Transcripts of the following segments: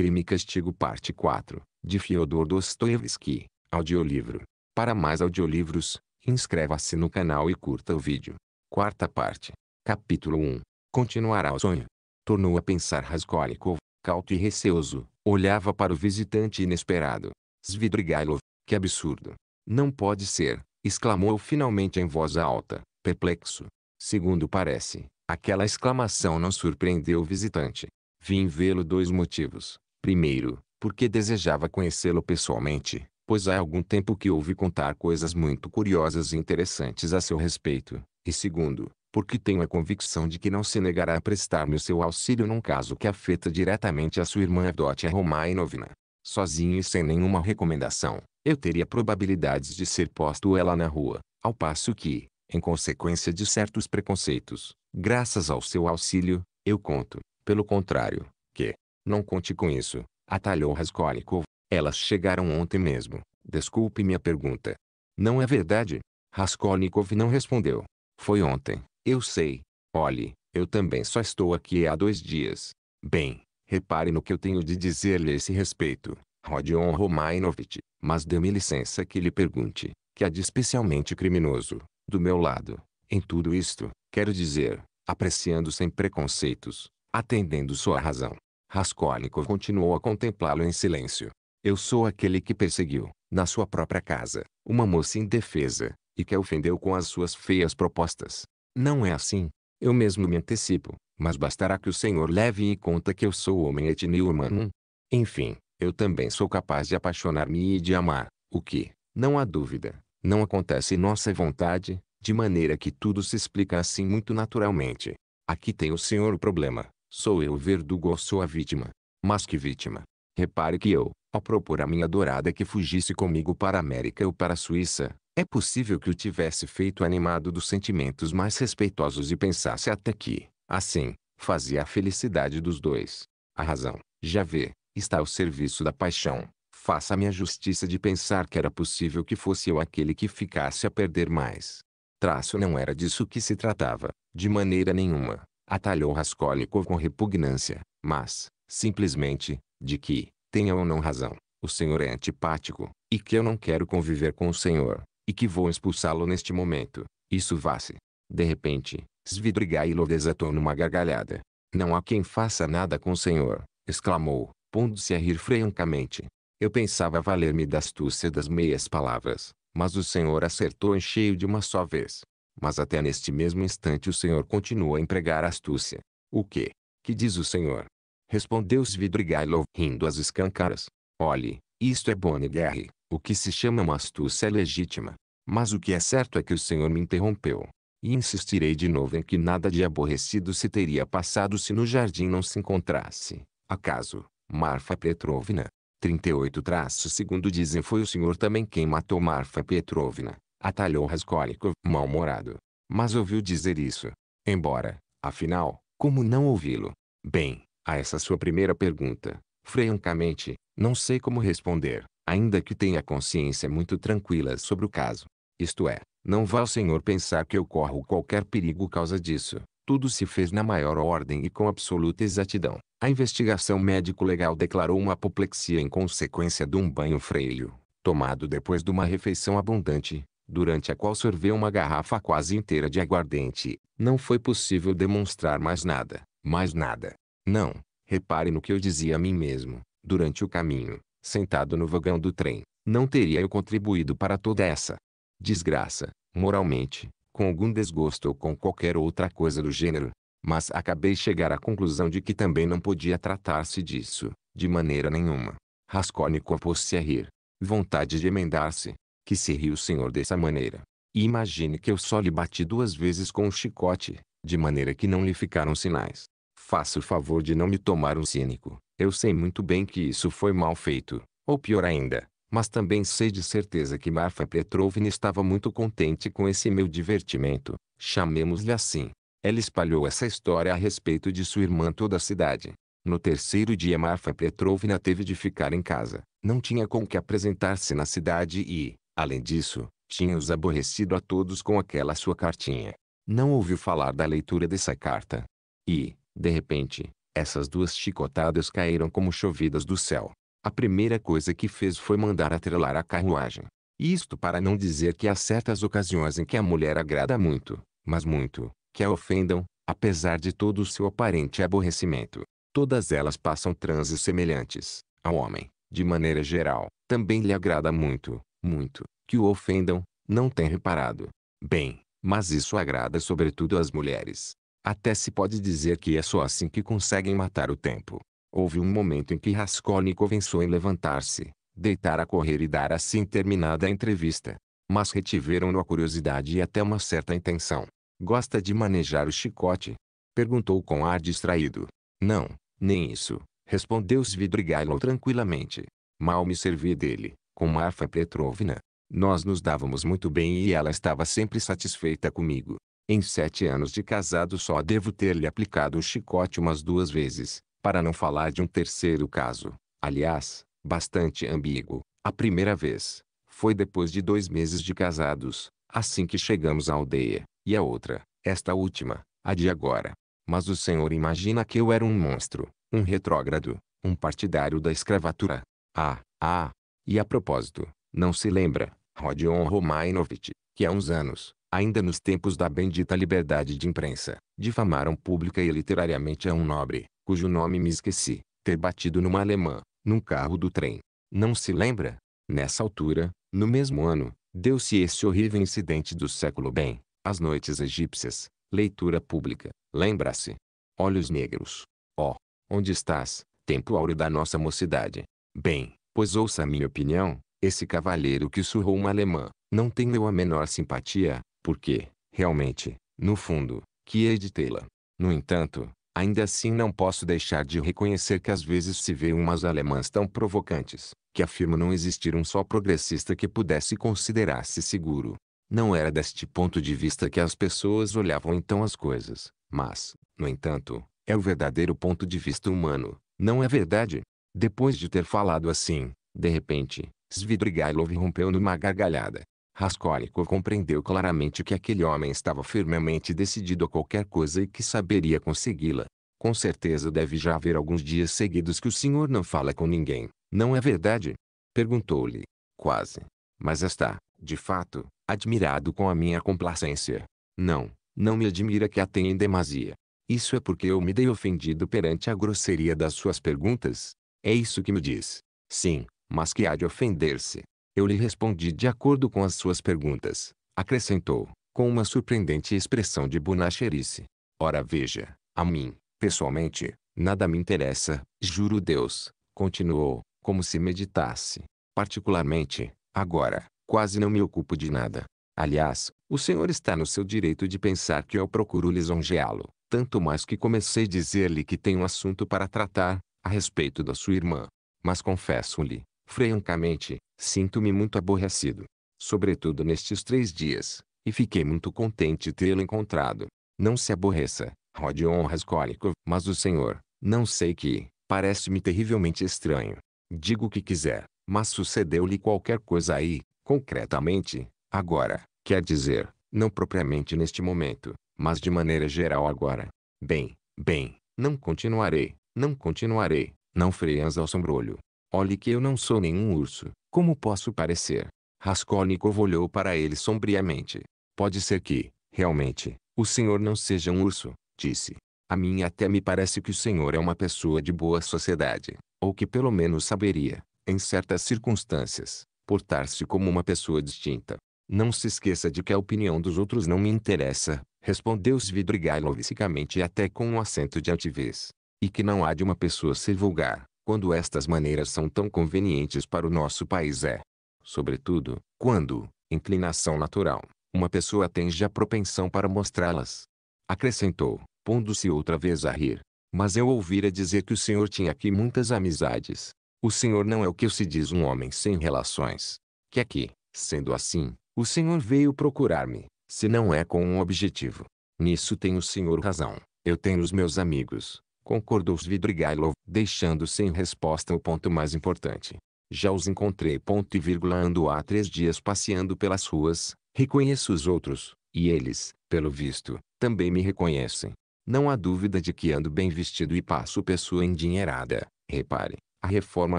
Crime e Castigo Parte 4, de Fyodor Dostoevsky, audiolivro. Para mais audiolivros, inscreva-se no canal e curta o vídeo. Quarta parte. Capítulo 1. Continuará o sonho. Tornou a pensar Raskolnikov, cauto e receoso, olhava para o visitante inesperado. Svidrigailov, que absurdo. Não pode ser, exclamou finalmente em voz alta, perplexo. Segundo parece, aquela exclamação não surpreendeu o visitante. Vim vê-lo dois motivos. Primeiro, porque desejava conhecê-lo pessoalmente, pois há algum tempo que ouvi contar coisas muito curiosas e interessantes a seu respeito. E segundo, porque tenho a convicção de que não se negará a prestar-me o seu auxílio num caso que afeta diretamente a sua irmã Avdotia Romainovna. Sozinho e sem nenhuma recomendação, eu teria probabilidades de ser posto ela na rua, ao passo que, em consequência de certos preconceitos, graças ao seu auxílio, eu conto, pelo contrário, que, não conte com isso, atalhou Raskolnikov. Elas chegaram ontem mesmo. Desculpe minha pergunta. Não é verdade? Raskolnikov não respondeu. Foi ontem, eu sei. Olhe, eu também só estou aqui há dois dias. Bem, repare no que eu tenho de dizer-lhe a esse respeito, Rodion Romainovich, mas dê-me licença que lhe pergunte, que há de especialmente criminoso, do meu lado, em tudo isto, quero dizer, apreciando sem preconceitos, atendendo sua razão. Raskolnikov continuou a contemplá-lo em silêncio. Eu sou aquele que perseguiu, na sua própria casa, uma moça indefesa, e que a ofendeu com as suas feias propostas. Não é assim. Eu mesmo me antecipo, mas bastará que o senhor leve em conta que eu sou homem etnio humano. Enfim, eu também sou capaz de apaixonar-me e de amar, o que, não há dúvida, não acontece em nossa vontade, de maneira que tudo se explica assim muito naturalmente. Aqui tem o senhor o problema. Sou eu verdugo ou sou a vítima? Mas que vítima? Repare que eu, ao propor a minha adorada que fugisse comigo para a América ou para a Suíça, é possível que o tivesse feito animado dos sentimentos mais respeitosos e pensasse até que, assim, fazia a felicidade dos dois. A razão, já vê, está ao serviço da paixão. Faça-me a justiça de pensar que era possível que fosse eu aquele que ficasse a perder mais. Traço não era disso que se tratava, de maneira nenhuma atalhou Raskolnikov com repugnância, mas, simplesmente, de que, tenha ou não razão, o senhor é antipático, e que eu não quero conviver com o senhor, e que vou expulsá-lo neste momento, isso vá-se. De repente, Svidrigailo desatou numa gargalhada. Não há quem faça nada com o senhor, exclamou, pondo-se a rir francamente. Eu pensava valer-me da astúcia das meias palavras, mas o senhor acertou em cheio de uma só vez. Mas até neste mesmo instante o Senhor continua a empregar astúcia. O que? Que diz o Senhor? Respondeu Svidrigailov rindo às escancaras. Olhe, isto é Boniguerre, o que se chama uma astúcia é legítima. Mas o que é certo é que o Senhor me interrompeu. E insistirei de novo em que nada de aborrecido se teria passado se no jardim não se encontrasse, acaso, Marfa Petrovna. 38 traços segundo dizem foi o senhor também quem matou Marfa Petrovna, atalhou Raskolnikov, mal-humorado. Mas ouviu dizer isso. Embora, afinal, como não ouvi-lo? Bem, a essa sua primeira pergunta, francamente, não sei como responder, ainda que tenha consciência muito tranquila sobre o caso. Isto é, não vá o senhor pensar que eu corro qualquer perigo causa disso. Tudo se fez na maior ordem e com absoluta exatidão. A investigação médico-legal declarou uma apoplexia em consequência de um banho freio, tomado depois de uma refeição abundante, durante a qual sorveu uma garrafa quase inteira de aguardente. Não foi possível demonstrar mais nada, mais nada. Não, repare no que eu dizia a mim mesmo, durante o caminho, sentado no vagão do trem, não teria eu contribuído para toda essa desgraça, moralmente, com algum desgosto ou com qualquer outra coisa do gênero. Mas acabei chegar à conclusão de que também não podia tratar-se disso, de maneira nenhuma. Raskolnikov pôs-se a rir. Vontade de emendar-se, que se riu o senhor dessa maneira. E imagine que eu só lhe bati duas vezes com um chicote, de maneira que não lhe ficaram sinais. Faça o favor de não me tomar um cínico. Eu sei muito bem que isso foi mal feito, ou pior ainda, mas também sei de certeza que Marfa Petrovna estava muito contente com esse meu divertimento, chamemos-lhe assim. Ela espalhou essa história a respeito de sua irmã toda a cidade. No terceiro dia Marfa Petrovna teve de ficar em casa. Não tinha com que apresentar-se na cidade e, Além disso, tinha-os aborrecido a todos com aquela sua cartinha. Não ouviu falar da leitura dessa carta. E, de repente, essas duas chicotadas caíram como chovidas do céu. A primeira coisa que fez foi mandar atrelar a carruagem. Isto para não dizer que há certas ocasiões em que a mulher agrada muito, mas muito, que a ofendam, apesar de todo o seu aparente aborrecimento. Todas elas passam transes semelhantes ao homem, de maneira geral, também lhe agrada muito, muito, que o ofendam, não tem reparado. Bem, mas isso agrada sobretudo às mulheres. Até se pode dizer que é só assim que conseguem matar o tempo. Houve um momento em que Raskolnikov pensou em levantar-se, deitar a correr e dar assim terminada a entrevista. Mas retiveram-no a curiosidade e até uma certa intenção. Gosta de manejar o chicote? Perguntou com ar distraído. Não, nem isso, respondeu Svidrigailo tranquilamente. Mal me servi dele com Marfa Petrovna. Nós nos dávamos muito bem e ela estava sempre satisfeita comigo. Em sete anos de casado só devo ter-lhe aplicado o chicote umas duas vezes, para não falar de um terceiro caso. Aliás, bastante ambíguo. A primeira vez, foi depois de dois meses de casados, assim que chegamos à aldeia, e a outra, esta última, a de agora. Mas o senhor imagina que eu era um monstro, um retrógrado, um partidário da escravatura. Ah, ah, e a propósito, não se lembra, Rodion Romainovich, que há uns anos, ainda nos tempos da bendita liberdade de imprensa, difamaram pública e literariamente a um nobre, cujo nome me esqueci, ter batido numa alemã, num carro do trem. Não se lembra? Nessa altura, no mesmo ano, deu-se esse horrível incidente do século bem, as noites egípcias, leitura pública, lembra-se. Olhos negros. Ó, oh, onde estás, tempo áureo da nossa mocidade. Bem, Pois ouça a minha opinião, esse cavalheiro que surrou uma alemã, não tenho eu a menor simpatia, porque, realmente, no fundo, que hei de tê-la. No entanto, ainda assim não posso deixar de reconhecer que às vezes se vê umas alemãs tão provocantes, que afirmo não existir um só progressista que pudesse considerar-se seguro. Não era deste ponto de vista que as pessoas olhavam então as coisas, mas, no entanto, é o verdadeiro ponto de vista humano, não é verdade? Depois de ter falado assim, de repente, Svidrigailov rompeu numa gargalhada. Raskolnikov compreendeu claramente que aquele homem estava firmemente decidido a qualquer coisa e que saberia consegui-la. Com certeza deve já haver alguns dias seguidos que o senhor não fala com ninguém, não é verdade? Perguntou-lhe. Quase. Mas está, de fato, admirado com a minha complacência. Não, não me admira que a tenha em demasia. Isso é porque eu me dei ofendido perante a grosseria das suas perguntas, é isso que me diz. Sim, mas que há de ofender-se. Eu lhe respondi de acordo com as suas perguntas, acrescentou, com uma surpreendente expressão de bonacherice. Ora veja, a mim, pessoalmente, nada me interessa, juro Deus, continuou, como se meditasse. Particularmente, agora, quase não me ocupo de nada. Aliás, o senhor está no seu direito de pensar que eu procuro lisonjeá-lo, tanto mais que comecei a dizer-lhe que tenho um assunto para tratar, a respeito da sua irmã. Mas confesso-lhe, francamente, sinto-me muito aborrecido, sobretudo nestes três dias, e fiquei muito contente tê-lo encontrado. Não se aborreça, honras Raskolnikov, mas o senhor, não sei que, parece-me terrivelmente estranho. Digo o que quiser, mas sucedeu-lhe qualquer coisa aí, concretamente, agora, quer dizer, não propriamente neste momento, mas de maneira geral agora. Bem, bem, não continuarei, não continuarei, não freias ao sombrolho. Olhe que eu não sou nenhum urso, como posso parecer? Raskolnikov olhou para ele sombriamente. Pode ser que, realmente, o senhor não seja um urso, disse. A mim até me parece que o senhor é uma pessoa de boa sociedade, ou que pelo menos saberia, em certas circunstâncias, portar-se como uma pessoa distinta. Não se esqueça de que a opinião dos outros não me interessa, respondeu Svidrigailovicamente e até com um acento de altivez. E que não há de uma pessoa ser vulgar, quando estas maneiras são tão convenientes para o nosso país é. Sobretudo, quando, inclinação natural, uma pessoa atinge a propensão para mostrá-las. Acrescentou, pondo-se outra vez a rir. Mas eu ouvira dizer que o senhor tinha aqui muitas amizades. O senhor não é o que se diz um homem sem relações. Que aqui, sendo assim, o senhor veio procurar-me, se não é com um objetivo. Nisso tem o senhor razão. Eu tenho os meus amigos, concordou Svidrigailov, deixando sem resposta o ponto mais importante. Já os encontrei ponto e vírgula ando há três dias passeando pelas ruas, reconheço os outros, e eles, pelo visto, também me reconhecem. Não há dúvida de que ando bem vestido e passo pessoa endinheirada. Repare, a reforma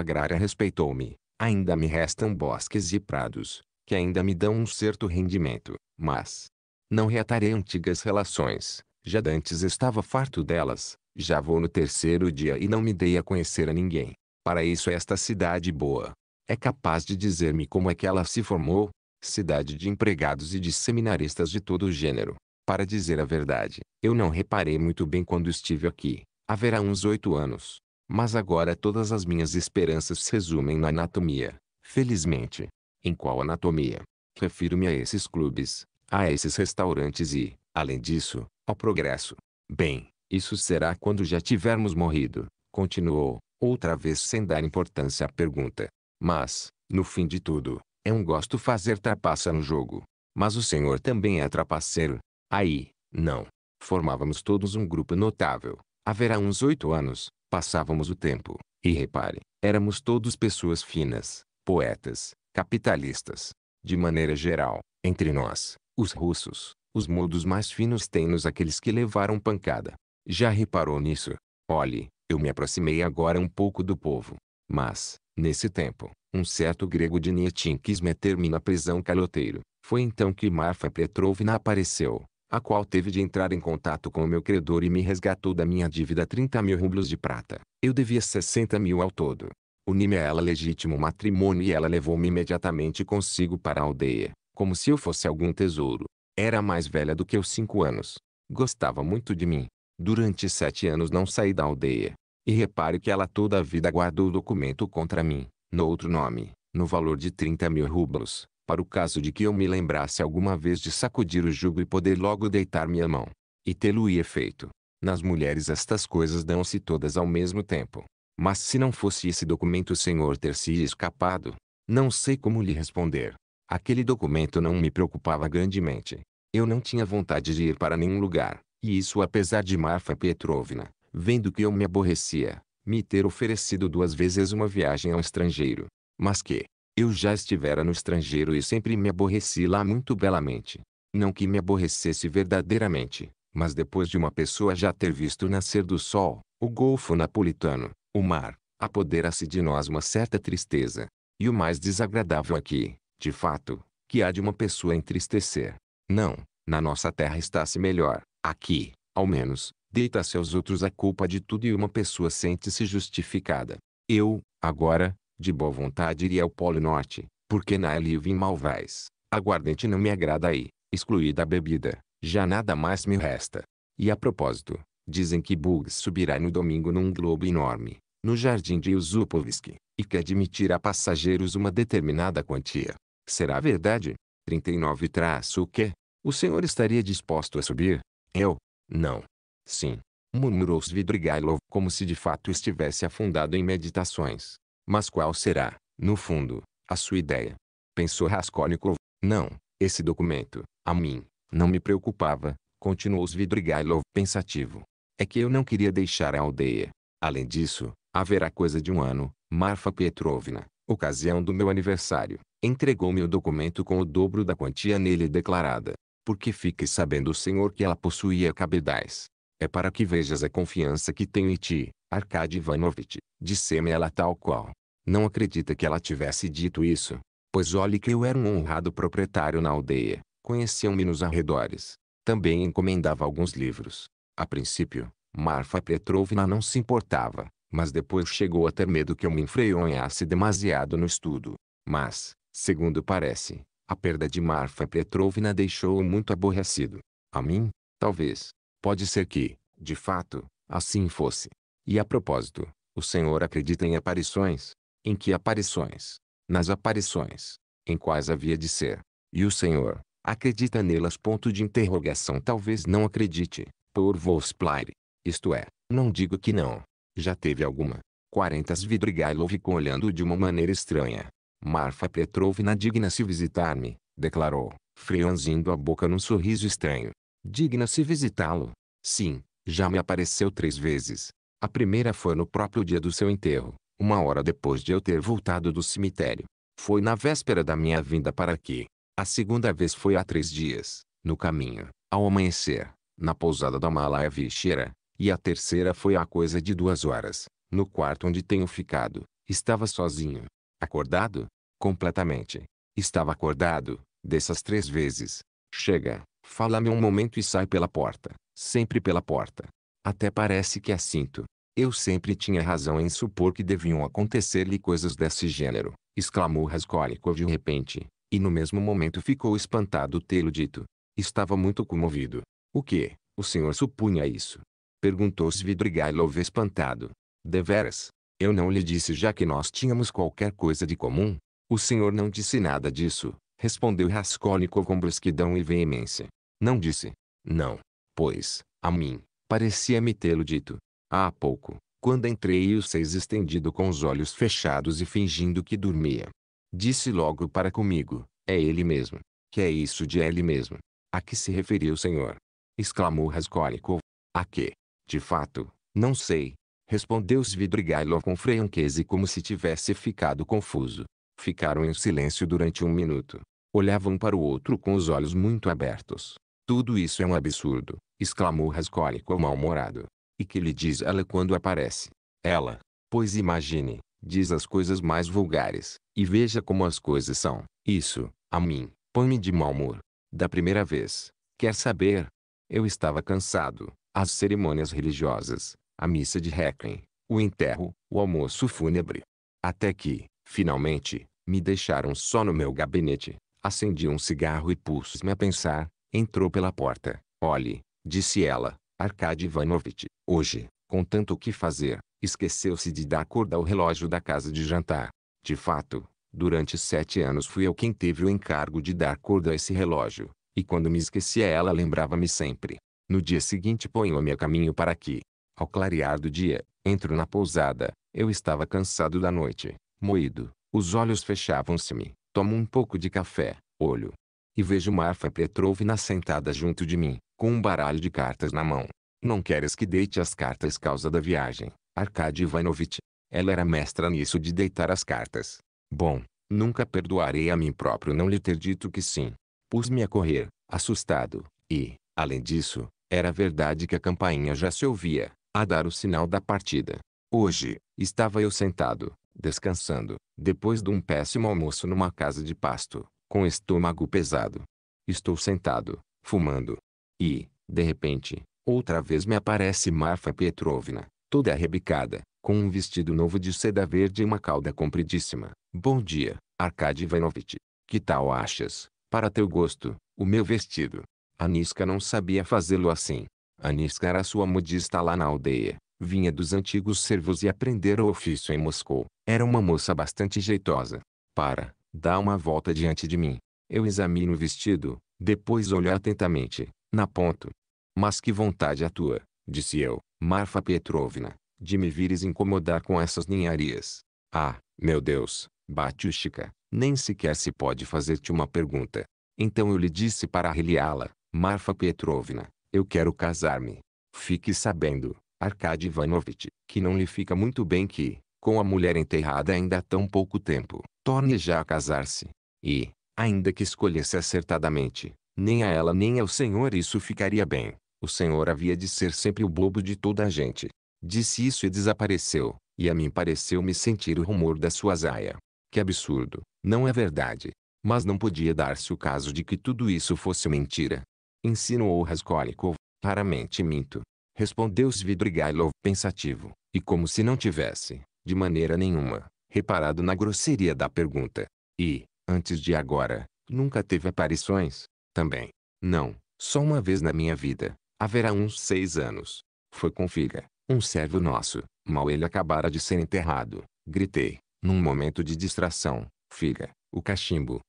agrária respeitou-me. Ainda me restam bosques e prados, que ainda me dão um certo rendimento, mas... Não reatarei antigas relações, já dantes estava farto delas, já vou no terceiro dia e não me dei a conhecer a ninguém. Para isso esta cidade boa é capaz de dizer-me como é que ela se formou, cidade de empregados e de seminaristas de todo o gênero. Para dizer a verdade, eu não reparei muito bem quando estive aqui, haverá uns oito anos. Mas agora todas as minhas esperanças se resumem na anatomia, felizmente. Em qual anatomia? Refiro-me a esses clubes, a esses restaurantes e, além disso, ao progresso. Bem, isso será quando já tivermos morrido, continuou, outra vez sem dar importância à pergunta. Mas, no fim de tudo, é um gosto fazer trapaça no jogo. Mas o senhor também é trapaceiro. Aí, não. Formávamos todos um grupo notável. Haverá uns oito anos, passávamos o tempo. E repare, éramos todos pessoas finas, poetas, capitalistas. De maneira geral, entre nós, os russos, os modos mais finos têm-nos aqueles que levaram pancada. Já reparou nisso? Olhe, eu me aproximei agora um pouco do povo. Mas, nesse tempo, um certo grego de Nietzsche quis meter-me na prisão caloteiro. Foi então que Marfa Petrovna apareceu, a qual teve de entrar em contato com o meu credor e me resgatou da minha dívida 30 mil rublos de prata. Eu devia 60 mil ao todo. Uni-me a ela legítimo matrimônio e ela levou-me imediatamente consigo para a aldeia, como se eu fosse algum tesouro. Era mais velha do que eu cinco anos. Gostava muito de mim, Durante sete anos não saí da aldeia. E repare que ela toda a vida guardou o documento contra mim, no outro nome, no valor de 30 mil rublos, para o caso de que eu me lembrasse alguma vez de sacudir o jugo e poder logo deitar minha mão. E tê-lo-ia feito. Nas mulheres estas coisas dão-se todas ao mesmo tempo. Mas se não fosse esse documento o senhor ter-se escapado, não sei como lhe responder. Aquele documento não me preocupava grandemente. Eu não tinha vontade de ir para nenhum lugar. E isso apesar de Marfa Petrovna, vendo que eu me aborrecia, me ter oferecido duas vezes uma viagem ao estrangeiro. Mas que, eu já estivera no estrangeiro e sempre me aborreci lá muito belamente. Não que me aborrecesse verdadeiramente, mas depois de uma pessoa já ter visto nascer do sol, o golfo napolitano, o mar, apodera-se de nós uma certa tristeza. E o mais desagradável aqui, é de fato, que há de uma pessoa entristecer. Não, na nossa terra está-se melhor. Aqui, ao menos, deita-se aos outros a é culpa de tudo e uma pessoa sente-se justificada. Eu, agora, de boa vontade iria ao Polo Norte, porque na Elive em Malvais, aguardente não me agrada aí, excluída a bebida, já nada mais me resta. E a propósito, dizem que Bugs subirá no domingo num globo enorme, no jardim de Usupovsk, e que admitirá passageiros uma determinada quantia. Será verdade? 39 traço o que? O senhor estaria disposto a subir? Eu? Não. Sim. Murmurou Svidrigailov como se de fato estivesse afundado em meditações. Mas qual será, no fundo, a sua ideia? Pensou Raskolnikov. Não, esse documento, a mim, não me preocupava, continuou Svidrigailov pensativo. É que eu não queria deixar a aldeia. Além disso, haverá coisa de um ano, Marfa Petrovna, ocasião do meu aniversário, entregou-me o documento com o dobro da quantia nele declarada porque fique sabendo o Senhor que ela possuía cabedais. É para que vejas a confiança que tenho em ti, Arkady Ivanovitch, disse-me ela tal qual. Não acredita que ela tivesse dito isso, pois olhe que eu era um honrado proprietário na aldeia, conheciam-me nos arredores. Também encomendava alguns livros. A princípio, Marfa Petrovna não se importava, mas depois chegou a ter medo que eu me enfreonhasse demasiado no estudo. Mas, segundo parece, a perda de Marfa Petrovna deixou-o muito aborrecido. A mim, talvez. Pode ser que, de fato, assim fosse. E a propósito, o senhor acredita em aparições? Em que aparições? Nas aparições. Em quais havia de ser? E o senhor, acredita nelas? Ponto de interrogação. Talvez não acredite, por Volsplaire. Isto é, não digo que não. Já teve alguma. Quarentas Vidrigailov olhando de uma maneira estranha. Marfa Petrovna digna-se visitar-me, declarou, franzindo a boca num sorriso estranho. Digna-se visitá-lo? Sim, já me apareceu três vezes. A primeira foi no próprio dia do seu enterro, uma hora depois de eu ter voltado do cemitério. Foi na véspera da minha vinda para aqui. A segunda vez foi há três dias, no caminho, ao amanhecer, na pousada da Malaya Vichera, e a terceira foi há coisa de duas horas, no quarto onde tenho ficado. Estava sozinho, Acordado? Completamente. Estava acordado, dessas três vezes. Chega, fala-me um momento e sai pela porta. Sempre pela porta. Até parece que assinto. Eu sempre tinha razão em supor que deviam acontecer-lhe coisas desse gênero, exclamou Raskolnikov de repente, e no mesmo momento ficou espantado tê-lo dito. Estava muito comovido. O que? O senhor supunha isso? Perguntou Svidrigailov espantado. Deveras, eu não lhe disse já que nós tínhamos qualquer coisa de comum? O senhor não disse nada disso, respondeu Raskolnikov com brusquidão e veemência. Não disse. Não. Pois, a mim, parecia-me tê-lo dito. Há pouco, quando entrei o seis estendido com os olhos fechados e fingindo que dormia. Disse logo para comigo, é ele mesmo. Que é isso de ele mesmo? A que se referiu o senhor? Exclamou Raskolnikov. A que? De fato, não sei, respondeu Svidrigailov com franqueza e como se tivesse ficado confuso. Ficaram em silêncio durante um minuto. Olhavam um para o outro com os olhos muito abertos. Tudo isso é um absurdo, exclamou Raskolnikov mal-humorado. E que lhe diz ela quando aparece? Ela, pois imagine, diz as coisas mais vulgares, e veja como as coisas são. Isso, a mim, põe-me de mau humor. Da primeira vez, quer saber? Eu estava cansado. As cerimônias religiosas, a missa de requiem, o enterro, o almoço fúnebre. Até que, finalmente, me deixaram só no meu gabinete. Acendi um cigarro e pus-me a pensar. Entrou pela porta. Olhe, disse ela, Arkady Ivanovitch, hoje, com tanto o que fazer, esqueceu-se de dar corda ao relógio da casa de jantar. De fato, durante sete anos fui eu quem teve o encargo de dar corda a esse relógio, e quando me esquecia ela lembrava-me sempre. No dia seguinte ponho-me a caminho para aqui, ao clarear do dia, entro na pousada. Eu estava cansado da noite, moído. Os olhos fechavam-se-me. Tomo um pouco de café, olho. E vejo Marfa Petrovna sentada junto de mim, com um baralho de cartas na mão. Não queres que deite as cartas causa da viagem, Arkady Ivanovitch. Ela era mestra nisso de deitar as cartas. Bom, nunca perdoarei a mim próprio não lhe ter dito que sim. Pus-me a correr, assustado, e, além disso, era verdade que a campainha já se ouvia a dar o sinal da partida. Hoje, estava eu sentado, descansando, depois de um péssimo almoço numa casa de pasto, com estômago pesado. Estou sentado, fumando. E, de repente, outra vez me aparece Marfa Petrovna, toda arrebicada, com um vestido novo de seda verde e uma cauda compridíssima. Bom dia, Arkady Ivanovitch. Que tal achas, para teu gosto, o meu vestido? A Niska não sabia fazê-lo assim. Anis era sua modista lá na aldeia. Vinha dos antigos servos e aprendera o ofício em Moscou. Era uma moça bastante jeitosa. Para, dá uma volta diante de mim. Eu examino o vestido, depois olho atentamente, na ponto. Mas que vontade a é tua, disse eu, Marfa Petrovna, de me vires incomodar com essas ninharias. Ah, meu Deus, Batiushka, nem sequer se pode fazer-te uma pergunta. Então eu lhe disse para arreliá-la, Marfa Petrovna, eu quero casar-me. Fique sabendo, Arkady Ivanovitch, que não lhe fica muito bem que, com a mulher enterrada ainda há tão pouco tempo, torne já a casar-se. E, ainda que escolhesse acertadamente, nem a ela nem ao senhor isso ficaria bem. O senhor havia de ser sempre o bobo de toda a gente. Disse isso e desapareceu, e a mim pareceu-me sentir o rumor da sua zaia. Que absurdo, não é verdade. Mas não podia dar-se o caso de que tudo isso fosse mentira insinuou Raskolnikov. Raramente minto. Respondeu Svidrigailov pensativo, e como se não tivesse, de maneira nenhuma, reparado na grosseria da pergunta. E, antes de agora, nunca teve aparições? Também. Não, só uma vez na minha vida. Haverá uns seis anos. Foi com Figa, um servo nosso. Mal ele acabara de ser enterrado. Gritei, num momento de distração. Figa, o cachimbo,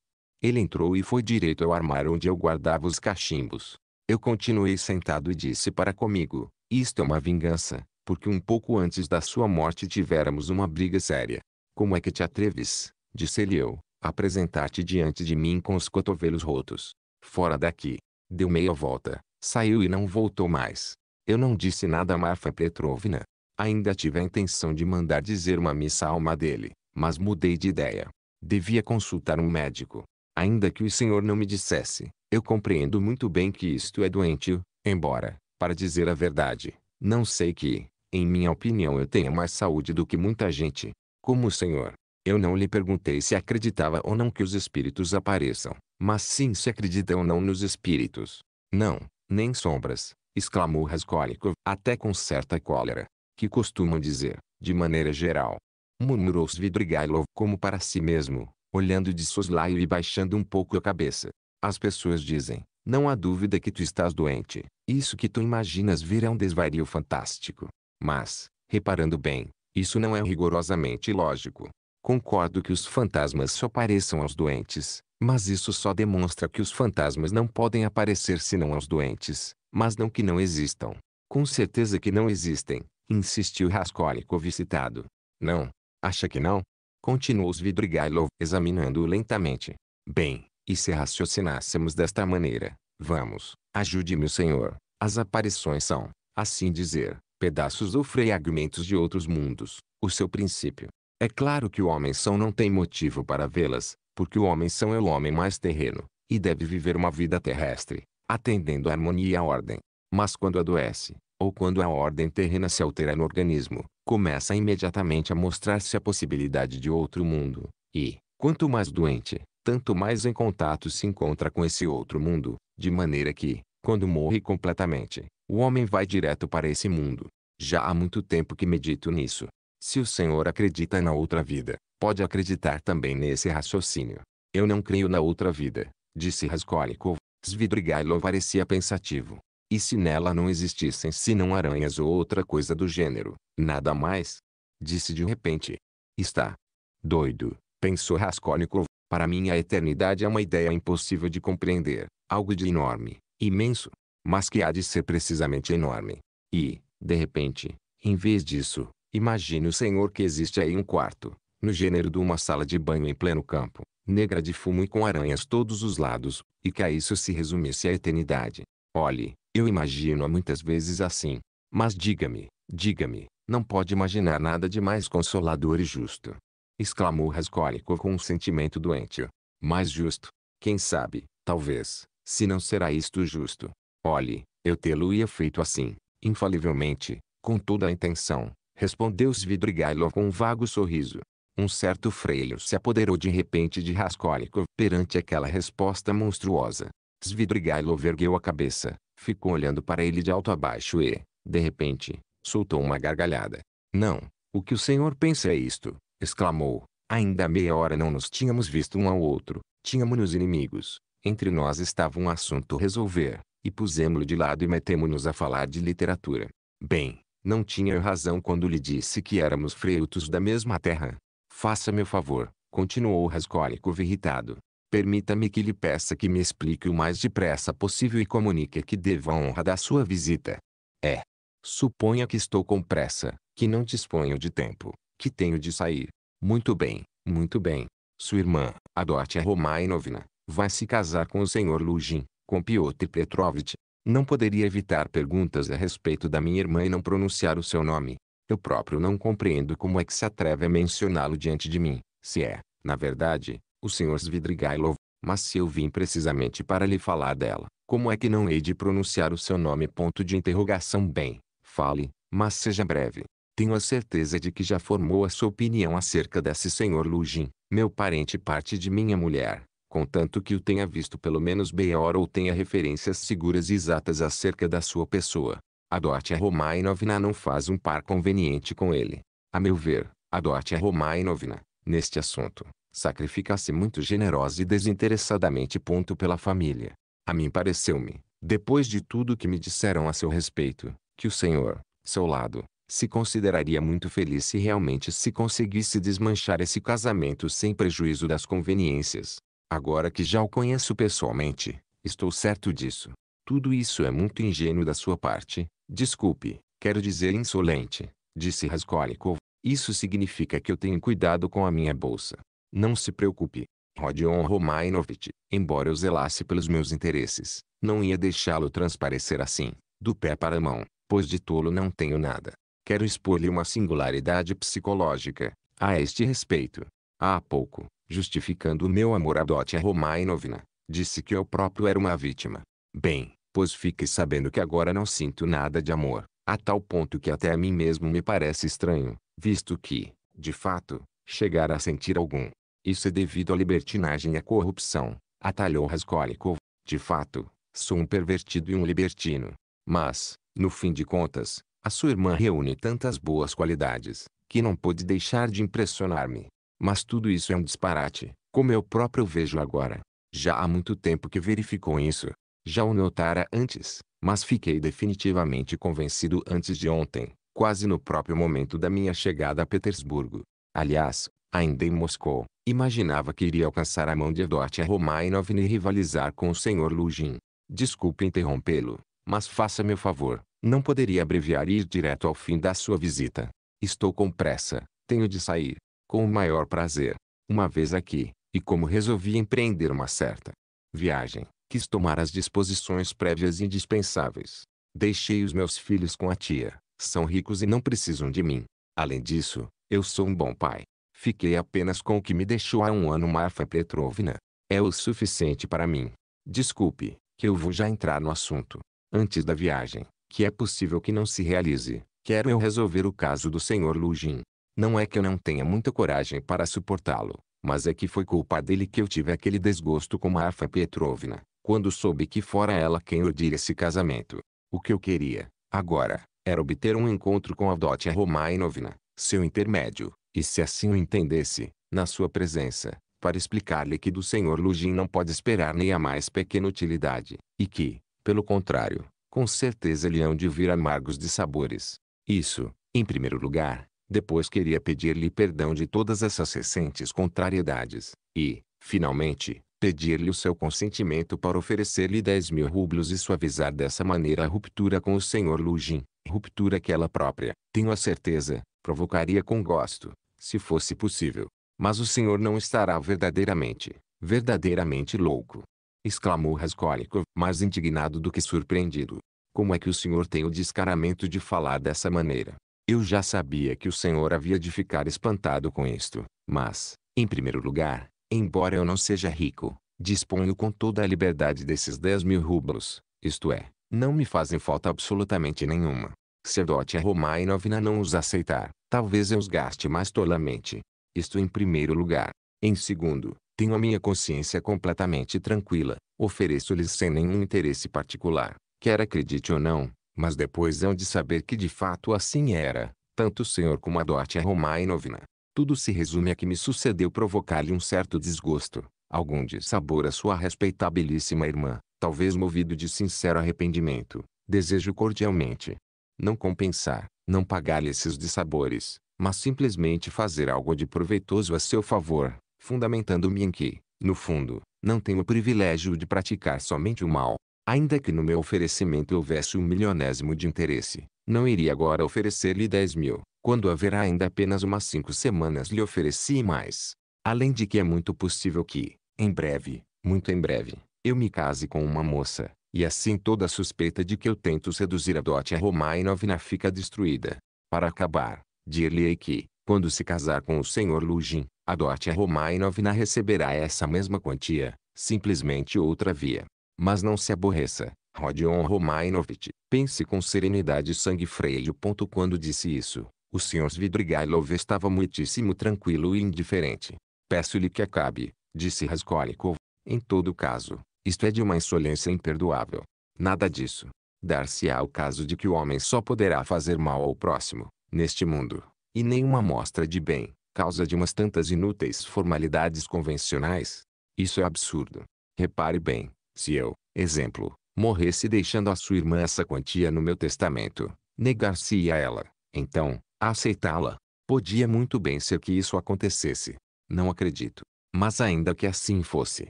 ele entrou e foi direito ao armário onde eu guardava os cachimbos. Eu continuei sentado e disse para comigo, isto é uma vingança, porque um pouco antes da sua morte tivéramos uma briga séria. Como é que te atreves, disse-lhe eu, apresentar-te diante de mim com os cotovelos rotos. Fora daqui. Deu meia volta, saiu e não voltou mais. Eu não disse nada a Marfa Petrovna. Ainda tive a intenção de mandar dizer uma missa à alma dele, mas mudei de ideia. Devia consultar um médico ainda que o Senhor não me dissesse, eu compreendo muito bem que isto é doentio, embora, para dizer a verdade, não sei que, em minha opinião eu tenha mais saúde do que muita gente. Como o Senhor, eu não lhe perguntei se acreditava ou não que os espíritos apareçam, mas sim se acredita ou não nos espíritos. Não, nem sombras, exclamou Raskolnikov, até com certa cólera, que costumam dizer, de maneira geral. Murmurou Svidrigailov como para si mesmo, olhando de soslaio e baixando um pouco a cabeça. As pessoas dizem, não há dúvida que tu estás doente. Isso que tu imaginas vir é um desvario fantástico. Mas, reparando bem, isso não é rigorosamente lógico. Concordo que os fantasmas só apareçam aos doentes, mas isso só demonstra que os fantasmas não podem aparecer senão aos doentes, mas não que não existam. Com certeza que não existem, insistiu Raskolnikov excitado. Não? Acha que não? Continuou Svidrigailov, examinando-o lentamente. Bem, e se raciocinássemos desta maneira, vamos, ajude-me o senhor, as aparições são, assim dizer, pedaços ou fragmentos de outros mundos, o seu princípio. É claro que o homem são não tem motivo para vê-las, porque o homem são é o homem mais terreno, e deve viver uma vida terrestre, atendendo à harmonia e à ordem. Mas quando adoece, ou quando a ordem terrena se altera no organismo, começa imediatamente a mostrar-se a possibilidade de outro mundo, e, quanto mais doente, tanto mais em contato se encontra com esse outro mundo, de maneira que, quando morre completamente, o homem vai direto para esse mundo. Já há muito tempo que medito nisso. Se o Senhor acredita na outra vida, pode acreditar também nesse raciocínio. Eu não creio na outra vida, disse Raskolnikov. Svidrigailov parecia pensativo. E se nela não existissem senão aranhas ou outra coisa do gênero, nada mais? Disse de repente. Está. Doido, pensou Raskolnikov. Para mim a eternidade é uma ideia impossível de compreender, algo de enorme, imenso, mas que há de ser precisamente enorme. E, de repente, em vez disso, imagine o senhor que existe aí um quarto, no gênero de uma sala de banho em pleno campo, negra de fumo e com aranhas todos os lados, e que a isso se resumisse a eternidade. Olhe, eu imagino-a muitas vezes assim. Mas diga-me, diga-me, não pode imaginar nada de mais consolador e justo. Exclamou Raskolnikov com um sentimento doente. Mais justo? Quem sabe, talvez, se não será isto justo. Olhe, eu tê-lo-ia feito assim, infalivelmente, com toda a intenção, respondeu Svidrigailov com um vago sorriso. Um certo freio se apoderou de repente de Raskolnikov perante aquela resposta monstruosa. Svidrigailov ergueu a cabeça, Ficou olhando para ele de alto a baixo e, de repente, soltou uma gargalhada. Não, o que o senhor pensa é isto, exclamou. Ainda meia hora não nos tínhamos visto um ao outro, tínhamos-nos inimigos. Entre nós estava um assunto a resolver, e pusemos-lo de lado e metemos-nos a falar de literatura. Bem, não tinha eu razão quando lhe disse que éramos freutos da mesma terra. Faça-me o favor, continuou Raskolnikov irritado. Permita-me que lhe peça que me explique o mais depressa possível e comunique que devo a honra da sua visita. É. Suponha que estou com pressa, que não disponho de tempo, que tenho de sair. Muito bem, muito bem. Sua irmã, Adotia Romainovna, vai se casar com o senhor Lugin, com Piotr Petrovich. Não poderia evitar perguntas a respeito da minha irmã e não pronunciar o seu nome. Eu próprio não compreendo como é que se atreve a mencioná-lo diante de mim, se é, na verdade, o senhor Svidrigailov, mas se eu vim precisamente para lhe falar dela, como é que não hei de pronunciar o seu nome? Ponto de interrogação Bem, fale, mas seja breve. Tenho a certeza de que já formou a sua opinião acerca desse senhor Lugin, meu parente parte de minha mulher, contanto que o tenha visto pelo menos bem hora ou tenha referências seguras e exatas acerca da sua pessoa. A Dorte Romainovna não faz um par conveniente com ele. A meu ver, a Dorte Romainovna, neste assunto, Sacrifica-se muito generosa e desinteressadamente ponto pela família. A mim pareceu-me, depois de tudo que me disseram a seu respeito, que o senhor, seu lado, se consideraria muito feliz se realmente se conseguisse desmanchar esse casamento sem prejuízo das conveniências. Agora que já o conheço pessoalmente, estou certo disso. Tudo isso é muito ingênuo da sua parte. Desculpe, quero dizer insolente, disse Raskolnikov. Isso significa que eu tenho cuidado com a minha bolsa. Não se preocupe. Rodion Romainovitch, embora eu zelasse pelos meus interesses, não ia deixá-lo transparecer assim, do pé para a mão, pois de tolo não tenho nada. Quero expor-lhe uma singularidade psicológica, a este respeito. Há pouco, justificando o meu amor a Dótia Romainovna, disse que eu próprio era uma vítima. Bem, pois fique sabendo que agora não sinto nada de amor, a tal ponto que até a mim mesmo me parece estranho, visto que, de fato, chegar a sentir algum, isso é devido à libertinagem e à corrupção, atalhou Raskolnikov. De fato, sou um pervertido e um libertino. Mas, no fim de contas, a sua irmã reúne tantas boas qualidades, que não pôde deixar de impressionar-me. Mas tudo isso é um disparate, como eu próprio vejo agora. Já há muito tempo que verificou isso. Já o notara antes, mas fiquei definitivamente convencido antes de ontem, quase no próprio momento da minha chegada a Petersburgo. Aliás, ainda em Moscou, imaginava que iria alcançar a mão de a Romainovna e rivalizar com o senhor Lugin. Desculpe interrompê-lo, mas faça-me o favor, não poderia abreviar e ir direto ao fim da sua visita. Estou com pressa, tenho de sair, com o maior prazer. Uma vez aqui, e como resolvi empreender uma certa viagem, quis tomar as disposições prévias indispensáveis. Deixei os meus filhos com a tia, são ricos e não precisam de mim. Além disso, eu sou um bom pai. Fiquei apenas com o que me deixou há um ano Marfa Petrovna. É o suficiente para mim. Desculpe, que eu vou já entrar no assunto. Antes da viagem, que é possível que não se realize, quero eu resolver o caso do Sr. Lugin. Não é que eu não tenha muita coragem para suportá-lo, mas é que foi culpa dele que eu tive aquele desgosto com Marfa Petrovna, quando soube que fora ela quem ordira esse casamento. O que eu queria, agora, era obter um encontro com Avdotia Romainovna, seu intermédio, e se assim o entendesse, na sua presença, para explicar-lhe que do senhor Lugin não pode esperar nem a mais pequena utilidade, e que, pelo contrário, com certeza lhe hão de vir amargos de sabores. Isso, em primeiro lugar, depois queria pedir-lhe perdão de todas essas recentes contrariedades, e, finalmente, pedir-lhe o seu consentimento para oferecer-lhe 10 mil rublos e suavizar dessa maneira a ruptura com o senhor Lugin, ruptura que ela própria, tenho a certeza, provocaria com gosto se fosse possível. Mas o senhor não estará verdadeiramente, verdadeiramente louco. Exclamou Raskolnikov, mais indignado do que surpreendido. Como é que o senhor tem o descaramento de falar dessa maneira? Eu já sabia que o senhor havia de ficar espantado com isto, mas, em primeiro lugar, embora eu não seja rico, disponho com toda a liberdade desses 10 mil rublos, isto é, não me fazem falta absolutamente nenhuma. Cedote a Romainov não os aceitar, talvez eu os gaste mais tolamente. Isto em primeiro lugar. Em segundo, tenho a minha consciência completamente tranquila, ofereço-lhes sem nenhum interesse particular, quer acredite ou não, mas depois hão de saber que de fato assim era, tanto o senhor como a Dote e Romainovna. Tudo se resume a que me sucedeu provocar-lhe um certo desgosto, algum dissabor à sua respeitabilíssima irmã, talvez movido de sincero arrependimento. Desejo cordialmente, não compensar, não pagar-lhe esses dissabores, mas simplesmente fazer algo de proveitoso a seu favor, fundamentando-me em que, no fundo, não tenho o privilégio de praticar somente o mal. Ainda que no meu oferecimento houvesse um milionésimo de interesse, não iria agora oferecer-lhe dez mil, quando haverá ainda apenas umas cinco semanas lhe ofereci mais. Além de que é muito possível que, em breve, muito em breve, eu me case com uma moça, e assim toda suspeita de que eu tento seduzir a Dótia Romainov fica destruída. Para acabar, dir-lhe-ei que, quando se casar com o senhor Lugin, a Dótia Romainovna receberá essa mesma quantia, simplesmente outra via. Mas não se aborreça, Rodion Romainovich, pense com serenidade e sangue freio. Quando disse isso, o senhor Svidrigailov estava muitíssimo tranquilo e indiferente. Peço-lhe que acabe, disse Raskolnikov. Em todo caso, isto é de uma insolência imperdoável. Nada disso. Dar-se-á o caso de que o homem só poderá fazer mal ao próximo, neste mundo, e nenhuma mostra de bem, causa de umas tantas inúteis formalidades convencionais. Isso é absurdo. Repare bem, se eu, exemplo, morresse deixando a sua irmã essa quantia no meu testamento, negar-se-ia ela, então, a aceitá-la. Podia muito bem ser que isso acontecesse. Não acredito. Mas ainda que assim fosse,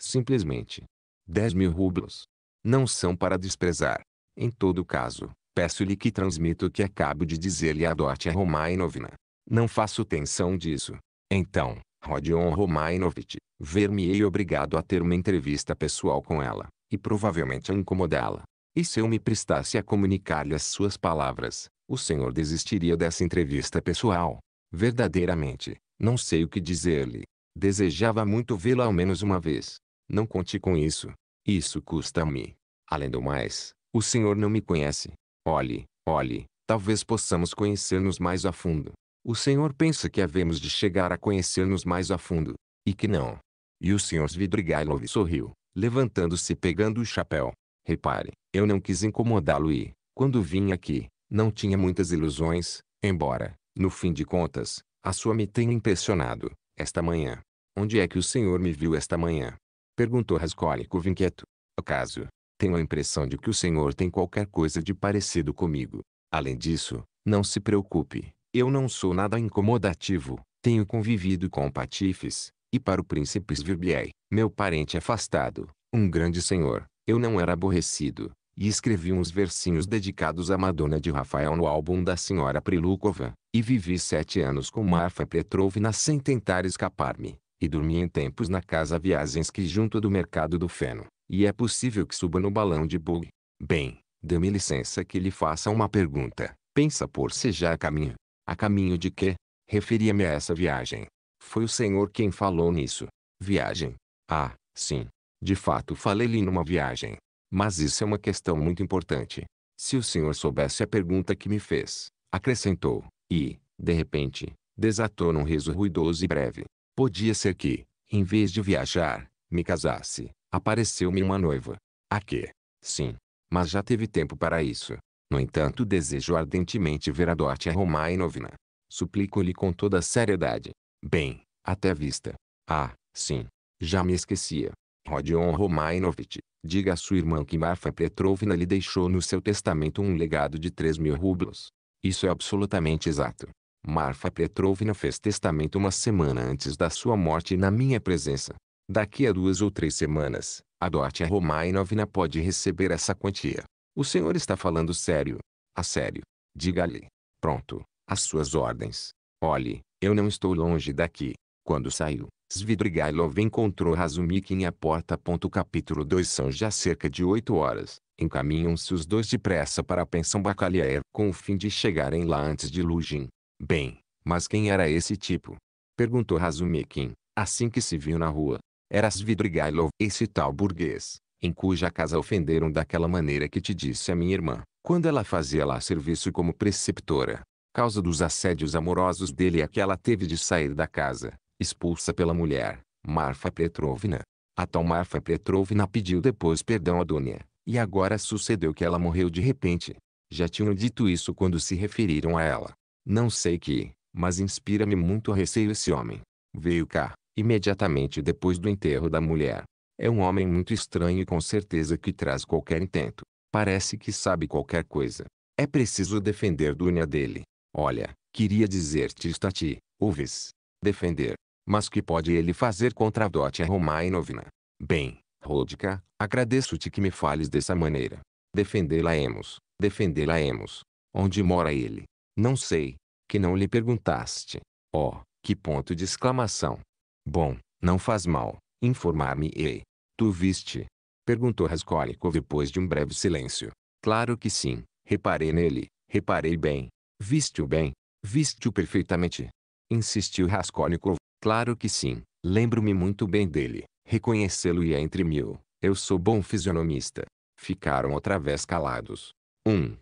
simplesmente, dez mil rublos. Não são para desprezar. Em todo caso, peço-lhe que transmita o que acabo de dizer-lhe a Dótia Romainovna. Não faço tensão disso. Então, Rodion Romainovich, ver-me-ei obrigado a ter uma entrevista pessoal com ela, e provavelmente a incomodá-la. E se eu me prestasse a comunicar-lhe as suas palavras, o senhor desistiria dessa entrevista pessoal? Verdadeiramente, não sei o que dizer-lhe. Desejava muito vê-la ao menos uma vez. Não conte com isso. Isso custa-me. Além do mais, o senhor não me conhece. Olhe, olhe, talvez possamos conhecer-nos mais a fundo. O senhor pensa que havemos de chegar a conhecer-nos mais a fundo. E que não. E o senhor Svidrigailov sorriu, levantando-se e pegando o chapéu. Repare, eu não quis incomodá-lo e, quando vim aqui, não tinha muitas ilusões, embora, no fim de contas, a sua me tenha impressionado, esta manhã. Onde é que o senhor me viu esta manhã? Perguntou Raskolnikov inquieto. Acaso, tenho a impressão de que o senhor tem qualquer coisa de parecido comigo. Além disso, não se preocupe. Eu não sou nada incomodativo. Tenho convivido com patifes, e para o príncipe Svirbiei, meu parente afastado, um grande senhor, eu não era aborrecido, e escrevi uns versinhos dedicados à Madonna de Rafael no álbum da senhora Prilukova, e vivi sete anos com Marfa Petrovna sem tentar escapar-me. E dormi em tempos na casa Viagens que junto do mercado do feno. E é possível que suba no balão de bug. Bem, dê-me licença que lhe faça uma pergunta. Pensa por se já a caminho. A caminho de quê? Referia-me a essa viagem. Foi o senhor quem falou nisso. Viagem. Ah, sim. De fato falei-lhe numa viagem. Mas isso é uma questão muito importante. Se o senhor soubesse a pergunta que me fez, acrescentou, e, de repente, desatou num riso ruidoso e breve. Podia ser que, em vez de viajar, me casasse. Apareceu-me uma noiva. A que? Sim. Mas já teve tempo para isso. No entanto desejo ardentemente ver a Dória Romainovna. Suplico-lhe com toda a seriedade. Bem, até vista. Ah, sim. Já me esquecia. Rodion Romainovich, diga à sua irmã que Marfa Petrovna lhe deixou no seu testamento um legado de 3 mil rublos. Isso é absolutamente exato. Marfa Petrovna fez testamento uma semana antes da sua morte na minha presença. Daqui a duas ou três semanas, a Dótia Romainovna pode receber essa quantia. O senhor está falando sério. A sério. Diga-lhe. Pronto. As suas ordens. Olhe, eu não estou longe daqui. Quando saiu, Svidrigailov encontrou Razumikin à porta. Capítulo 2 São já cerca de oito horas. Encaminham-se os dois depressa para a pensão Bacalhaer com o fim de chegarem lá antes de Lugin. Bem, mas quem era esse tipo? Perguntou Razumikin, assim que se viu na rua. Era Svidrigailov, esse tal burguês, em cuja casa ofenderam daquela maneira que te disse a minha irmã, quando ela fazia lá serviço como preceptora. Causa dos assédios amorosos dele é que ela teve de sair da casa, expulsa pela mulher, Marfa Petrovna. A tal Marfa Petrovna pediu depois perdão a Dunia, e agora sucedeu que ela morreu de repente. Já tinham dito isso quando se referiram a ela. Não sei que, mas inspira-me muito receio esse homem. Veio cá, imediatamente depois do enterro da mulher. É um homem muito estranho e com certeza que traz qualquer intento. Parece que sabe qualquer coisa. É preciso defender Dunia dele. Olha, queria dizer-te isto a ti, ouves? Defender. Mas que pode ele fazer contra a e Romainovna? Bem, Rodica, agradeço-te que me fales dessa maneira. Defendê-la-emos, defendê-la-emos. Onde mora ele? Não sei, que não lhe perguntaste. Oh, que ponto de exclamação. Bom, não faz mal, informar-me-ei. Tu viste? Perguntou Raskolnikov depois de um breve silêncio. Claro que sim, reparei nele, reparei bem. Viste-o bem, viste-o perfeitamente. Insistiu Raskolnikov. Claro que sim, lembro-me muito bem dele. Reconhecê-lo-ia é entre mil. Eu sou bom fisionomista. Ficaram outra vez calados. Um.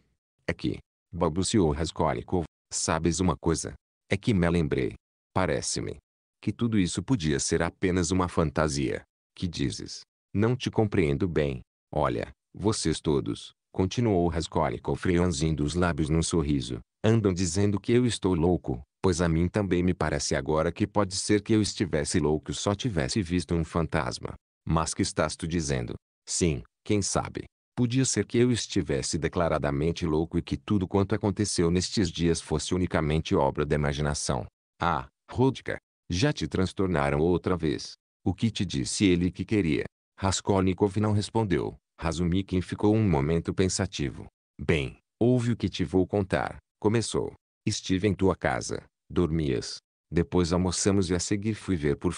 É que, balbuciou Raskolnikov. Sabes uma coisa? É que me lembrei. Parece-me que tudo isso podia ser apenas uma fantasia. Que dizes? Não te compreendo bem. Olha, vocês todos, continuou Raskolnikov franzindo os lábios num sorriso, andam dizendo que eu estou louco, pois a mim também me parece agora que pode ser que eu estivesse louco só tivesse visto um fantasma. Mas que estás tu dizendo? Sim, quem sabe? Podia ser que eu estivesse declaradamente louco e que tudo quanto aconteceu nestes dias fosse unicamente obra da imaginação. Ah, Rodka, já te transtornaram outra vez. O que te disse ele que queria? Raskolnikov não respondeu. Razumikin ficou um momento pensativo. Bem, ouve o que te vou contar. Começou. Estive em tua casa. Dormias. Depois almoçamos e a seguir fui ver por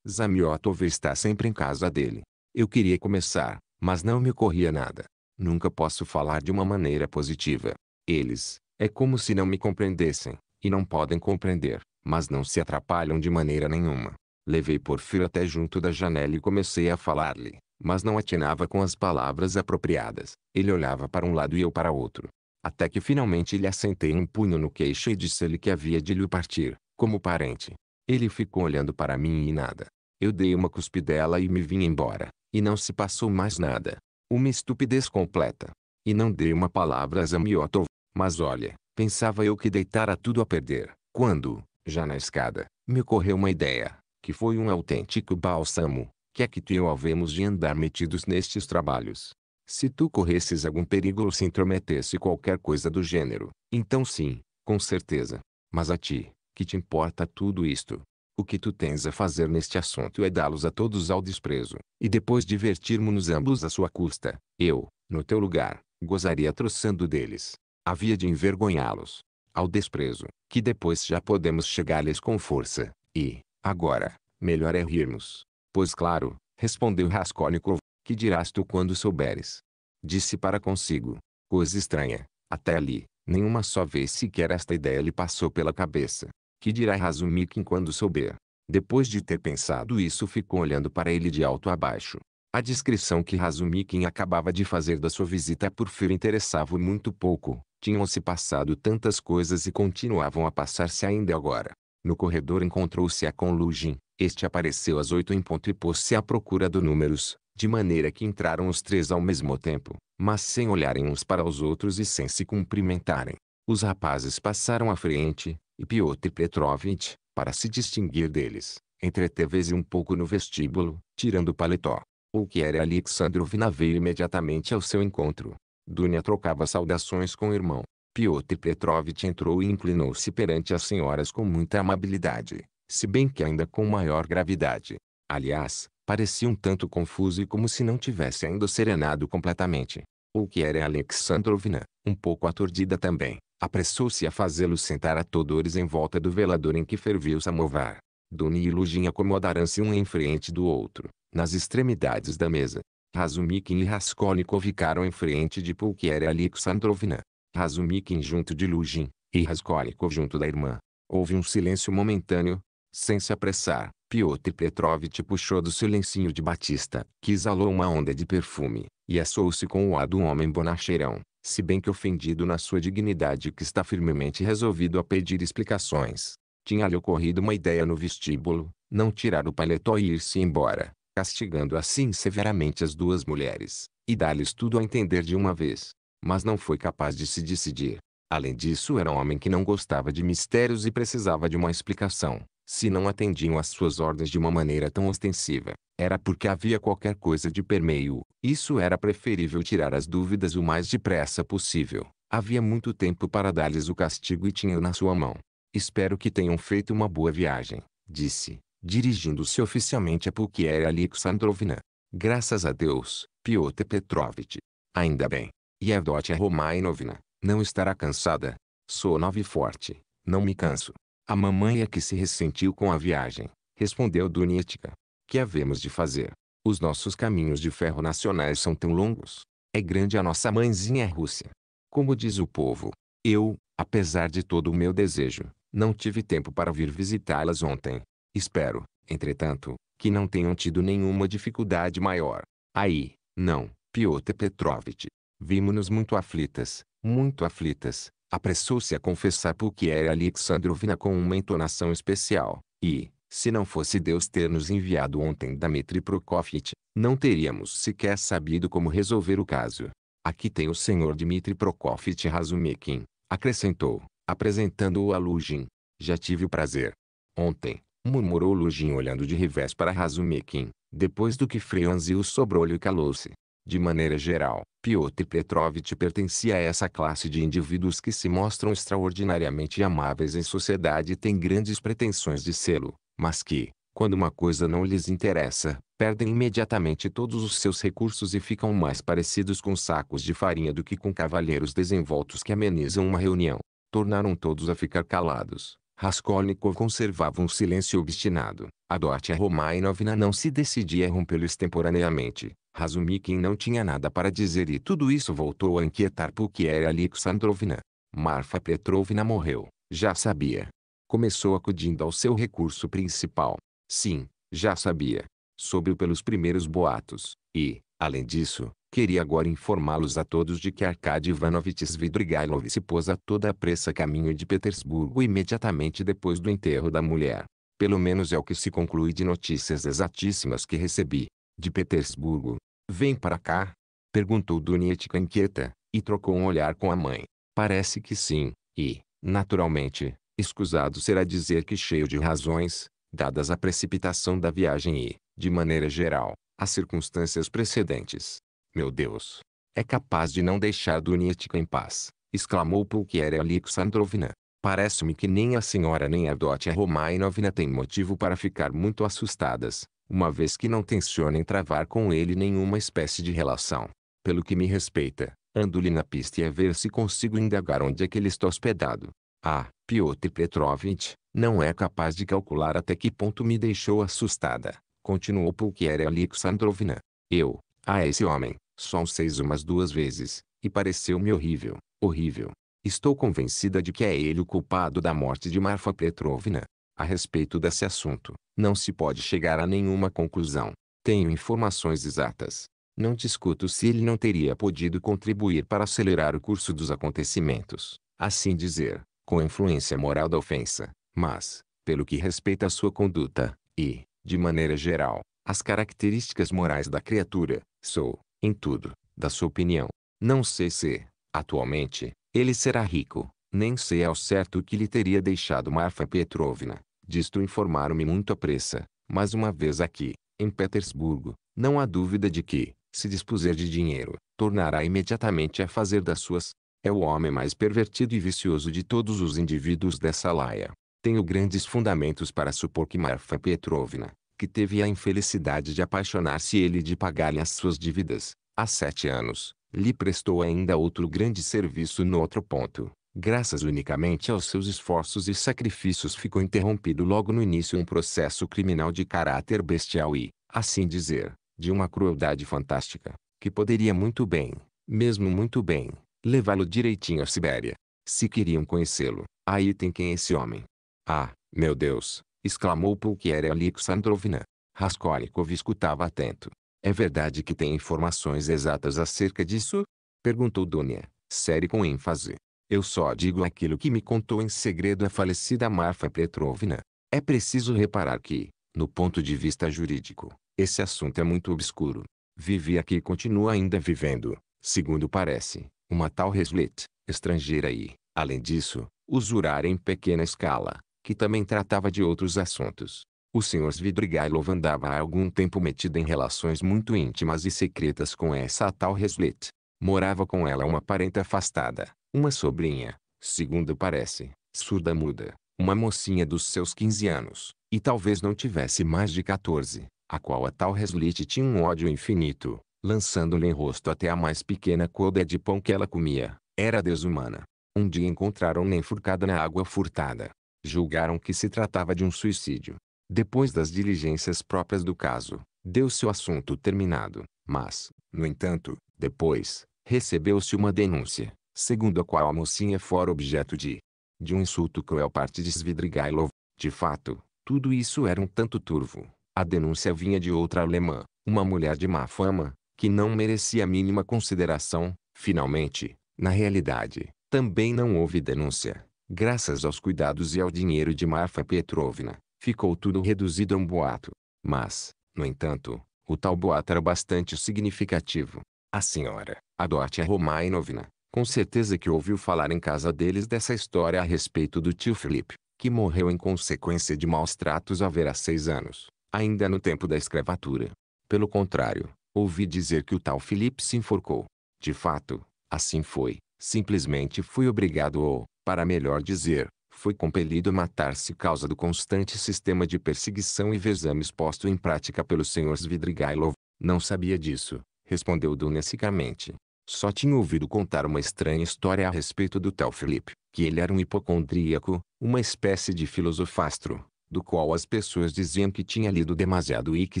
Zamiotov está sempre em casa dele. Eu queria começar, mas não me ocorria nada. Nunca posso falar de uma maneira positiva. Eles, é como se não me compreendessem, e não podem compreender, mas não se atrapalham de maneira nenhuma. Levei Porfiro até junto da janela e comecei a falar-lhe, mas não atinava com as palavras apropriadas. Ele olhava para um lado e eu para outro. Até que finalmente lhe assentei um punho no queixo e disse-lhe que havia de lhe partir, como parente. Ele ficou olhando para mim e nada. Eu dei uma cuspidela e me vim embora. E não se passou mais nada. Uma estupidez completa. E não dei uma palavra a Zamiotov. Mas olha, pensava eu que deitara tudo a perder. Quando, já na escada, me ocorreu uma ideia, que foi um autêntico bálsamo, que é que tu e eu havemos de andar metidos nestes trabalhos. Se tu corresses algum perigo ou se intrometesse qualquer coisa do gênero, então sim, com certeza. Mas a ti, que te importa tudo isto? O que tu tens a fazer neste assunto é dá-los a todos ao desprezo, e depois divertirmo-nos ambos à sua custa. Eu, no teu lugar, gozaria troçando deles. Havia de envergonhá-los. Ao desprezo, que depois já podemos chegar-lhes com força. E, agora, melhor é rirmos. Pois claro, respondeu Raskolnikov, que dirás tu quando souberes? Disse para consigo. Coisa estranha, até ali, nenhuma só vez sequer esta ideia lhe passou pela cabeça que dirá Razumikin quando souber. Depois de ter pensado isso ficou olhando para ele de alto a baixo. A descrição que Razumikin acabava de fazer da sua visita a Porfírio interessava muito pouco. Tinham-se passado tantas coisas e continuavam a passar-se ainda agora. No corredor encontrou-se com Lugin. Este apareceu às oito em ponto e pôs-se à procura do números, de maneira que entraram os três ao mesmo tempo, mas sem olharem uns para os outros e sem se cumprimentarem. Os rapazes passaram à frente, e Piotr Petrovitch, para se distinguir deles, entreteve-se um pouco no vestíbulo, tirando o paletó. O que era Alexandrovna veio imediatamente ao seu encontro. Dunia trocava saudações com o irmão. Piotr Petrovitch entrou e inclinou-se perante as senhoras com muita amabilidade, se bem que ainda com maior gravidade. Aliás, parecia um tanto confuso e como se não tivesse ainda serenado completamente. O que era Alexandrovna, um pouco aturdida também, Apressou-se a fazê-lo sentar a todos em volta do velador em que fervia o samovar. Duni e Lugin acomodaram-se um em frente do outro, nas extremidades da mesa. Razumikin e Raskolnikov ficaram em frente de Pulquera Alexandrovna. Razumikin junto de Lugin, e Raskolnikov junto da irmã. Houve um silêncio momentâneo. Sem se apressar, Piotr Petrovitch puxou do silencinho de batista, que exalou uma onda de perfume, e assou-se com o ar do homem bonacheirão se bem que ofendido na sua dignidade que está firmemente resolvido a pedir explicações. Tinha-lhe ocorrido uma ideia no vestíbulo, não tirar o paletó e ir-se embora, castigando assim severamente as duas mulheres, e dar-lhes tudo a entender de uma vez. Mas não foi capaz de se decidir. Além disso era um homem que não gostava de mistérios e precisava de uma explicação, se não atendiam às suas ordens de uma maneira tão ostensiva, era porque havia qualquer coisa de permeio. Isso era preferível tirar as dúvidas o mais depressa possível. Havia muito tempo para dar-lhes o castigo e tinha na sua mão. Espero que tenham feito uma boa viagem, disse, dirigindo-se oficialmente a Pukiera Alexandrovna. Graças a Deus, Piotr Petrovitch. Ainda bem. E Evdotia Romainovna, não estará cansada. Sou nova e forte, não me canso. A mamãe é que se ressentiu com a viagem, respondeu Dunítica. Que havemos de fazer? Os nossos caminhos de ferro nacionais são tão longos. É grande a nossa mãezinha é Rússia. Como diz o povo, eu, apesar de todo o meu desejo, não tive tempo para vir visitá-las ontem. Espero, entretanto, que não tenham tido nenhuma dificuldade maior. Aí, não, Piotr Petrovitch. Vimos-nos muito aflitas, muito aflitas, Apressou-se a confessar porque era Alexandrovna com uma entonação especial, e, se não fosse Deus ter nos enviado ontem Dmitri Prokofitch, não teríamos sequer sabido como resolver o caso. Aqui tem o senhor Dmitri Prokofitch Razumikin, acrescentou, apresentando-o a Lugin. Já tive o prazer. Ontem, murmurou Lugin olhando de revés para Razumikin, depois do que franziu o sobrolho e calou-se. De maneira geral, Piotr Petrovitch pertencia a essa classe de indivíduos que se mostram extraordinariamente amáveis em sociedade e têm grandes pretensões de sê-lo, mas que, quando uma coisa não lhes interessa, perdem imediatamente todos os seus recursos e ficam mais parecidos com sacos de farinha do que com cavalheiros desenvoltos que amenizam uma reunião. Tornaram todos a ficar calados. Raskolnikov conservava um silêncio obstinado. A Dória Romainovna não se decidia a rompê-lo extemporaneamente. Razumikin não tinha nada para dizer e tudo isso voltou a inquietar porque era Alexandrovna. Marfa Petrovna morreu, já sabia. Começou acudindo ao seu recurso principal. Sim, já sabia. Soube pelos primeiros boatos, e, além disso, queria agora informá-los a todos de que Arkady Ivanovich Svidrigailov se pôs a toda a pressa caminho de Petersburgo imediatamente depois do enterro da mulher. Pelo menos é o que se conclui de notícias exatíssimas que recebi de Petersburgo. Vem para cá? Perguntou Dunietka inquieta, e trocou um olhar com a mãe. Parece que sim, e, naturalmente, escusado será dizer que cheio de razões, dadas a precipitação da viagem e, de maneira geral, as circunstâncias precedentes. Meu Deus! É capaz de não deixar Dunietka em paz, exclamou Pulqueria Alexandrovna. Parece-me que nem a senhora nem a Dótia Romainovna têm motivo para ficar muito assustadas, uma vez que não tencionem travar com ele nenhuma espécie de relação. Pelo que me respeita, ando-lhe na pista e a ver se consigo indagar onde é que ele está hospedado. Ah, Piotr Petrovitch, não é capaz de calcular até que ponto me deixou assustada, continuou Pulquiera Alexandrovna. Eu, a ah, esse homem, só seis umas duas vezes, e pareceu-me horrível, horrível. Estou convencida de que é ele o culpado da morte de Marfa Petrovna. A respeito desse assunto, não se pode chegar a nenhuma conclusão. Tenho informações exatas. Não discuto se ele não teria podido contribuir para acelerar o curso dos acontecimentos, assim dizer, com a influência moral da ofensa, mas, pelo que respeita à sua conduta, e, de maneira geral, às características morais da criatura, sou, em tudo, da sua opinião. Não sei se, atualmente, ele será rico, nem sei ao certo o que lhe teria deixado Marfa Petrovna, Disto informaram-me muito à pressa, mas uma vez aqui, em Petersburgo, não há dúvida de que, se dispuser de dinheiro, tornará imediatamente a fazer das suas. É o homem mais pervertido e vicioso de todos os indivíduos dessa laia. Tenho grandes fundamentos para supor que Marfa Petrovna, que teve a infelicidade de apaixonar-se ele e de pagar-lhe as suas dívidas, há sete anos, lhe prestou ainda outro grande serviço no outro ponto graças unicamente aos seus esforços e sacrifícios ficou interrompido logo no início um processo criminal de caráter bestial e, assim dizer, de uma crueldade fantástica, que poderia muito bem, mesmo muito bem, levá-lo direitinho à Sibéria. Se queriam conhecê-lo, aí tem quem é esse homem. Ah, meu Deus! exclamou Pulqueria Alexandrovna. Raskolnikov escutava atento. É verdade que tem informações exatas acerca disso? Perguntou Dunia, sério com ênfase. Eu só digo aquilo que me contou em segredo a falecida Marfa Petrovna. É preciso reparar que, no ponto de vista jurídico, esse assunto é muito obscuro. Vivia aqui e continua ainda vivendo, segundo parece, uma tal Reslet, estrangeira e, além disso, usurária em pequena escala, que também tratava de outros assuntos. O senhor Svidrigailov andava há algum tempo metido em relações muito íntimas e secretas com essa tal Reslet. Morava com ela uma parenta afastada, uma sobrinha, segundo parece, surda-muda, uma mocinha dos seus 15 anos, e talvez não tivesse mais de 14, a qual a tal Reslit tinha um ódio infinito, lançando-lhe em rosto até a mais pequena colda de pão que ela comia. Era desumana. Um dia encontraram-na enforcada na água furtada. Julgaram que se tratava de um suicídio. Depois das diligências próprias do caso, deu-se o assunto terminado, mas, no entanto, depois, recebeu-se uma denúncia, segundo a qual a mocinha fora objeto de, de um insulto cruel parte de Svidrigailov. De fato, tudo isso era um tanto turvo. A denúncia vinha de outra alemã, uma mulher de má fama, que não merecia a mínima consideração. Finalmente, na realidade, também não houve denúncia. Graças aos cuidados e ao dinheiro de Marfa Petrovna, ficou tudo reduzido a um boato. Mas, no entanto, o tal boato era bastante significativo. A senhora, Adotia Romainovna, com certeza que ouviu falar em casa deles dessa história a respeito do tio Felipe, que morreu em consequência de maus tratos haverá seis anos, ainda no tempo da escravatura. Pelo contrário, ouvi dizer que o tal Felipe se enforcou. De fato, assim foi. Simplesmente fui obrigado ou, para melhor dizer, fui compelido a matar-se causa do constante sistema de perseguição e vexames posto em prática pelos senhores Vidrigailov. Não sabia disso, respondeu Dunesicamente. Só tinha ouvido contar uma estranha história a respeito do tal Felipe, que ele era um hipocondríaco, uma espécie de filosofastro, do qual as pessoas diziam que tinha lido demasiado e que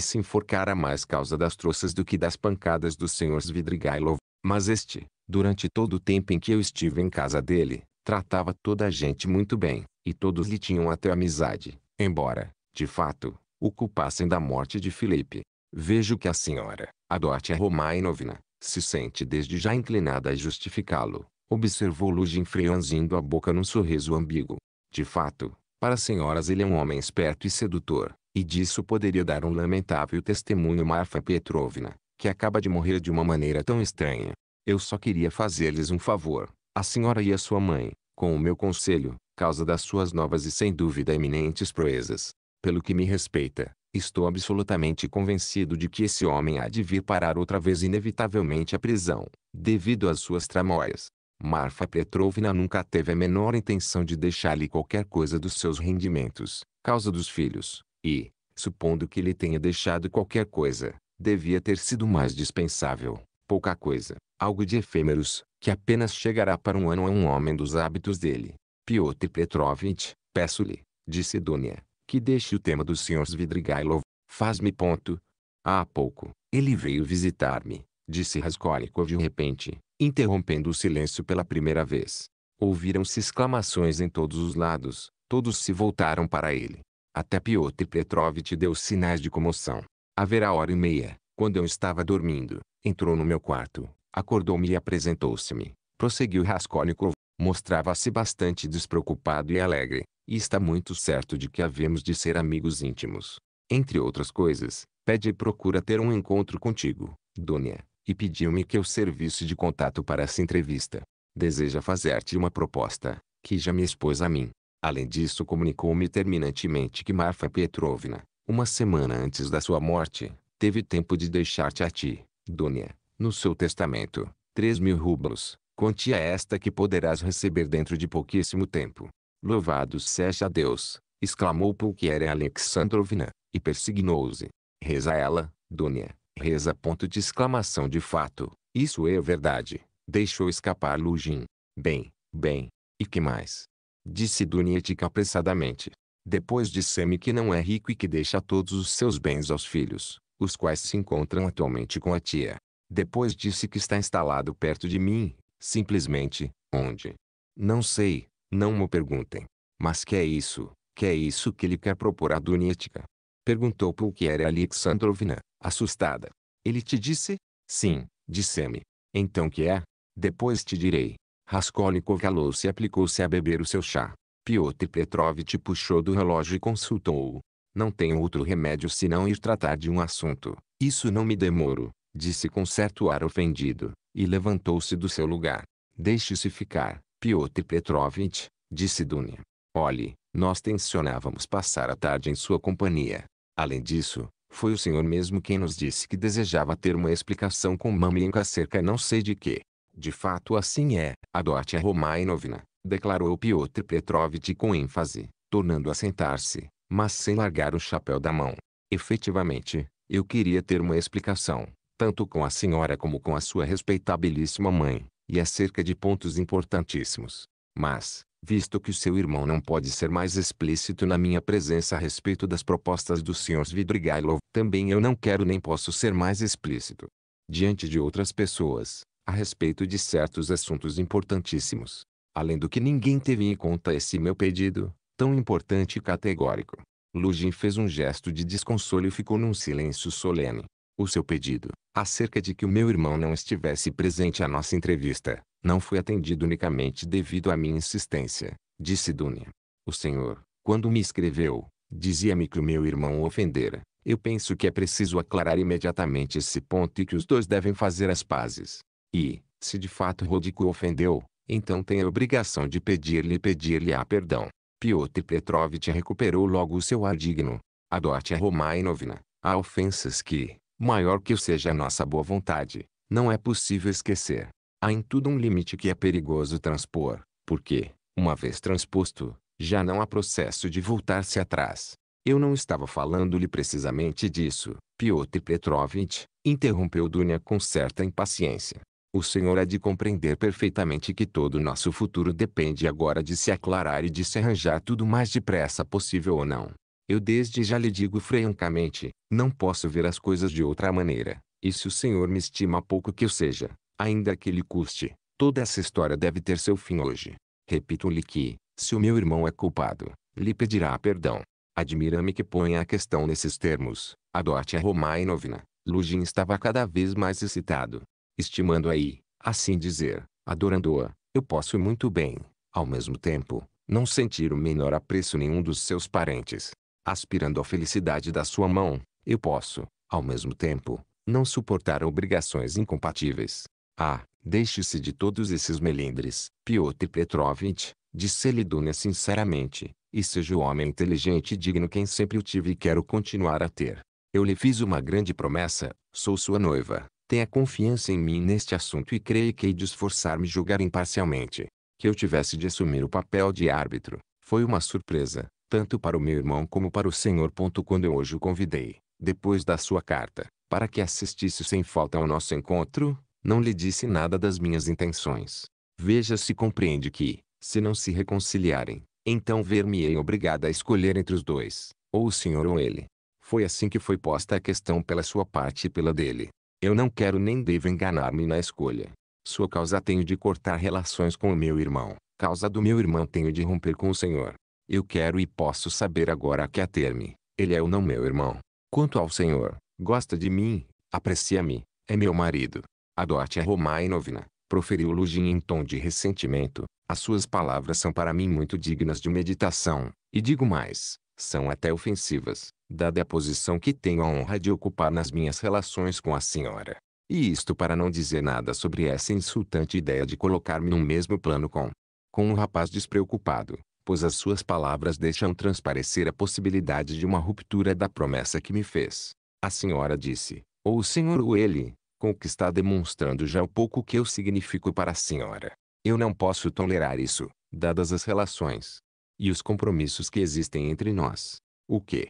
se enforcara mais causa das troças do que das pancadas dos senhores Vidrigailov. Mas este, durante todo o tempo em que eu estive em casa dele, tratava toda a gente muito bem, e todos lhe tinham até amizade, embora, de fato, o culpassem da morte de Felipe. Vejo que a senhora, a Dótia Romainovna, se sente desde já inclinada a justificá-lo, observou Lugin franzindo a boca num sorriso ambíguo. De fato, para as senhoras ele é um homem esperto e sedutor, e disso poderia dar um lamentável testemunho Marfa Petrovna, que acaba de morrer de uma maneira tão estranha. Eu só queria fazer-lhes um favor, a senhora e a sua mãe, com o meu conselho, causa das suas novas e sem dúvida eminentes proezas. Pelo que me respeita, Estou absolutamente convencido de que esse homem há de vir parar outra vez inevitavelmente à prisão, devido às suas tramóias. Marfa Petrovna nunca teve a menor intenção de deixar-lhe qualquer coisa dos seus rendimentos, causa dos filhos, e, supondo que lhe tenha deixado qualquer coisa, devia ter sido mais dispensável, pouca coisa, algo de efêmeros, que apenas chegará para um ano a um homem dos hábitos dele. Piotr Petrovitch, peço-lhe, disse Dunia, que deixe o tema dos senhores Vidrigailov. Faz-me ponto. Há pouco, ele veio visitar-me, disse Raskolnikov de repente, interrompendo o silêncio pela primeira vez. Ouviram-se exclamações em todos os lados, todos se voltaram para ele. Até Piotr Petrovitch deu sinais de comoção. Haverá hora e meia, quando eu estava dormindo, entrou no meu quarto, acordou-me e apresentou-se-me. Prosseguiu Raskolnikov mostrava-se bastante despreocupado e alegre, e está muito certo de que havemos de ser amigos íntimos. Entre outras coisas, pede e procura ter um encontro contigo, Dônia, e pediu-me que eu servisse de contato para essa entrevista. Deseja fazer-te uma proposta, que já me expôs a mim. Além disso, comunicou-me terminantemente que Marfa Petrovna, uma semana antes da sua morte, teve tempo de deixar-te a ti, Dônia, no seu testamento, 3 mil rublos, Quantia esta que poderás receber dentro de pouquíssimo tempo. Louvado seja Deus, exclamou Pulquéria Alexandrovna, e persignou-se. Reza ela, Dunia, reza ponto de exclamação de fato, isso é verdade, deixou escapar Lujin. Bem, bem, e que mais? Disse Dunietica apressadamente. Depois disseme que não é rico e que deixa todos os seus bens aos filhos, os quais se encontram atualmente com a tia. Depois disse que está instalado perto de mim, simplesmente, onde? Não sei, não me perguntem. Mas que é isso, que é isso que ele quer propor a Dunítica? Perguntou Pulkier Alexandrovna, assustada. Ele te disse? Sim, disse-me. Então que é? Depois te direi. Raskolnikov calou-se e aplicou-se a beber o seu chá. Piotr Petrovitch puxou do relógio e consultou-o. Não tenho outro remédio senão ir tratar de um assunto. Isso não me demoro. Disse com certo ar ofendido, e levantou-se do seu lugar. Deixe-se ficar, Piotr Petrovitch, disse Dunia. Olhe, nós tensionávamos passar a tarde em sua companhia. Além disso, foi o senhor mesmo quem nos disse que desejava ter uma explicação com Mamienka acerca não sei de quê. De fato assim é, Adotia Romainovna, declarou Piotr Petrovitch com ênfase, tornando a sentar-se, mas sem largar o chapéu da mão. Efetivamente, eu queria ter uma explicação, tanto com a senhora como com a sua respeitabilíssima mãe, e acerca é de pontos importantíssimos. Mas, visto que o seu irmão não pode ser mais explícito na minha presença a respeito das propostas dos senhores Vidrigailov, também eu não quero nem posso ser mais explícito. Diante de outras pessoas, a respeito de certos assuntos importantíssimos. Além do que ninguém teve em conta esse meu pedido, tão importante e categórico. Lugin fez um gesto de desconsolo e ficou num silêncio solene o seu pedido, acerca de que o meu irmão não estivesse presente à nossa entrevista, não foi atendido unicamente devido à minha insistência, disse Dunia. O senhor, quando me escreveu, dizia-me que o meu irmão o ofendera. Eu penso que é preciso aclarar imediatamente esse ponto e que os dois devem fazer as pazes. E, se de fato Rodico ofendeu, então tem a obrigação de pedir-lhe pedir-lhe a perdão. Piotr Petrovitch recuperou logo o seu ar digno. A Dória Romainovna, há ofensas que, maior que seja a nossa boa vontade, não é possível esquecer. Há em tudo um limite que é perigoso transpor, porque, uma vez transposto, já não há processo de voltar-se atrás. Eu não estava falando-lhe precisamente disso, Piotr Petrovitch, interrompeu Dunia com certa impaciência. O senhor é de compreender perfeitamente que todo o nosso futuro depende agora de se aclarar e de se arranjar tudo o mais depressa possível ou não. Eu desde já lhe digo francamente, não posso ver as coisas de outra maneira. E se o senhor me estima pouco que eu seja, ainda que lhe custe, toda essa história deve ter seu fim hoje. Repito-lhe que, se o meu irmão é culpado, lhe pedirá perdão. Admira-me que ponha a questão nesses termos. Adote-a Romainovna. Lugin estava cada vez mais excitado. Estimando aí, assim dizer, adorando-a, eu posso muito bem, ao mesmo tempo, não sentir o menor apreço nenhum dos seus parentes aspirando à felicidade da sua mão, eu posso, ao mesmo tempo, não suportar obrigações incompatíveis. Ah, deixe-se de todos esses melindres, Piotr Petrovitch, disse Lidúnia sinceramente, e seja o homem inteligente e digno quem sempre o tive e quero continuar a ter. Eu lhe fiz uma grande promessa, sou sua noiva, tenha confiança em mim neste assunto e creio que hei de esforçar-me julgar imparcialmente. Que eu tivesse de assumir o papel de árbitro, foi uma surpresa, tanto para o meu irmão como para o Senhor. Quando eu hoje o convidei, depois da sua carta, para que assistisse sem falta ao nosso encontro, não lhe disse nada das minhas intenções. Veja se compreende que, se não se reconciliarem, então ver-me-ei obrigada a escolher entre os dois, ou o senhor ou ele. Foi assim que foi posta a questão pela sua parte e pela dele. Eu não quero nem devo enganar-me na escolha. Sua causa tenho de cortar relações com o meu irmão, causa do meu irmão tenho de romper com o senhor. Eu quero e posso saber agora a que ater-me. Ele é ou não meu irmão. Quanto ao Senhor, gosta de mim, aprecia-me, é meu marido. Adote a Romainovna, proferiu Lugin em tom de ressentimento. As suas palavras são para mim muito dignas de meditação, e digo mais, são até ofensivas, dada a posição que tenho a honra de ocupar nas minhas relações com a senhora. E isto para não dizer nada sobre essa insultante ideia de colocar-me no mesmo plano com com um rapaz despreocupado, pois as suas palavras deixam transparecer a possibilidade de uma ruptura da promessa que me fez. A senhora disse, ou o senhor ou ele, com o que está demonstrando já o pouco que eu significo para a senhora. Eu não posso tolerar isso, dadas as relações e os compromissos que existem entre nós. O que?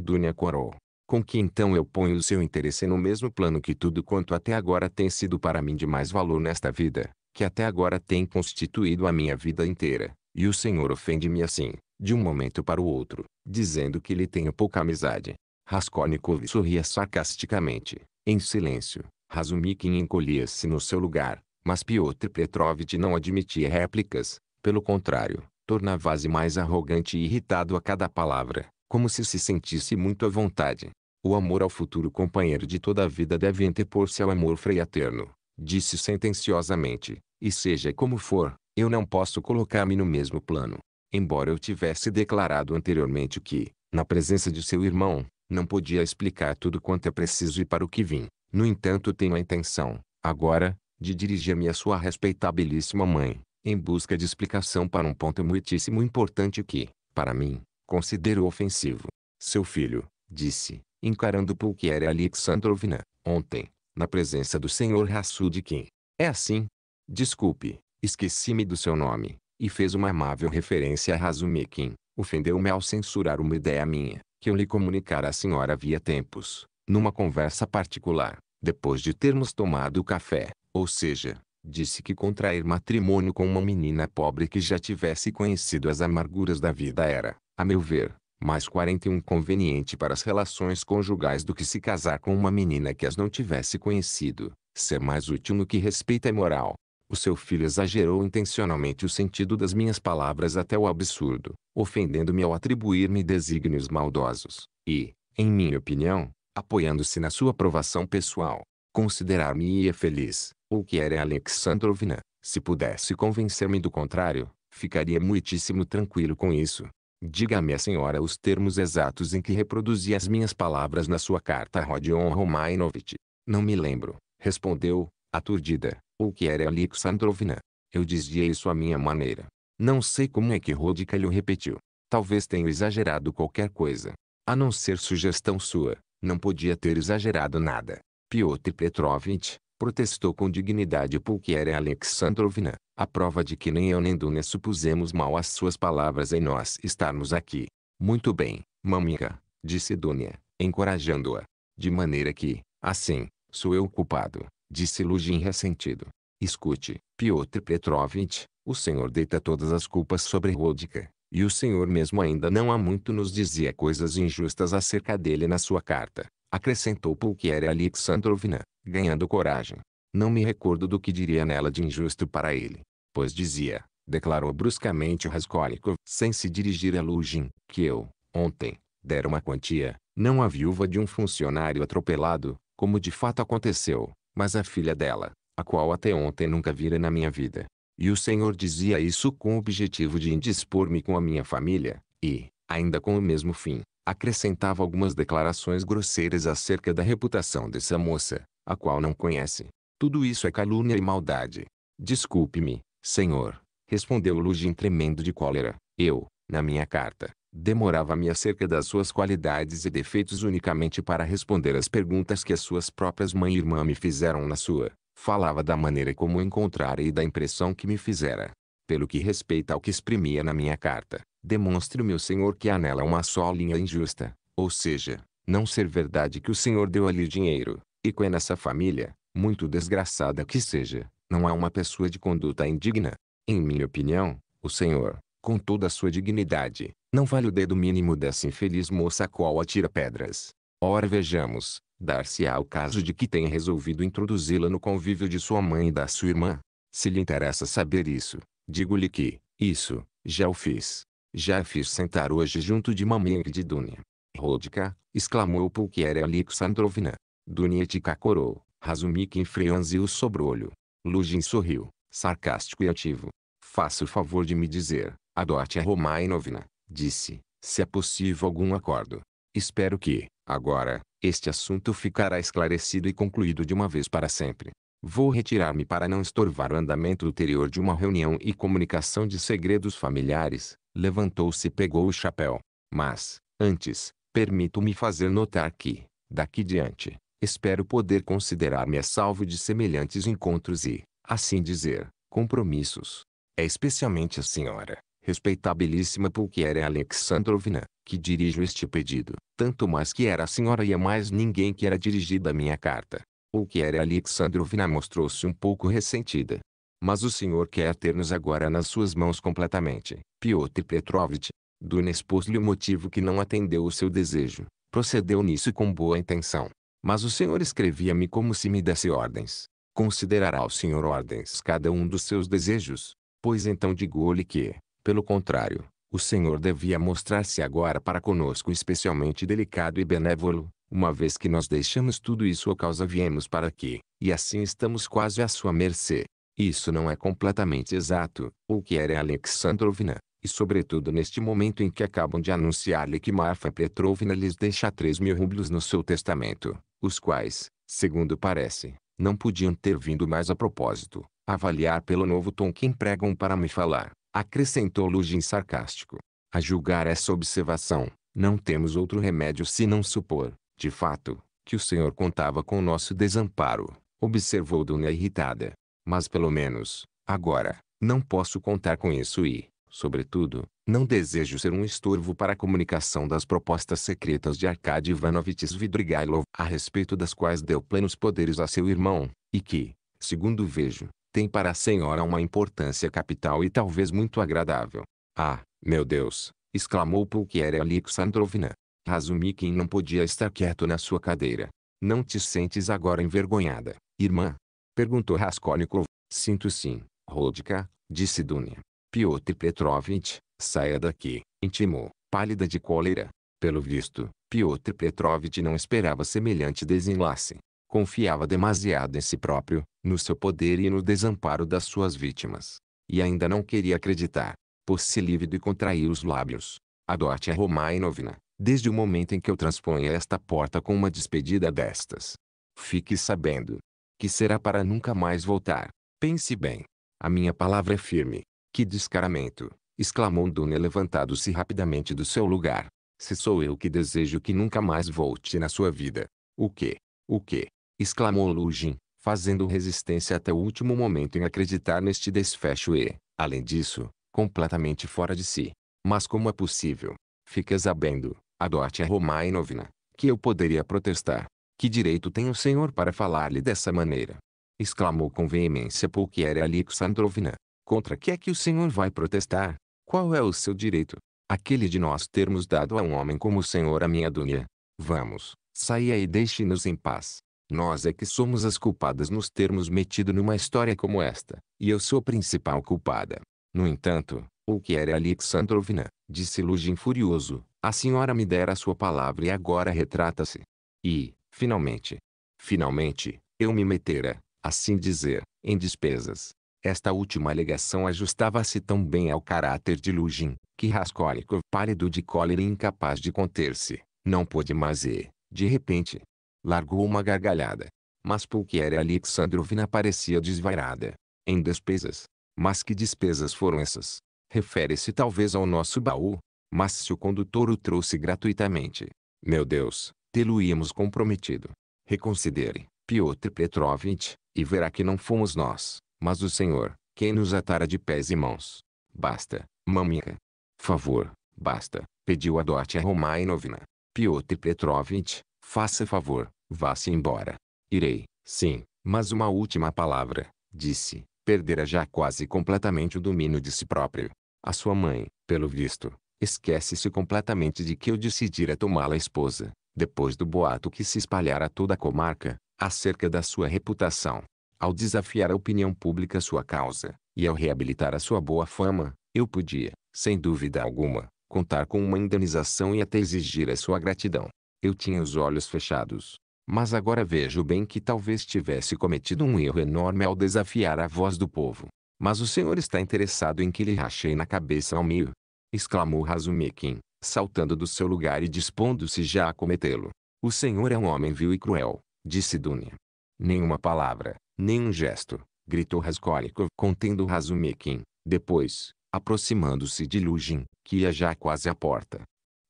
dunia corou. Com que então eu ponho o seu interesse no mesmo plano que tudo quanto até agora tem sido para mim de mais valor nesta vida, que até agora tem constituído a minha vida inteira, e o Senhor ofende-me assim, de um momento para o outro, dizendo que lhe tenho pouca amizade. Raskolnikov sorria sarcasticamente, em silêncio. Razumikin encolhia-se no seu lugar, mas Piotr Petrovitch não admitia réplicas, pelo contrário, tornava-se mais arrogante e irritado a cada palavra, como se se sentisse muito à vontade. O amor ao futuro companheiro de toda a vida deve antepor-se ao amor freiaterno, disse sentenciosamente, e seja como for, eu não posso colocar-me no mesmo plano. Embora eu tivesse declarado anteriormente que, na presença de seu irmão, não podia explicar tudo quanto é preciso e para o que vim, no entanto tenho a intenção, agora, de dirigir-me à sua respeitabilíssima mãe, em busca de explicação para um ponto muitíssimo importante que, para mim, considero ofensivo. Seu filho, disse, encarando Pulquiera Alexandrovna, ontem, na presença do senhor Rassudikin. É assim? Desculpe, Esqueci-me do seu nome, e fez uma amável referência a Razumikin. Ofendeu-me ao censurar uma ideia minha, que eu lhe comunicara à senhora havia tempos, numa conversa particular, depois de termos tomado o café, ou seja, disse que contrair matrimônio com uma menina pobre que já tivesse conhecido as amarguras da vida era, a meu ver, mais 41 conveniente para as relações conjugais do que se casar com uma menina que as não tivesse conhecido, ser mais útil no que respeita à é moral, o seu filho exagerou intencionalmente o sentido das minhas palavras até o absurdo, ofendendo-me ao atribuir-me desígnios maldosos, e, em minha opinião, apoiando-se na sua aprovação pessoal, considerar-me-ia é feliz, ou que era Alexandrovna, se pudesse convencer-me do contrário, ficaria muitíssimo tranquilo com isso. Diga-me a senhora os termos exatos em que reproduzi as minhas palavras na sua carta a Rodion Romainovitch. Não me lembro, respondeu, aturdida, ou que era Alexandrovna. Eu dizia isso à minha maneira. Não sei como é que Rodica lhe repetiu. Talvez tenha exagerado qualquer coisa. A não ser sugestão sua, não podia ter exagerado nada. Piotr Petrovitch, protestou com dignidade que era Alexandrovna, a prova de que nem eu nem Dunia supusemos mal as suas palavras em nós estarmos aqui. Muito bem, maminha, disse Dunia, encorajando-a. De maneira que, assim, sou eu culpado, disse Lugin ressentido. Escute, Piotr Petrovitch, o senhor deita todas as culpas sobre Rodka, e o senhor mesmo ainda não há muito nos dizia coisas injustas acerca dele na sua carta, acrescentou Pulquiera Alexandrovna, ganhando coragem. Não me recordo do que diria nela de injusto para ele, pois dizia, declarou bruscamente Raskolnikov, sem se dirigir a Lugin, que eu, ontem, dera uma quantia, não a viúva de um funcionário atropelado, como de fato aconteceu, mas a filha dela, a qual até ontem nunca vira na minha vida. E o Senhor dizia isso com o objetivo de indispor-me com a minha família, e, ainda com o mesmo fim, acrescentava algumas declarações grosseiras acerca da reputação dessa moça, a qual não conhece. Tudo isso é calúnia e maldade. Desculpe-me, Senhor, respondeu Lugin tremendo de cólera. Eu, na minha carta, Demorava-me acerca das suas qualidades e defeitos unicamente para responder às perguntas que as suas próprias mãe e irmã me fizeram na sua. Falava da maneira como encontrara e da impressão que me fizera. Pelo que respeita ao que exprimia na minha carta, demonstre me o senhor que há nela uma só linha injusta, ou seja, não ser verdade que o senhor deu ali dinheiro, e que é nessa família, muito desgraçada que seja, não há uma pessoa de conduta indigna. Em minha opinião, o senhor, com toda a sua dignidade, não vale o dedo mínimo dessa infeliz moça a qual atira pedras. Ora vejamos, dar-se-á o caso de que tenha resolvido introduzi-la no convívio de sua mãe e da sua irmã. Se lhe interessa saber isso, digo-lhe que, isso, já o fiz. Já a fiz sentar hoje junto de mamãe e de Dunia. Rodka, exclamou Pulqueria Alexandrovna. Dunia corou, Razumikin enfreanziu o sobrolho. Lugin sorriu, sarcástico e ativo. Faça o favor de me dizer, Adote-a Romainovna, disse, se é possível algum acordo. Espero que, agora, este assunto ficará esclarecido e concluído de uma vez para sempre. Vou retirar-me para não estorvar o andamento ulterior de uma reunião e comunicação de segredos familiares. Levantou-se e pegou o chapéu. Mas, antes, permito-me fazer notar que, daqui diante, espero poder considerar-me a salvo de semelhantes encontros e, assim dizer, compromissos. É especialmente a senhora, respeitabilíssima Pulquéria Alexandrovna, que dirijo este pedido, tanto mais que era a senhora e a mais ninguém que era dirigida a minha carta. Pulquéria Alexandrovna mostrou-se um pouco ressentida. Mas o senhor quer ter-nos agora nas suas mãos completamente, Piotr Petrovitch. Duna expôs-lhe o motivo que não atendeu o seu desejo. Procedeu nisso com boa intenção. Mas o senhor escrevia-me como se me desse ordens. Considerará o senhor ordens cada um dos seus desejos? Pois então digo-lhe que, pelo contrário, o Senhor devia mostrar-se agora para conosco especialmente delicado e benévolo, uma vez que nós deixamos tudo isso ou causa viemos para aqui, e assim estamos quase à sua mercê. Isso não é completamente exato, o que era Alexandrovna, e sobretudo neste momento em que acabam de anunciar-lhe que Marfa Petrovna lhes deixa 3 mil rublos no seu testamento, os quais, segundo parece, não podiam ter vindo mais a propósito, avaliar pelo novo tom que empregam para me falar acrescentou Lugin sarcástico. A julgar essa observação, não temos outro remédio se não supor, de fato, que o senhor contava com o nosso desamparo, observou Dona irritada. Mas pelo menos, agora, não posso contar com isso e, sobretudo, não desejo ser um estorvo para a comunicação das propostas secretas de Arkady Ivanovich Svidrigailov, a respeito das quais deu plenos poderes a seu irmão, e que, segundo vejo, tem para a senhora uma importância capital e talvez muito agradável. Ah, meu Deus! exclamou Pulqueria Alexandrovna. Razumikin não podia estar quieto na sua cadeira. Não te sentes agora envergonhada, irmã? Perguntou Raskolnikov. Sinto sim, Rodka, disse Dunia. Piotr Petrovitch, saia daqui, intimou, pálida de cólera. Pelo visto, Piotr Petrovitch não esperava semelhante desenlace. Confiava demasiado em si próprio, no seu poder e no desamparo das suas vítimas. E ainda não queria acreditar. Pôs-se lívido e contraiu os lábios. Adote é Romainovna, desde o momento em que eu transponha esta porta com uma despedida destas. Fique sabendo. Que será para nunca mais voltar. Pense bem. A minha palavra é firme. Que descaramento! exclamou Duna levantando-se rapidamente do seu lugar. Se sou eu que desejo que nunca mais volte na sua vida. O que? O que? exclamou Lugin, fazendo resistência até o último momento em acreditar neste desfecho e, além disso, completamente fora de si. Mas como é possível? Fica sabendo, Adotia Romainovna, que eu poderia protestar. Que direito tem o senhor para falar-lhe dessa maneira? Exclamou com veemência Pulquiera Alexandrovna. Contra que é que o senhor vai protestar? Qual é o seu direito? Aquele de nós termos dado a um homem como o senhor a minha dunia. Vamos, saia e deixe-nos em paz. Nós é que somos as culpadas nos termos metido numa história como esta, e eu sou a principal culpada. No entanto, o que era Alexandrovna, disse Lugin furioso, a senhora me dera a sua palavra e agora retrata-se. E, finalmente, finalmente, eu me metera, assim dizer, em despesas. Esta última alegação ajustava-se tão bem ao caráter de Lugin, que Raskolnikov, pálido de cólera e incapaz de conter-se, não pôde mais e, de repente, Largou uma gargalhada. Mas Pulquiera Alexandrovna parecia desvairada. Em despesas. Mas que despesas foram essas? Refere-se talvez ao nosso baú. Mas se o condutor o trouxe gratuitamente. Meu Deus, tê-lo-íamos comprometido. Reconsidere, Piotr Petrovitch, e verá que não fomos nós, mas o Senhor, quem nos atara de pés e mãos. Basta, maminha. Favor, basta, pediu a a Romainovna. Piotr Petrovitch, Faça favor, vá-se embora. Irei, sim, mas uma última palavra, disse, perdera já quase completamente o domínio de si próprio. A sua mãe, pelo visto, esquece-se completamente de que eu decidira tomá-la esposa, depois do boato que se espalhara toda a comarca, acerca da sua reputação. Ao desafiar a opinião pública sua causa, e ao reabilitar a sua boa fama, eu podia, sem dúvida alguma, contar com uma indenização e até exigir a sua gratidão. Eu tinha os olhos fechados. Mas agora vejo bem que talvez tivesse cometido um erro enorme ao desafiar a voz do povo. Mas o senhor está interessado em que lhe rachei na cabeça ao meio? Exclamou Razumekin, saltando do seu lugar e dispondo-se já a cometê-lo. O senhor é um homem vil e cruel, disse Dunia. Nenhuma palavra, nenhum gesto, gritou Raskolnikov contendo Razumekin. Depois, aproximando-se de Lugin, que ia já quase à porta.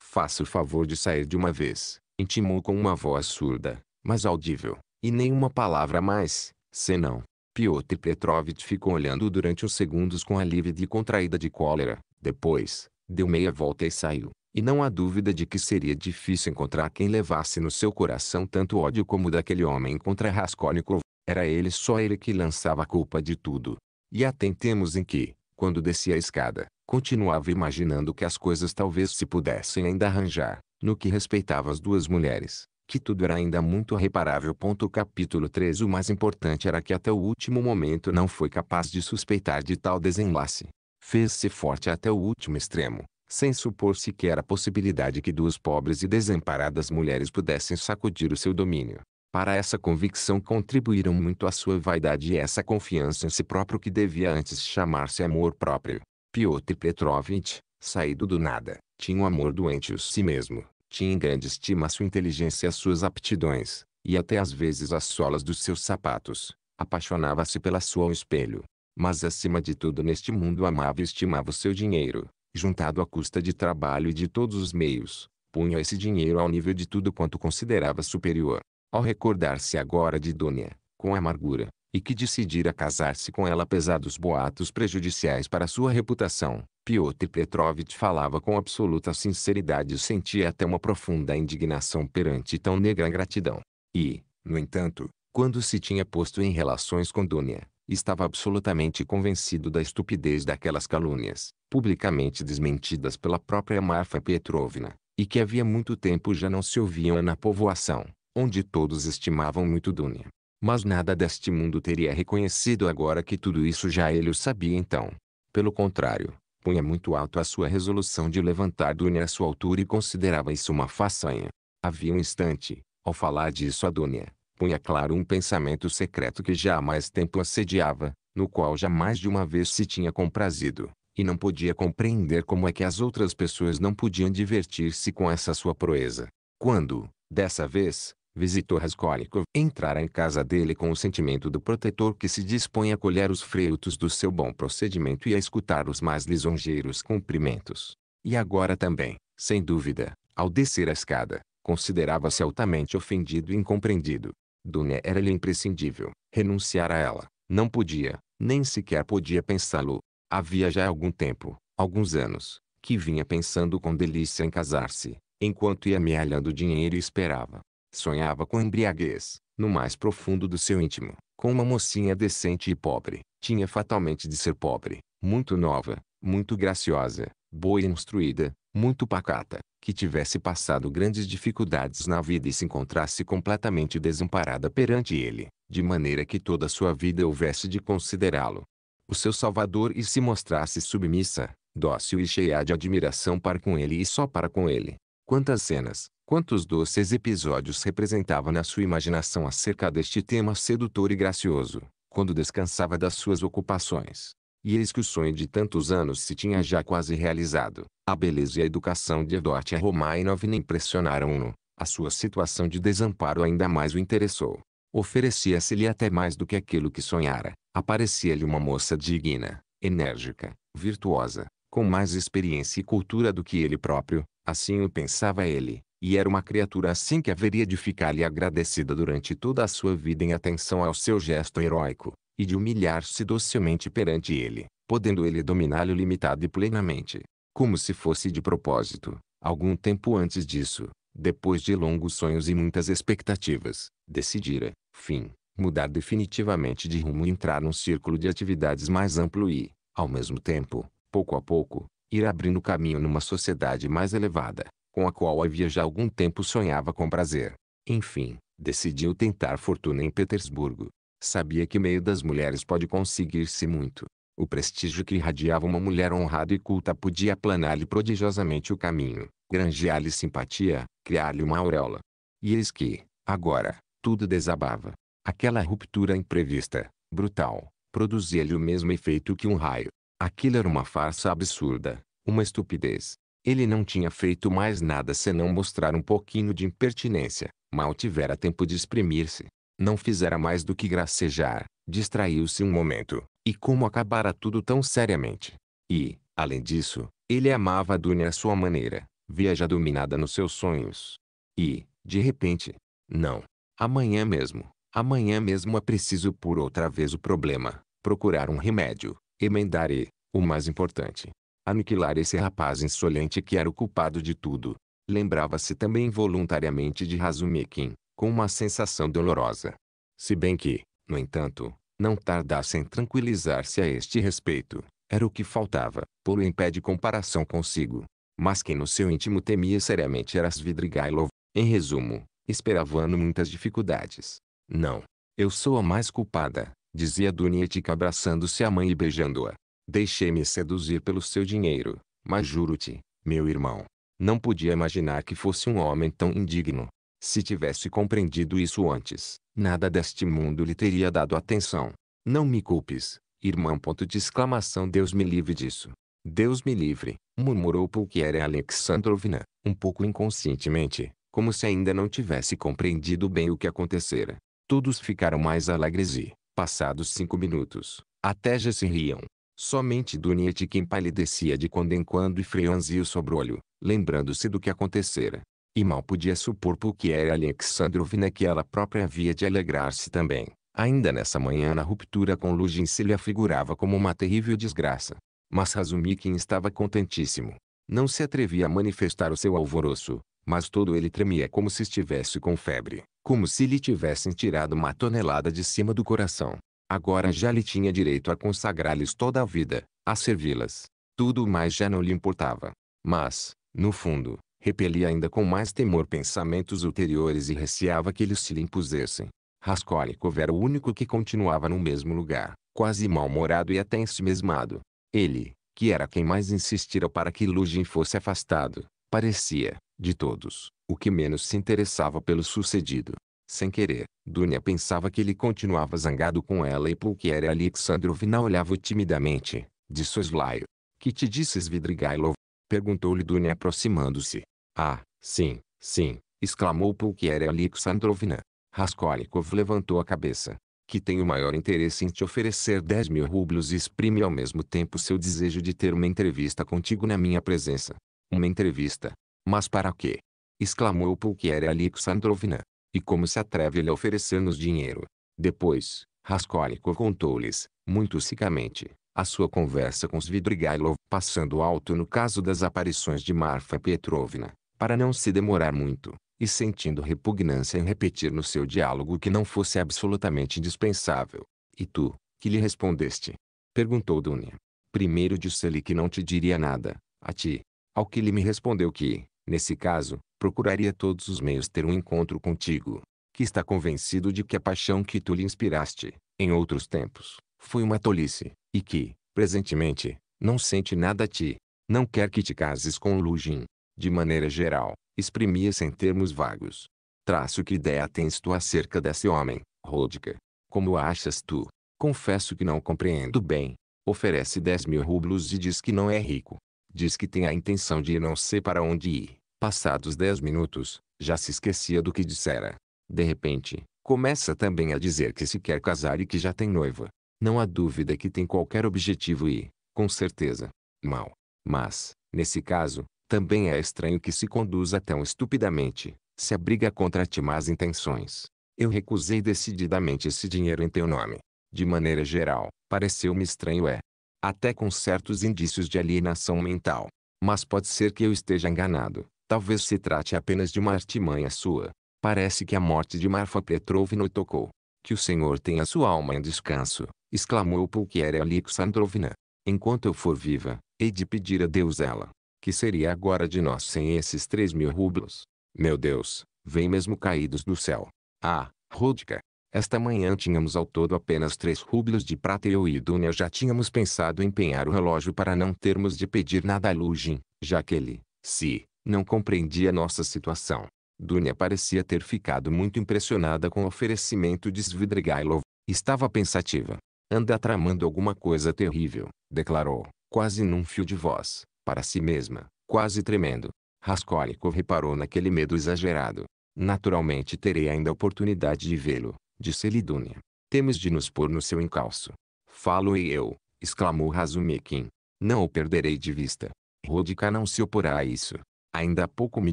Faça o favor de sair de uma vez, intimou com uma voz surda, mas audível, e nem uma palavra mais, senão. Piotr Petrovitch ficou olhando durante uns segundos com a lívida e contraída de cólera. Depois, deu meia volta e saiu. E não há dúvida de que seria difícil encontrar quem levasse no seu coração tanto ódio como daquele homem contra Raskolnikov. Era ele só ele que lançava a culpa de tudo. E atentemos em que, quando descia a escada, continuava imaginando que as coisas talvez se pudessem ainda arranjar no que respeitava as duas mulheres, que tudo era ainda muito reparável. O capítulo 3 O mais importante era que até o último momento não foi capaz de suspeitar de tal desenlace. Fez-se forte até o último extremo, sem supor sequer a possibilidade que duas pobres e desamparadas mulheres pudessem sacudir o seu domínio. Para essa convicção contribuíram muito a sua vaidade e essa confiança em si próprio que devia antes chamar-se amor próprio. Piotr Petrovitch, saído do nada, tinha um amor doente por si mesmo, tinha em grande estima a sua inteligência e as suas aptidões, e até às vezes as solas dos seus sapatos. Apaixonava-se pela sua ao espelho. Mas acima de tudo neste mundo amava e estimava o seu dinheiro, juntado à custa de trabalho e de todos os meios. Punha esse dinheiro ao nível de tudo quanto considerava superior. Ao recordar-se agora de Dônia, com amargura, e que decidira casar-se com ela apesar dos boatos prejudiciais para sua reputação, Piotr Petrovitch falava com absoluta sinceridade e sentia até uma profunda indignação perante tão negra ingratidão. E, no entanto, quando se tinha posto em relações com Dunia, estava absolutamente convencido da estupidez daquelas calúnias, publicamente desmentidas pela própria Marfa Petrovna, e que havia muito tempo já não se ouviam na povoação, onde todos estimavam muito Dunia. Mas nada deste mundo teria reconhecido agora que tudo isso já ele o sabia então. Pelo contrário, punha muito alto a sua resolução de levantar Dunia à sua altura e considerava isso uma façanha. Havia um instante, ao falar disso a Dunia, punha claro um pensamento secreto que já há mais tempo assediava, no qual já mais de uma vez se tinha comprazido, e não podia compreender como é que as outras pessoas não podiam divertir-se com essa sua proeza. Quando, dessa vez, visitou Raskolnikov, entrara em casa dele com o sentimento do protetor que se dispõe a colher os frutos do seu bom procedimento e a escutar os mais lisonjeiros cumprimentos. E agora também, sem dúvida, ao descer a escada, considerava-se altamente ofendido e incompreendido. Dunia era-lhe imprescindível, renunciar a ela, não podia, nem sequer podia pensá-lo. Havia já algum tempo, alguns anos, que vinha pensando com delícia em casar-se, enquanto ia amealhando dinheiro e esperava Sonhava com embriaguez, no mais profundo do seu íntimo, com uma mocinha decente e pobre. Tinha fatalmente de ser pobre, muito nova, muito graciosa, boa e instruída, muito pacata, que tivesse passado grandes dificuldades na vida e se encontrasse completamente desamparada perante ele, de maneira que toda a sua vida houvesse de considerá-lo o seu salvador e se mostrasse submissa, dócil e cheia de admiração para com ele e só para com ele. Quantas cenas, quantos doces episódios representava na sua imaginação acerca deste tema sedutor e gracioso, quando descansava das suas ocupações. E eis que o sonho de tantos anos se tinha já quase realizado. A beleza e a educação de Edortia Romainov impressionaram-no. A sua situação de desamparo ainda mais o interessou. Oferecia-se-lhe até mais do que aquilo que sonhara. Aparecia-lhe uma moça digna, enérgica, virtuosa, com mais experiência e cultura do que ele próprio, Assim o pensava ele, e era uma criatura assim que haveria de ficar-lhe agradecida durante toda a sua vida em atenção ao seu gesto heróico, e de humilhar-se docilmente perante ele, podendo ele dominá-lo limitado e plenamente, como se fosse de propósito. Algum tempo antes disso, depois de longos sonhos e muitas expectativas, decidira, fim, mudar definitivamente de rumo e entrar num círculo de atividades mais amplo e, ao mesmo tempo, pouco a pouco, ir abrindo caminho numa sociedade mais elevada, com a qual havia já algum tempo sonhava com prazer. Enfim, decidiu tentar fortuna em Petersburgo. Sabia que meio das mulheres pode conseguir-se muito. O prestígio que irradiava uma mulher honrada e culta podia aplanar-lhe prodigiosamente o caminho, granjear-lhe simpatia, criar-lhe uma auréola. E eis que, agora, tudo desabava. Aquela ruptura imprevista, brutal, produzia-lhe o mesmo efeito que um raio. Aquilo era uma farsa absurda, uma estupidez. Ele não tinha feito mais nada senão mostrar um pouquinho de impertinência. Mal tivera tempo de exprimir-se. Não fizera mais do que gracejar. Distraiu-se um momento. E como acabara tudo tão seriamente? E, além disso, ele amava a Dunia à sua maneira. Viaja dominada nos seus sonhos. E, de repente, não. Amanhã mesmo. Amanhã mesmo é preciso por outra vez o problema. Procurar um remédio emendar e, o mais importante, aniquilar esse rapaz insolente que era o culpado de tudo. Lembrava-se também voluntariamente de Razumikin, com uma sensação dolorosa. Se bem que, no entanto, não tardasse em tranquilizar-se a este respeito, era o que faltava, pô-lo em pé de comparação consigo. Mas quem no seu íntimo temia seriamente era Svidrigailov. Em resumo, esperava-no muitas dificuldades. Não. Eu sou a mais culpada, dizia Dunietic abraçando-se à mãe e beijando-a. Deixei-me seduzir pelo seu dinheiro, mas juro-te, meu irmão, não podia imaginar que fosse um homem tão indigno. Se tivesse compreendido isso antes, nada deste mundo lhe teria dado atenção. Não me culpes, irmão. Ponto de exclamação Deus me livre disso. Deus me livre, murmurou Pulqueria Alexandrovna, um pouco inconscientemente, como se ainda não tivesse compreendido bem o que acontecera. Todos ficaram mais alegres e, Passados cinco minutos, até já se riam. Somente Duniet que empalidecia de quando em quando e franzia o sobrolho, lembrando-se do que acontecera. E mal podia supor por que era Alexandrovna que ela própria havia de alegrar-se também. Ainda nessa manhã na ruptura com Lugin se lhe afigurava como uma terrível desgraça. Mas Razumikin estava contentíssimo. Não se atrevia a manifestar o seu alvoroço, mas todo ele tremia como se estivesse com febre, como se lhe tivessem tirado uma tonelada de cima do coração. Agora já lhe tinha direito a consagrar-lhes toda a vida, a servi-las. Tudo mais já não lhe importava. Mas, no fundo, repelia ainda com mais temor pensamentos ulteriores e receava que eles se lhe impusessem. Raskolnikov era o único que continuava no mesmo lugar, quase mal-humorado e até ensimesmado. Ele, que era quem mais insistira para que Lugin fosse afastado, parecia, de todos, o que menos se interessava pelo sucedido. Sem querer, Dunia pensava que ele continuava zangado com ela e Pulquéria Alexandrovna olhava timidamente, de soslaio. Que te disse Svidrigailov?". Perguntou-lhe Dunia aproximando-se. Ah, sim, sim, exclamou Pulquéria Alexandrovna. Raskolnikov levantou a cabeça. Que tenho maior interesse em te oferecer 10 mil rublos e exprime ao mesmo tempo seu desejo de ter uma entrevista contigo na minha presença. Uma entrevista, mas para quê? Exclamou Pulqueria Alexandrovna. E como se atreve ele a oferecer-nos dinheiro? Depois, Raskolnikov contou-lhes, muito secamente, a sua conversa com Svidrigailov, passando alto no caso das aparições de Marfa Petrovna, para não se demorar muito, e sentindo repugnância em repetir no seu diálogo que não fosse absolutamente indispensável. E tu, que lhe respondeste? Perguntou Dunia. Primeiro disse-lhe que não te diria nada, a ti. Ao que ele me respondeu que, Nesse caso, procuraria todos os meios ter um encontro contigo, que está convencido de que a paixão que tu lhe inspiraste, em outros tempos, foi uma tolice, e que, presentemente, não sente nada a ti, não quer que te cases com lugin De maneira geral, exprimia-se em termos vagos. Traço que ideia tens tu acerca desse homem, Rodica? Como achas tu? Confesso que não compreendo bem. Oferece 10 mil rublos e diz que não é rico. Diz que tem a intenção de ir não sei para onde ir. Passados dez minutos, já se esquecia do que dissera. De repente, começa também a dizer que se quer casar e que já tem noiva. Não há dúvida que tem qualquer objetivo e, com certeza, mal. Mas, nesse caso, também é estranho que se conduza tão estupidamente, se abriga contra ti más intenções. Eu recusei decididamente esse dinheiro em teu nome. De maneira geral, pareceu-me estranho é, até com certos indícios de alienação mental. Mas pode ser que eu esteja enganado. Talvez se trate apenas de uma artimanha sua. Parece que a morte de Marfa Petrovna o tocou. Que o Senhor tenha sua alma em descanso, exclamou Pulquiera Alexandrovna. Enquanto eu for viva, hei de pedir a Deus ela. Que seria agora de nós sem esses três mil rublos? Meu Deus, vem mesmo caídos do céu. Ah, Rodka, esta manhã tínhamos ao todo apenas três rublos de prata e eu e Dunia já tínhamos pensado em empenhar o relógio para não termos de pedir nada a Lugin, já que ele, se, não compreendia nossa situação. Dunia parecia ter ficado muito impressionada com o oferecimento de Svidrigailov. Estava pensativa. Anda tramando alguma coisa terrível, declarou, quase num fio de voz, para si mesma, quase tremendo. Raskolnikov reparou naquele medo exagerado. Naturalmente terei ainda a oportunidade de vê-lo, disse Lidúnia. Temos de nos pôr no seu encalço. Falo-ei eu, exclamou Razumikin. Não o perderei de vista. Rodica não se oporá a isso. Ainda há pouco me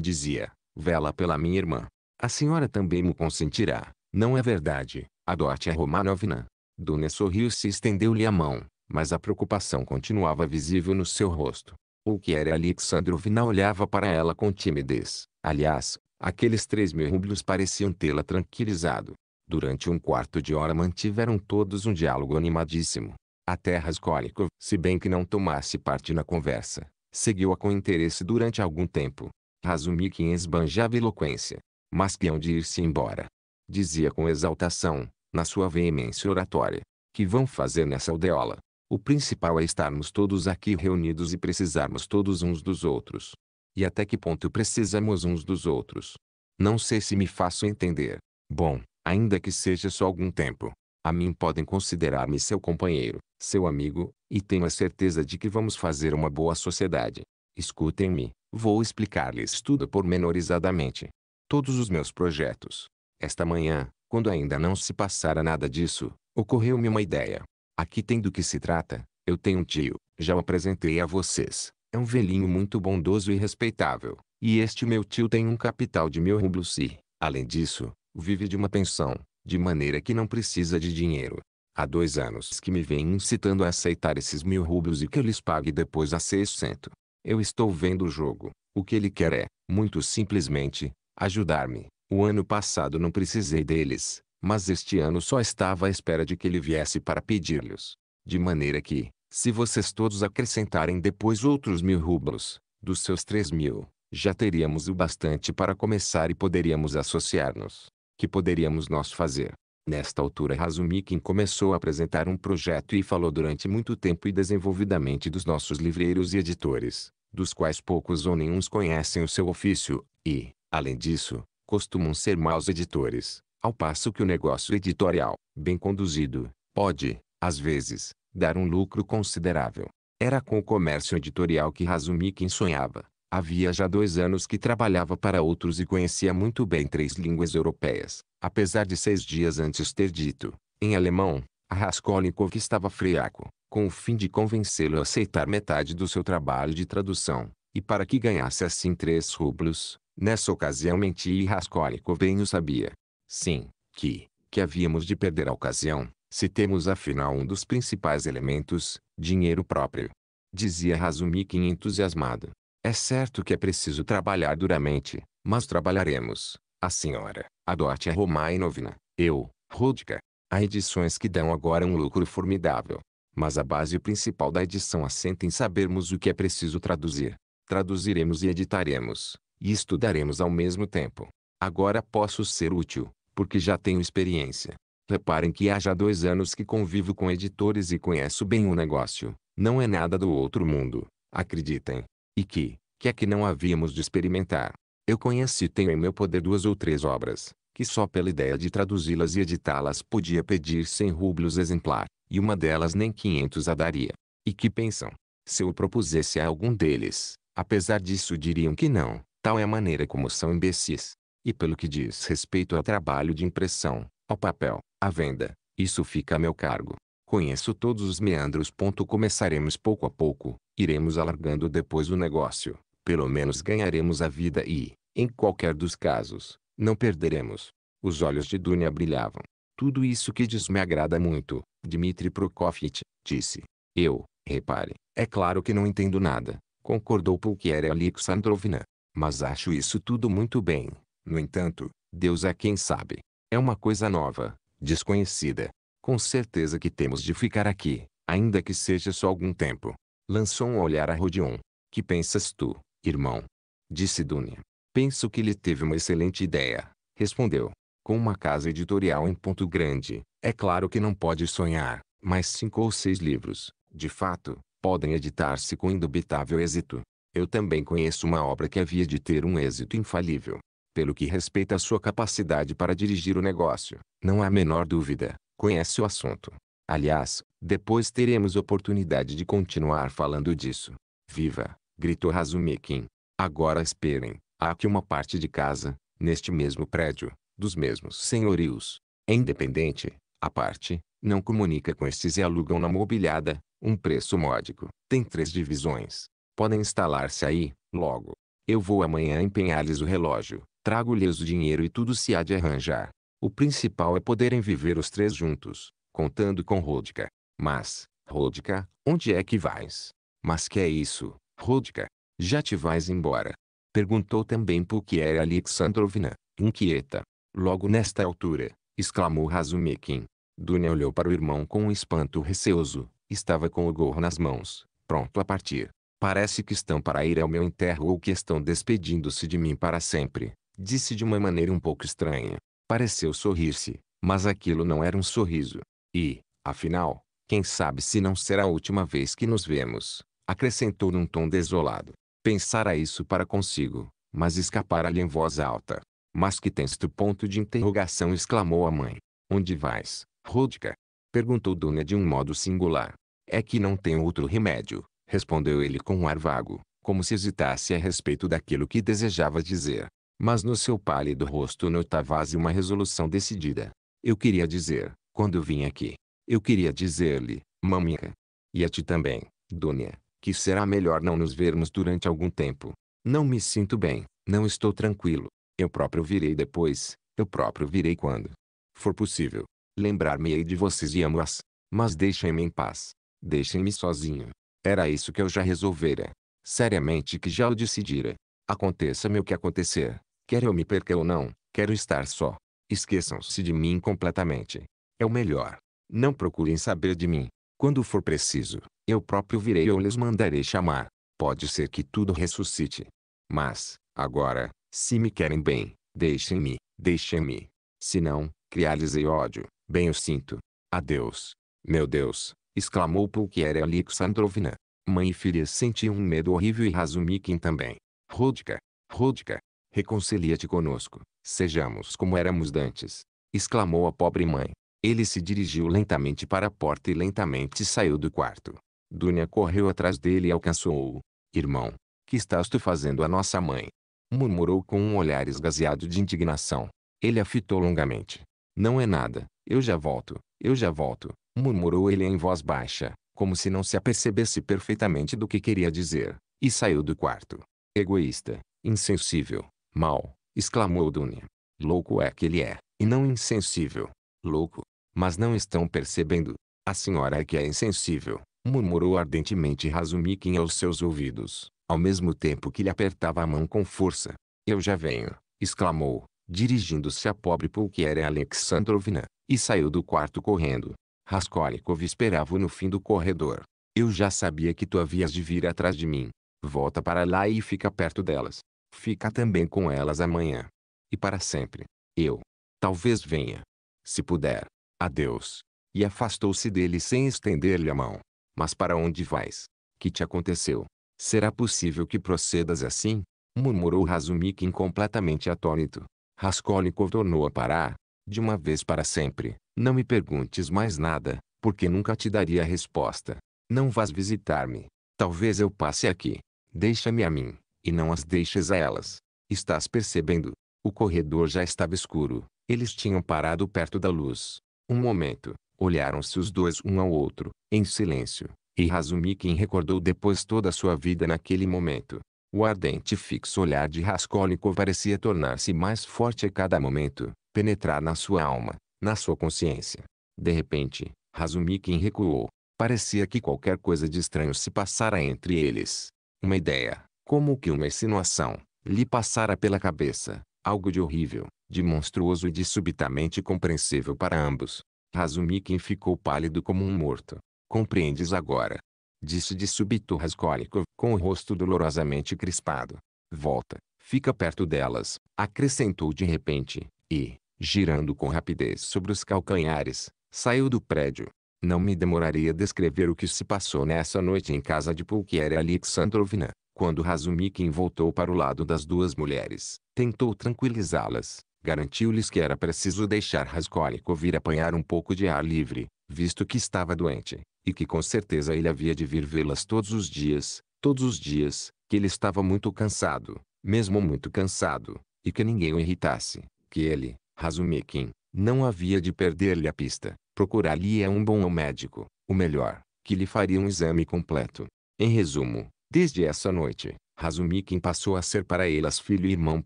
dizia, vela pela minha irmã. A senhora também me consentirá, não é verdade, Adote a é Romanovna. Dunia sorriu-se e estendeu-lhe a mão, mas a preocupação continuava visível no seu rosto. O que era Alexandrovna olhava para ela com timidez. Aliás, aqueles três mil rublos pareciam tê-la tranquilizado. Durante um quarto de hora mantiveram todos um diálogo animadíssimo. A terra escólico, se bem que não tomasse parte na conversa, seguiu-a com interesse durante algum tempo. Razumikin em esbanjava eloquência, mas que hão de ir-se embora. Dizia com exaltação, na sua veemência oratória, que vão fazer nessa aldeola. O principal é estarmos todos aqui reunidos e precisarmos todos uns dos outros. E até que ponto precisamos uns dos outros? Não sei se me faço entender. Bom, ainda que seja só algum tempo. A mim podem considerar-me seu companheiro, seu amigo, e tenho a certeza de que vamos fazer uma boa sociedade. Escutem-me, vou explicar-lhes tudo pormenorizadamente. Todos os meus projetos. Esta manhã, quando ainda não se passara nada disso, ocorreu-me uma ideia. Aqui tem do que se trata, eu tenho um tio, já o apresentei a vocês. É um velhinho muito bondoso e respeitável, e este meu tio tem um capital de mil rublos e, além disso, Vive de uma pensão, de maneira que não precisa de dinheiro. Há dois anos que me vem incitando a aceitar esses mil rublos e que eu lhes pague depois a 600. Eu estou vendo o jogo. O que ele quer é, muito simplesmente, ajudar-me. O ano passado não precisei deles, mas este ano só estava à espera de que ele viesse para pedir-lhes. De maneira que, se vocês todos acrescentarem depois outros mil rublos, dos seus três mil, já teríamos o bastante para começar e poderíamos associar-nos que poderíamos nós fazer? Nesta altura Razumikin começou a apresentar um projeto e falou durante muito tempo e desenvolvidamente dos nossos livreiros e editores, dos quais poucos ou nenhum conhecem o seu ofício, e, além disso, costumam ser maus editores, ao passo que o negócio editorial, bem conduzido, pode, às vezes, dar um lucro considerável. Era com o comércio editorial que Razumikin sonhava. Havia já dois anos que trabalhava para outros e conhecia muito bem três línguas europeias, apesar de seis dias antes ter dito, em alemão, a Raskolnikov estava friaco, com o fim de convencê-lo a aceitar metade do seu trabalho de tradução, e para que ganhasse assim três rublos, nessa ocasião menti e Raskolnikov bem o sabia. Sim, que, que havíamos de perder a ocasião, se temos afinal um dos principais elementos, dinheiro próprio. Dizia Razumikin entusiasmado. É certo que é preciso trabalhar duramente, mas trabalharemos. A senhora, e Romainovna, eu, Rudka. Há edições que dão agora um lucro formidável. Mas a base principal da edição assenta em sabermos o que é preciso traduzir. Traduziremos e editaremos, e estudaremos ao mesmo tempo. Agora posso ser útil, porque já tenho experiência. Reparem que há já dois anos que convivo com editores e conheço bem o negócio. Não é nada do outro mundo, acreditem. E que, que é que não havíamos de experimentar. Eu conheci e tenho em meu poder duas ou três obras, que só pela ideia de traduzi-las e editá-las podia pedir cem rublos exemplar, e uma delas nem quinhentos a daria. E que pensam? Se eu propusesse a algum deles, apesar disso diriam que não, tal é a maneira como são imbecis. E pelo que diz respeito ao trabalho de impressão, ao papel, à venda, isso fica a meu cargo. Conheço todos os meandros. Começaremos pouco a pouco, iremos alargando depois o negócio, pelo menos ganharemos a vida e, em qualquer dos casos, não perderemos. Os olhos de Dunia brilhavam. Tudo isso que diz me agrada muito, Dmitri Prokofitch disse. Eu, repare, é claro que não entendo nada, concordou Pulcheria Alexandrovna. Mas acho isso tudo muito bem. No entanto, Deus é quem sabe. É uma coisa nova, desconhecida. Com certeza que temos de ficar aqui, ainda que seja só algum tempo lançou um olhar a Rodion. Que pensas tu, irmão? Disse Dunia. Penso que ele teve uma excelente ideia, respondeu. Com uma casa editorial em ponto grande, é claro que não pode sonhar, mas cinco ou seis livros, de fato, podem editar-se com indubitável êxito. Eu também conheço uma obra que havia de ter um êxito infalível. Pelo que respeita à sua capacidade para dirigir o negócio, não há a menor dúvida, conhece o assunto. Aliás, depois teremos oportunidade de continuar falando disso. Viva! gritou Razumikin. Agora esperem, há aqui uma parte de casa, neste mesmo prédio, dos mesmos senhorios. É independente, a parte, não comunica com estes e alugam na mobiliada, um preço módico. Tem três divisões. Podem instalar-se aí, logo. Eu vou amanhã empenhar-lhes o relógio, trago-lhes o dinheiro e tudo se há de arranjar. O principal é poderem viver os três juntos contando com Rodka. Mas, Rodka, onde é que vais? Mas que é isso, Rodka? Já te vais embora? Perguntou também Pukiera Alexandrovna, inquieta. Logo nesta altura, exclamou Razumekin. Dunia olhou para o irmão com um espanto receoso. Estava com o gorro nas mãos, pronto a partir. Parece que estão para ir ao meu enterro ou que estão despedindo-se de mim para sempre. Disse de uma maneira um pouco estranha. Pareceu sorrir-se, mas aquilo não era um sorriso. E, afinal, quem sabe se não será a última vez que nos vemos, acrescentou num tom desolado. Pensara isso para consigo, mas escapara-lhe em voz alta. Mas que tens tu ponto de interrogação exclamou a mãe. Onde vais, Rúdica? Perguntou Dona de um modo singular. É que não tenho outro remédio, respondeu ele com um ar vago, como se hesitasse a respeito daquilo que desejava dizer. Mas no seu pálido rosto notava-se uma resolução decidida. Eu queria dizer, quando eu vim aqui, eu queria dizer-lhe, maminha. E a ti também, Dônia, que será melhor não nos vermos durante algum tempo. Não me sinto bem, não estou tranquilo. Eu próprio virei depois, eu próprio virei quando for possível. Lembrar-me-ei de vocês e amo-as. Mas deixem-me em paz. Deixem-me sozinho. Era isso que eu já resolvera. Seriamente que já o decidira. Aconteça-me o que acontecer. Quer eu me perca ou não, quero estar só. Esqueçam-se de mim completamente é o melhor. Não procurem saber de mim. Quando for preciso, eu próprio virei ou lhes mandarei chamar. Pode ser que tudo ressuscite. Mas, agora, se me querem bem, deixem-me, deixem-me. Se não, criar-lhes-ei ódio, bem o sinto. Adeus. Meu Deus, exclamou Pulqueria Alexandrovna. Mãe e filha sentiam um medo horrível e Razumikin também. Rodka, Rodka, reconcilia-te conosco, sejamos como éramos dantes. Exclamou a pobre mãe. Ele se dirigiu lentamente para a porta e lentamente saiu do quarto. Dunia correu atrás dele e alcançou-o. Irmão, que estás tu fazendo a nossa mãe? Murmurou com um olhar esgazeado de indignação. Ele a fitou longamente. Não é nada, eu já volto, eu já volto, murmurou ele em voz baixa, como se não se apercebesse perfeitamente do que queria dizer, e saiu do quarto. Egoísta, insensível, mau, exclamou Dunia. Louco é que ele é, e não insensível. Louco, mas não estão percebendo. A senhora é que é insensível, murmurou ardentemente Razumikin aos seus ouvidos, ao mesmo tempo que lhe apertava a mão com força. Eu já venho, exclamou, dirigindo-se à pobre Pulquéria Alexandrovna, e saiu do quarto correndo. Raskolnikov esperava-o no fim do corredor. Eu já sabia que tu havias de vir atrás de mim. Volta para lá e fica perto delas. Fica também com elas amanhã. E para sempre. Eu. Talvez venha. Se puder a Deus. E afastou-se dele sem estender-lhe a mão. Mas para onde vais? Que te aconteceu? Será possível que procedas assim? Murmurou Razumikin completamente atônito. Raskolnikov tornou a parar. De uma vez para sempre, não me perguntes mais nada, porque nunca te daria a resposta. Não vás visitar-me. Talvez eu passe aqui. Deixa-me a mim, e não as deixes a elas. Estás percebendo? O corredor já estava escuro. Eles tinham parado perto da luz. Um momento, olharam-se os dois um ao outro, em silêncio, e Razumikin recordou depois toda a sua vida naquele momento. O ardente fixo olhar de Raskolnikov parecia tornar-se mais forte a cada momento, penetrar na sua alma, na sua consciência. De repente, Razumikin recuou. Parecia que qualquer coisa de estranho se passara entre eles. Uma ideia, como que uma insinuação, lhe passara pela cabeça, algo de horrível, de monstruoso e de subitamente compreensível para ambos. Razumikin ficou pálido como um morto. Compreendes agora? Disse de súbito Raskolnikov, com o rosto dolorosamente crispado. Volta, fica perto delas, acrescentou de repente, e, girando com rapidez sobre os calcanhares, saiu do prédio. Não me demoraria a descrever o que se passou nessa noite em casa de Pulkier Alexandrovna, quando Razumikin voltou para o lado das duas mulheres, tentou tranquilizá-las, Garantiu-lhes que era preciso deixar Raskolnikov vir apanhar um pouco de ar livre, visto que estava doente, e que com certeza ele havia de vir vê-las todos os dias, todos os dias, que ele estava muito cansado, mesmo muito cansado, e que ninguém o irritasse, que ele, Razumikin, não havia de perder-lhe a pista, procurar-lhe é um bom médico, o melhor, que lhe faria um exame completo. Em resumo, desde essa noite, Razumikin passou a ser para elas filho e irmão.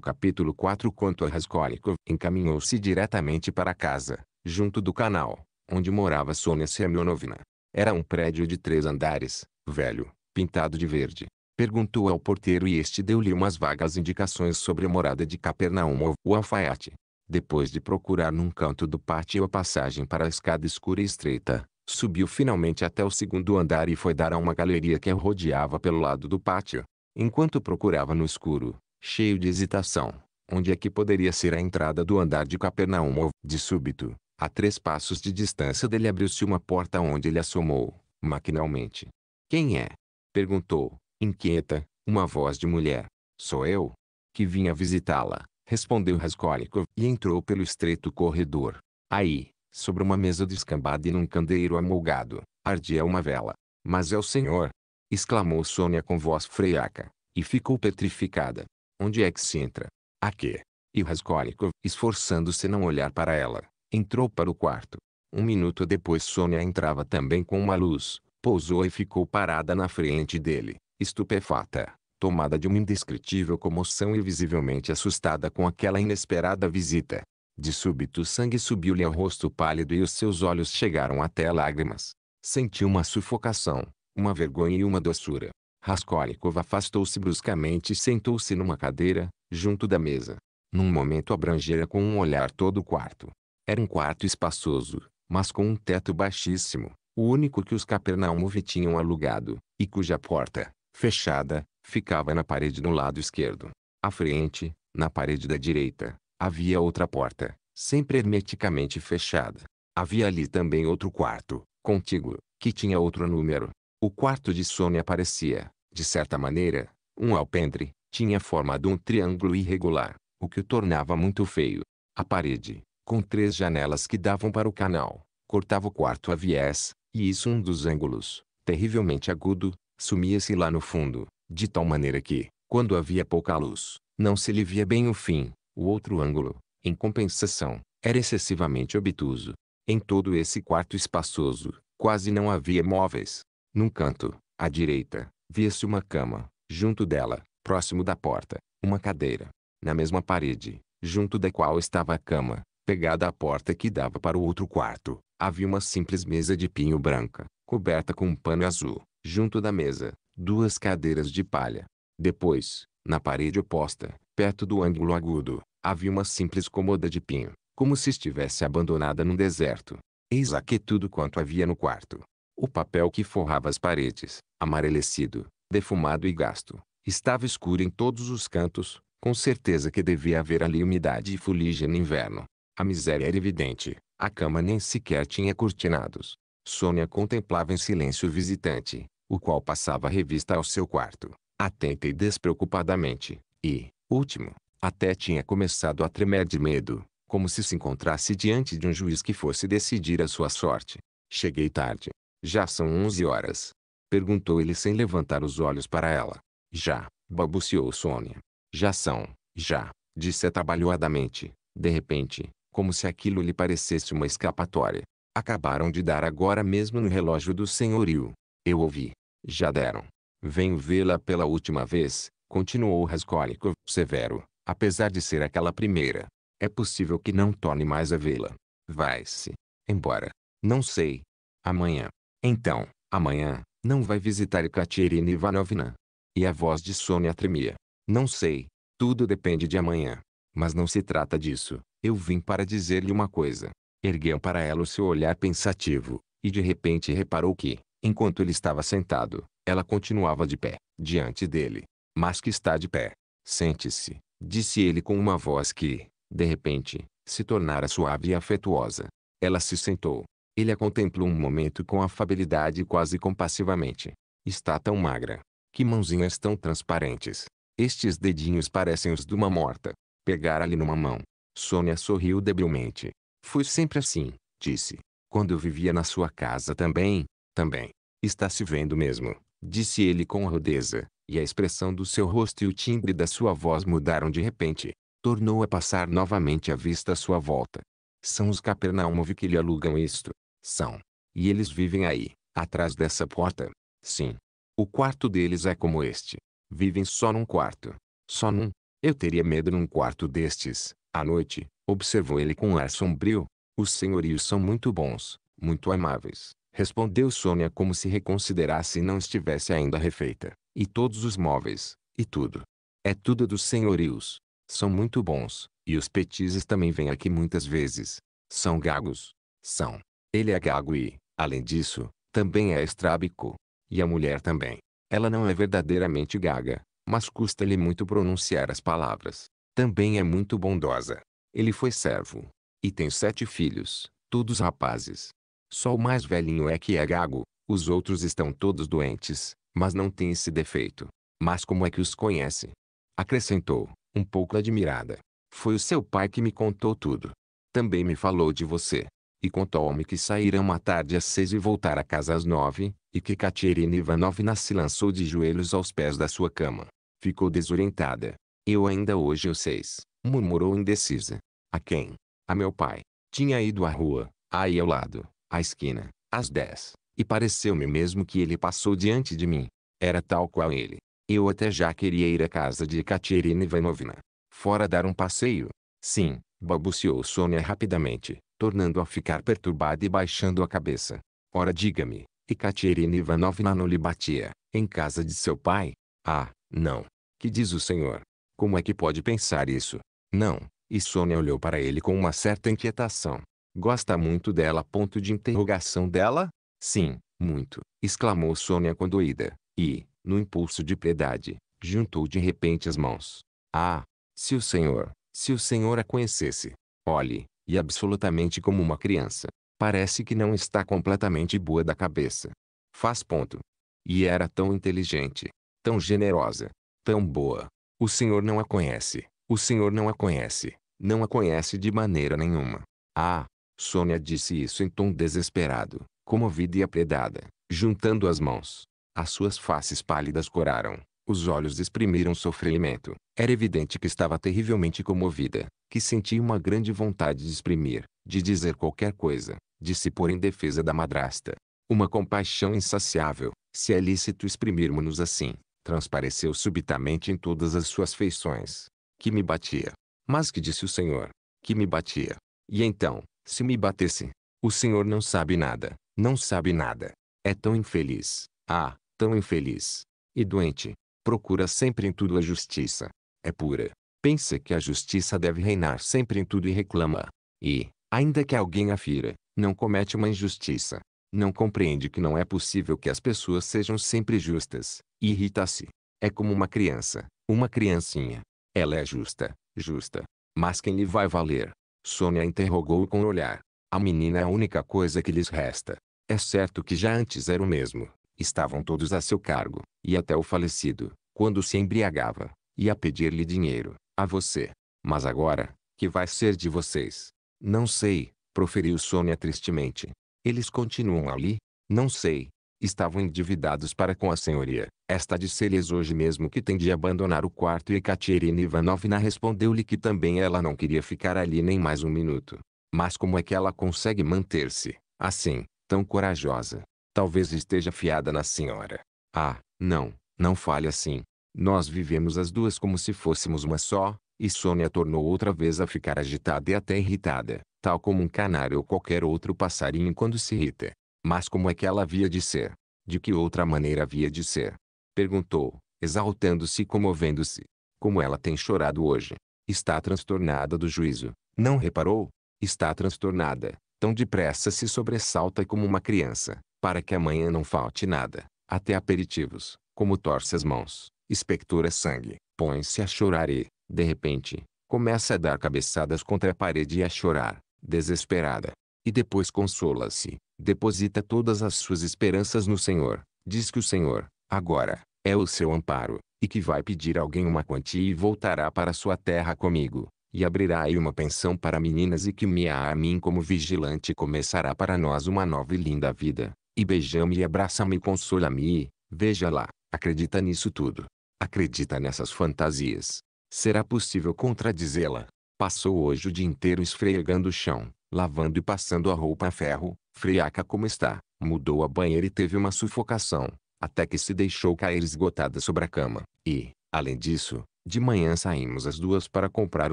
Capítulo 4 Quanto a Raskolnikov, encaminhou-se diretamente para casa, junto do canal, onde morava Sônia Semyonovna. Era um prédio de três andares, velho, pintado de verde. Perguntou ao porteiro e este deu-lhe umas vagas indicações sobre a morada de Capernaum ou o alfaiate. Depois de procurar num canto do pátio a passagem para a escada escura e estreita, subiu finalmente até o segundo andar e foi dar a uma galeria que a rodeava pelo lado do pátio enquanto procurava no escuro, cheio de hesitação, onde é que poderia ser a entrada do andar de Capernaum. De súbito, a três passos de distância dele abriu-se uma porta onde ele assomou, maquinalmente. Quem é? perguntou, inquieta, uma voz de mulher. Sou eu, que vinha visitá-la, respondeu Raskolnikov e entrou pelo estreito corredor. Aí, sobre uma mesa descambada e num candeeiro amolgado, ardia uma vela. Mas é o senhor, exclamou Sônia com voz freiaca, e ficou petrificada. Onde é que se entra? A que? E Raskolnikov, esforçando-se não olhar para ela, entrou para o quarto. Um minuto depois Sônia entrava também com uma luz, pousou e ficou parada na frente dele, estupefata, tomada de uma indescritível comoção e visivelmente assustada com aquela inesperada visita. De súbito o sangue subiu-lhe ao rosto pálido e os seus olhos chegaram até lágrimas. Sentiu uma sufocação, uma vergonha e uma doçura. Raskolnikov afastou-se bruscamente e sentou-se numa cadeira, junto da mesa. Num momento abrangera com um olhar todo o quarto. Era um quarto espaçoso, mas com um teto baixíssimo, o único que os Capernaumov tinham alugado, e cuja porta, fechada, ficava na parede do lado esquerdo. À frente, na parede da direita, havia outra porta, sempre hermeticamente fechada. Havia ali também outro quarto, contíguo, que tinha outro número. O quarto de Sônia parecia, de certa maneira, um alpendre, tinha a forma de um triângulo irregular, o que o tornava muito feio. A parede, com três janelas que davam para o canal, cortava o quarto a viés, e isso um dos ângulos, terrivelmente agudo, sumia-se lá no fundo, de tal maneira que, quando havia pouca luz, não se lhe via bem o fim. O outro ângulo, em compensação, era excessivamente obtuso. Em todo esse quarto espaçoso, quase não havia móveis. Num canto, à direita, via-se uma cama, junto dela, próximo da porta, uma cadeira. Na mesma parede, junto da qual estava a cama, pegada à porta que dava para o outro quarto, havia uma simples mesa de pinho branca, coberta com um pano azul. Junto da mesa, duas cadeiras de palha. Depois, na parede oposta, perto do ângulo agudo, havia uma simples cômoda de pinho, como se estivesse abandonada num deserto. Eis aqui tudo quanto havia no quarto. O papel que forrava as paredes, amarelecido, defumado e gasto, estava escuro em todos os cantos, com certeza que devia haver ali umidade e fuligem no inverno. A miséria era evidente, a cama nem sequer tinha cortinados. Sônia contemplava em silêncio o visitante, o qual passava a revista ao seu quarto, atenta e despreocupadamente, e, último, até tinha começado a tremer de medo, como se se encontrasse diante de um juiz que fosse decidir a sua sorte. Cheguei tarde, já são onze horas. Perguntou ele sem levantar os olhos para ela. Já, balbuciou Sônia. Já são, já, disse atabalhoadamente, de repente, como se aquilo lhe parecesse uma escapatória. Acabaram de dar agora mesmo no relógio do senhorio. Eu ouvi. Já deram. Venho vê-la pela última vez, continuou Raskolnikov, severo, apesar de ser aquela primeira. É possível que não torne mais a vê-la. Vai-se. Embora. Não sei. Amanhã. Então, amanhã, não vai visitar Ekaterina Ivanovna. E a voz de Sônia tremia. Não sei. Tudo depende de amanhã. Mas não se trata disso. Eu vim para dizer-lhe uma coisa. Ergueu para ela o seu olhar pensativo, e de repente reparou que, enquanto ele estava sentado, ela continuava de pé, diante dele. Mas que está de pé. Sente-se, disse ele com uma voz que, de repente, se tornara suave e afetuosa. Ela se sentou, ele a contemplou um momento com afabilidade e quase compassivamente. Está tão magra. Que mãozinhas tão transparentes. Estes dedinhos parecem os de uma morta. Pegar-lhe numa mão. Sônia sorriu debilmente. Fui sempre assim, disse. Quando eu vivia na sua casa também, também. Está se vendo mesmo, disse ele com rudeza, e a expressão do seu rosto e o timbre da sua voz mudaram de repente. Tornou a passar novamente a vista à sua volta. São os Capernaumov que lhe alugam isto, são. E eles vivem aí, atrás dessa porta. Sim. O quarto deles é como este. Vivem só num quarto. Só num. Eu teria medo num quarto destes. À noite, observou ele com ar sombrio. Os senhorios são muito bons, muito amáveis. Respondeu Sônia como se reconsiderasse e não estivesse ainda refeita. E todos os móveis, e tudo. É tudo dos senhorios. São muito bons, e os petizes também vêm aqui muitas vezes. São gagos. São. Ele é gago e, além disso, também é estrábico. E a mulher também. Ela não é verdadeiramente gaga, mas custa-lhe muito pronunciar as palavras. Também é muito bondosa. Ele foi servo. E tem sete filhos, todos rapazes. Só o mais velhinho é que é gago, os outros estão todos doentes, mas não tem esse defeito. Mas como é que os conhece? Acrescentou, um pouco admirada. Foi o seu pai que me contou tudo. Também me falou de você. E contou-me que saíram uma tarde às seis e voltaram a casa às nove, e que Katerina Ivanovna se lançou de joelhos aos pés da sua cama. Ficou desorientada. Eu ainda hoje o seis, murmurou indecisa. A quem? A meu pai. Tinha ido à rua, aí ao lado, à esquina, às dez, e pareceu-me mesmo que ele passou diante de mim. Era tal qual ele. Eu até já queria ir à casa de Katerina Ivanovna. Fora dar um passeio. Sim, balbuciou Sônia rapidamente tornando-a ficar perturbada e baixando a cabeça. Ora diga-me, e Ekaterina Ivanovna não lhe batia, em casa de seu pai? Ah, não. Que diz o senhor? Como é que pode pensar isso? Não. E Sônia olhou para ele com uma certa inquietação. Gosta muito dela? Ponto de interrogação dela? Sim, muito, exclamou Sônia condoída. E, no impulso de piedade, juntou de repente as mãos. Ah, se o senhor, se o senhor a conhecesse. Olhe, e absolutamente como uma criança. Parece que não está completamente boa da cabeça. Faz ponto. E era tão inteligente, tão generosa, tão boa. O Senhor não a conhece. O Senhor não a conhece. Não a conhece de maneira nenhuma. Ah! Sônia disse isso em tom desesperado, comovida e apredada, juntando as mãos. As suas faces pálidas coraram. Os olhos exprimiram sofrimento. Era evidente que estava terrivelmente comovida, que sentia uma grande vontade de exprimir, de dizer qualquer coisa, de se pôr em defesa da madrasta. Uma compaixão insaciável, se é lícito exprimirmos-nos assim, transpareceu subitamente em todas as suas feições. Que me batia. Mas que disse o Senhor? Que me batia. E então, se me batesse? O Senhor não sabe nada, não sabe nada. É tão infeliz. Ah, tão infeliz. E doente, procura sempre em tudo a justiça. É pura. Pensa que a justiça deve reinar sempre em tudo e reclama. E, ainda que alguém afira, não comete uma injustiça. Não compreende que não é possível que as pessoas sejam sempre justas. Irrita-se. É como uma criança, uma criancinha. Ela é justa, justa. Mas quem lhe vai valer? Sônia interrogou com o olhar. A menina é a única coisa que lhes resta. É certo que já antes era o mesmo, Estavam todos a seu cargo, e até o falecido, quando se embriagava, ia pedir-lhe dinheiro, a você. Mas agora, que vai ser de vocês? Não sei, proferiu Sônia tristemente. Eles continuam ali? Não sei. Estavam endividados para com a senhoria. Esta disse-lhes hoje mesmo que tem de abandonar o quarto e Katerina Ivanovna respondeu-lhe que também ela não queria ficar ali nem mais um minuto. Mas como é que ela consegue manter-se, assim, tão corajosa? Talvez esteja fiada na senhora. Ah, não, não fale assim. Nós vivemos as duas como se fôssemos uma só, e Sônia tornou outra vez a ficar agitada e até irritada, tal como um canário ou qualquer outro passarinho quando se irrita. Mas como é que ela havia de ser? De que outra maneira havia de ser? Perguntou, exaltando-se e comovendo-se. Como ela tem chorado hoje. Está transtornada do juízo. Não reparou? Está transtornada. Tão depressa se sobressalta como uma criança para que amanhã não falte nada, até aperitivos, como torce as mãos, expectora sangue, põe-se a chorar e, de repente, começa a dar cabeçadas contra a parede e a chorar, desesperada. E depois consola-se, deposita todas as suas esperanças no Senhor, diz que o Senhor, agora, é o seu amparo, e que vai pedir a alguém uma quantia e voltará para sua terra comigo, e abrirá aí uma pensão para meninas e que me há a mim como vigilante e começará para nós uma nova e linda vida. E beija-me e abraça-me e consola-me, veja lá, acredita nisso tudo. Acredita nessas fantasias. Será possível contradizê-la? Passou hoje o dia inteiro esfregando o chão, lavando e passando a roupa a ferro, friaca como está, mudou a banheira e teve uma sufocação, até que se deixou cair esgotada sobre a cama. E, além disso, de manhã saímos as duas para comprar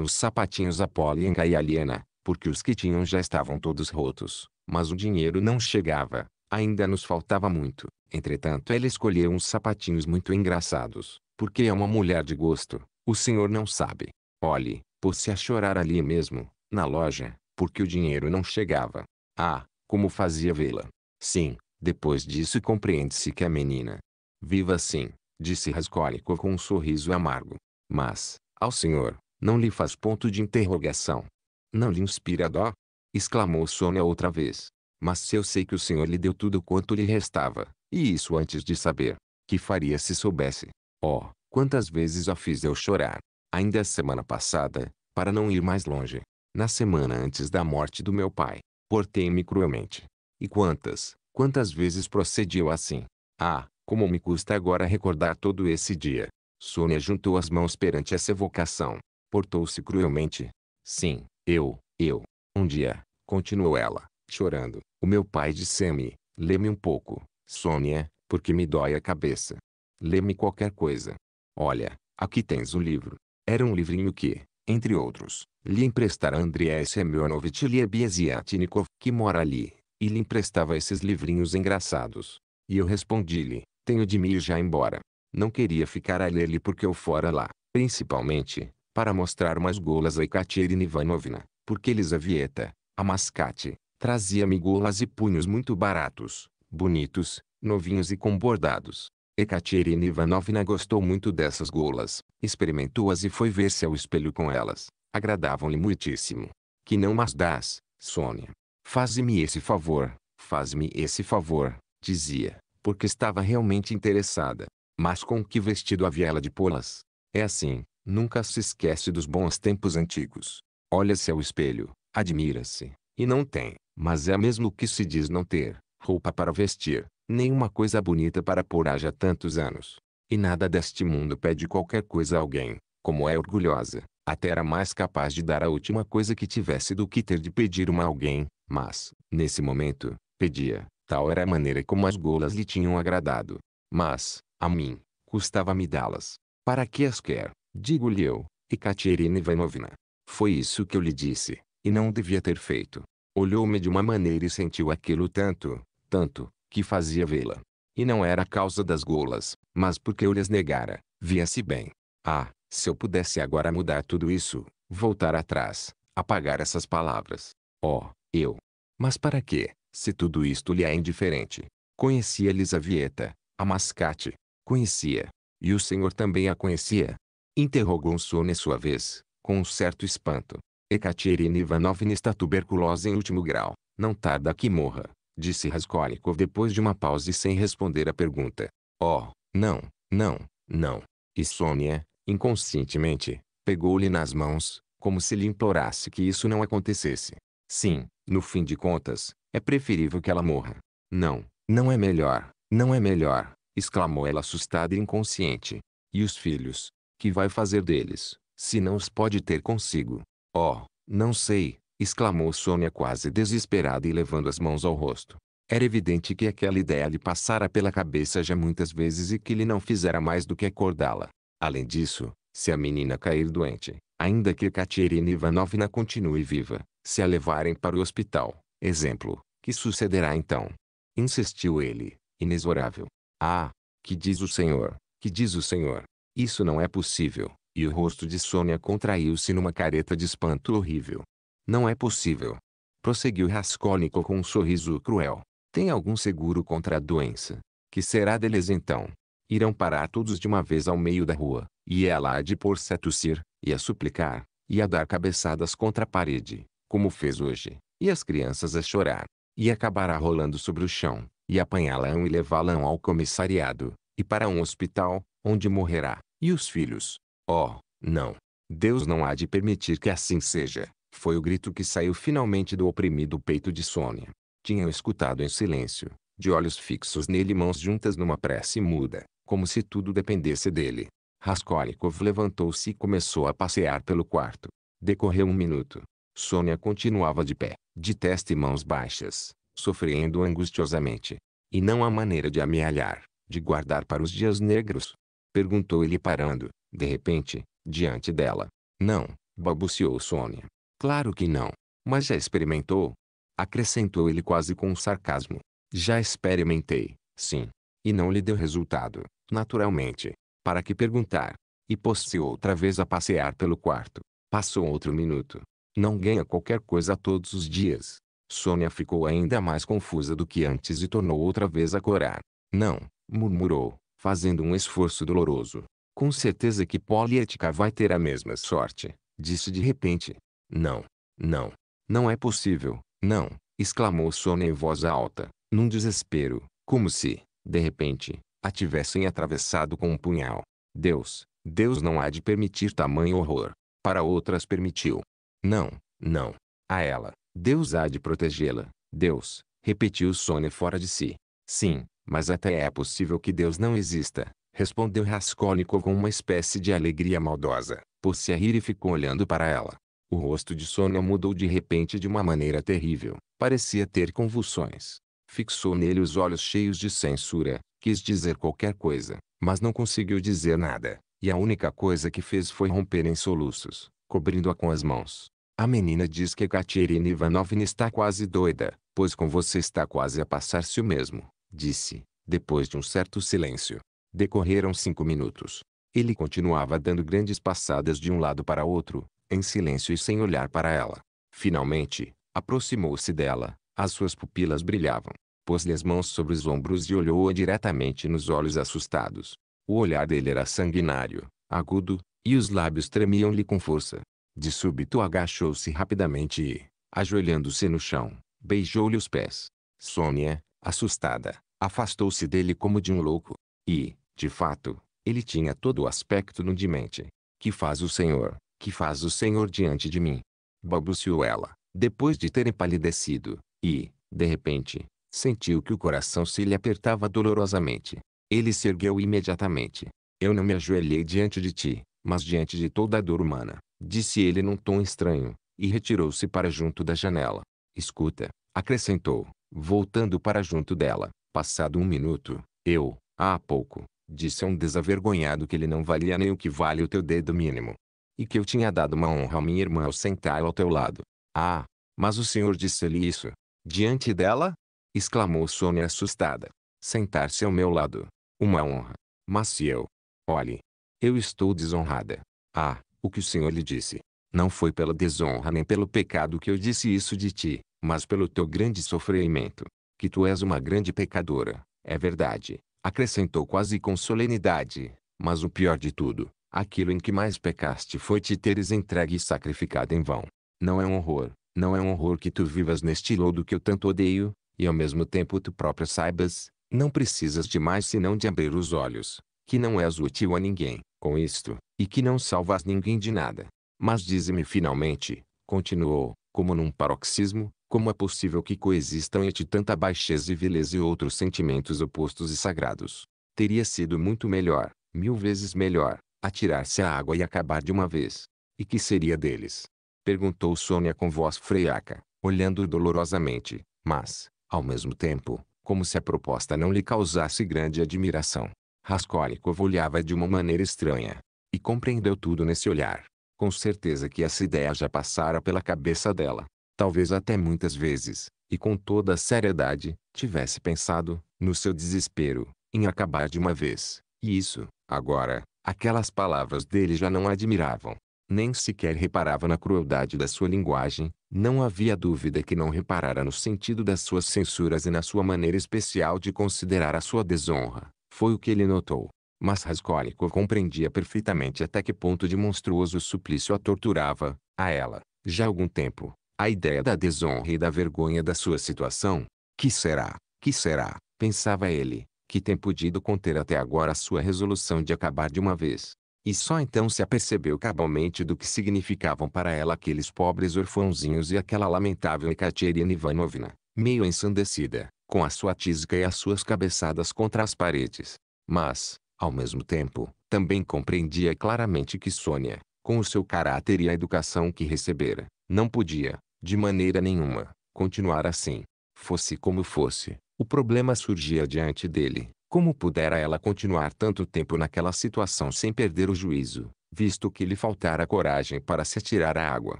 uns sapatinhos a Polienca e a Aliena, porque os que tinham já estavam todos rotos, mas o dinheiro não chegava. Ainda nos faltava muito. Entretanto ela escolheu uns sapatinhos muito engraçados, porque é uma mulher de gosto, o senhor não sabe. Olhe, pôs-se a chorar ali mesmo, na loja, porque o dinheiro não chegava. Ah, como fazia vê-la. Sim, depois disso compreende-se que a menina. Viva assim, disse Rascólico com um sorriso amargo. Mas, ao senhor, não lhe faz ponto de interrogação. Não lhe inspira dó? exclamou Sônia outra vez. Mas se eu sei que o Senhor lhe deu tudo quanto lhe restava, e isso antes de saber, que faria se soubesse? Oh, quantas vezes a fiz eu chorar! Ainda a é semana passada, para não ir mais longe, na semana antes da morte do meu pai, portei-me cruelmente. E quantas, quantas vezes procedeu assim? Ah, como me custa agora recordar todo esse dia! Sônia juntou as mãos perante essa evocação. Portou-se cruelmente. Sim, eu, eu. Um dia, continuou ela, chorando. O meu pai disse-me, lê-me um pouco, Sônia, é, porque me dói a cabeça. Lê-me qualquer coisa. Olha, aqui tens um livro. Era um livrinho que, entre outros, lhe emprestara Andrei Semyonovitch Liebiesiatnikov, que mora ali, e lhe emprestava esses livrinhos engraçados. E eu respondi-lhe, tenho de me ir já embora. Não queria ficar a ler-lhe porque eu fora lá, principalmente, para mostrar umas golas a Ekaterina Ivanovna, porque Elisavieta, a mascate, Trazia-me golas e punhos muito baratos, bonitos, novinhos e com bordados. Ekaterina Ivanovna gostou muito dessas golas, experimentou-as e foi ver-se ao espelho com elas. Agradavam-lhe muitíssimo. Que não mas das, Sônia. Faz-me esse favor, faz-me esse favor, dizia, porque estava realmente interessada. Mas com que vestido havia ela de pô-las? É assim, nunca se esquece dos bons tempos antigos. Olha-se ao espelho, admira-se, e não tem. Mas é mesmo que se diz não ter roupa para vestir, nenhuma coisa bonita para pôr haja tantos anos. E nada deste mundo pede qualquer coisa a alguém, como é orgulhosa, até era mais capaz de dar a última coisa que tivesse do que ter de pedir uma a alguém, mas, nesse momento, pedia, tal era a maneira como as golas lhe tinham agradado. Mas, a mim, custava-me dá-las. Para que as quer? Digo-lhe eu, Katerina Ivanovna. Foi isso que eu lhe disse, e não devia ter feito. Olhou-me de uma maneira e sentiu aquilo tanto, tanto, que fazia vê-la. E não era a causa das golas, mas porque eu lhes negara, via-se bem. Ah, se eu pudesse agora mudar tudo isso, voltar atrás, apagar essas palavras. Oh, eu. Mas para quê, se tudo isto lhe é indiferente? Conhecia Elisaveta, a mascate. Conhecia. E o senhor também a conhecia? Interrogou Sônia sua vez, com um certo espanto. Ekaterina Ivanovna está tuberculosa em último grau. Não tarda que morra, disse Raskolnikov depois de uma pausa e sem responder a pergunta. Oh, não, não, não. E Sônia, inconscientemente, pegou-lhe nas mãos, como se lhe implorasse que isso não acontecesse. Sim, no fim de contas, é preferível que ela morra. Não, não é melhor, não é melhor, exclamou ela assustada e inconsciente. E os filhos? Que vai fazer deles, se não os pode ter consigo? Oh, não sei, exclamou Sônia quase desesperada e levando as mãos ao rosto. Era evidente que aquela ideia lhe passara pela cabeça já muitas vezes e que lhe não fizera mais do que acordá-la. Além disso, se a menina cair doente, ainda que Katerina Ivanovna continue viva, se a levarem para o hospital, exemplo, que sucederá então? Insistiu ele, inexorável. Ah, que diz o senhor, que diz o senhor. Isso não é possível, e o rosto de Sônia contraiu-se numa careta de espanto horrível. Não é possível. Prosseguiu Raskolnikov com um sorriso cruel. Tem algum seguro contra a doença? Que será deles então? Irão parar todos de uma vez ao meio da rua, e ela há de pôr-se a tossir, e a suplicar, e a dar cabeçadas contra a parede, como fez hoje, e as crianças a chorar, e acabará rolando sobre o chão, e apanhá-la e levá-la ao comissariado, e para um hospital, onde morrerá, e os filhos, Oh, não! Deus não há de permitir que assim seja, foi o grito que saiu finalmente do oprimido peito de Sônia. Tinha-o escutado em silêncio, de olhos fixos nele mãos juntas numa prece muda, como se tudo dependesse dele. Raskolnikov levantou-se e começou a passear pelo quarto. Decorreu um minuto. Sônia continuava de pé, de testa e mãos baixas, sofrendo angustiosamente. E não há maneira de amealhar, de guardar para os dias negros? Perguntou ele parando, de repente, diante dela. Não, balbuciou Sônia. Claro que não. Mas já experimentou? Acrescentou ele quase com um sarcasmo. Já experimentei, sim. E não lhe deu resultado, naturalmente. Para que perguntar? E pôs-se outra vez a passear pelo quarto. Passou outro minuto. Não ganha qualquer coisa todos os dias. Sônia ficou ainda mais confusa do que antes e tornou outra vez a corar. Não, murmurou, fazendo um esforço doloroso. Com certeza que Poliética vai ter a mesma sorte, disse de repente. Não, não, não é possível, não, exclamou Sônia em voz alta, num desespero, como se, de repente, a tivessem atravessado com um punhal. Deus, Deus não há de permitir tamanho horror. Para outras permitiu. Não, não. A ela, Deus há de protegê-la. Deus, repetiu Sônia fora de si. Sim, mas até é possível que Deus não exista, respondeu Raskolnikov com uma espécie de alegria maldosa. Pôs-se a rir e ficou olhando para ela. O rosto de Sônia mudou de repente de uma maneira terrível. Parecia ter convulsões. Fixou nele os olhos cheios de censura. Quis dizer qualquer coisa, mas não conseguiu dizer nada. E a única coisa que fez foi romper em soluços, cobrindo-a com as mãos. A menina diz que Katerina Ivanovna está quase doida, pois com você está quase a passar-se o mesmo, disse, depois de um certo silêncio. Decorreram cinco minutos. Ele continuava dando grandes passadas de um lado para outro, em silêncio e sem olhar para ela. Finalmente, aproximou-se dela. As suas pupilas brilhavam. Pôs-lhe as mãos sobre os ombros e olhou-a diretamente nos olhos assustados. O olhar dele era sanguinário, agudo, e os lábios tremiam-lhe com força. De súbito agachou-se rapidamente e, ajoelhando-se no chão, beijou-lhe os pés. Sônia, assustada, afastou-se dele como de um louco. E, de fato, ele tinha todo o aspecto no demente. Que faz o Senhor? Que faz o Senhor diante de mim? Balbuciou ela, depois de ter empalidecido, e, de repente, sentiu que o coração se lhe apertava dolorosamente. Ele se ergueu imediatamente. Eu não me ajoelhei diante de ti, mas diante de toda a dor humana, disse ele num tom estranho, e retirou-se para junto da janela. Escuta, acrescentou, voltando para junto dela. Passado um minuto, eu, há pouco, Disse a um desavergonhado que ele não valia nem o que vale o teu dedo mínimo. E que eu tinha dado uma honra à minha irmã ao sentá-la ao teu lado. Ah, mas o senhor disse-lhe isso. Diante dela? exclamou Sônia assustada. Sentar-se ao meu lado. Uma honra. Mas se eu. Olhe. Eu estou desonrada. Ah, o que o senhor lhe disse. Não foi pela desonra nem pelo pecado que eu disse isso de ti, mas pelo teu grande sofrimento. Que tu és uma grande pecadora, é verdade acrescentou quase com solenidade, mas o pior de tudo, aquilo em que mais pecaste foi te teres entregue e sacrificado em vão. Não é um horror, não é um horror que tu vivas neste lodo que eu tanto odeio, e ao mesmo tempo tu própria saibas, não precisas de mais senão de abrir os olhos, que não és útil a ninguém, com isto, e que não salvas ninguém de nada. Mas dize-me finalmente, continuou, como num paroxismo, como é possível que coexistam em ti tanta baixeza e vileza e outros sentimentos opostos e sagrados? Teria sido muito melhor, mil vezes melhor, atirar-se à água e acabar de uma vez. E que seria deles? Perguntou Sônia com voz freiaca, olhando dolorosamente, mas, ao mesmo tempo, como se a proposta não lhe causasse grande admiração. Raskolnikov olhava de uma maneira estranha. E compreendeu tudo nesse olhar. Com certeza que essa ideia já passara pela cabeça dela talvez até muitas vezes, e com toda a seriedade, tivesse pensado, no seu desespero, em acabar de uma vez. E isso, agora, aquelas palavras dele já não admiravam. Nem sequer reparava na crueldade da sua linguagem, não havia dúvida que não reparara no sentido das suas censuras e na sua maneira especial de considerar a sua desonra. Foi o que ele notou. Mas Raskolnikov compreendia perfeitamente até que ponto de monstruoso suplício a torturava, a ela, já há algum tempo, a ideia da desonra e da vergonha da sua situação. Que será, que será, pensava ele, que tem podido conter até agora a sua resolução de acabar de uma vez. E só então se apercebeu cabalmente do que significavam para ela aqueles pobres orfãozinhos e aquela lamentável Ekaterina Ivanovna, meio ensandecida, com a sua tísica e as suas cabeçadas contra as paredes. Mas, ao mesmo tempo, também compreendia claramente que Sônia, com o seu caráter e a educação que recebera, não podia, de maneira nenhuma, continuar assim. Fosse como fosse, o problema surgia diante dele. Como pudera ela continuar tanto tempo naquela situação sem perder o juízo, visto que lhe faltara coragem para se atirar à água?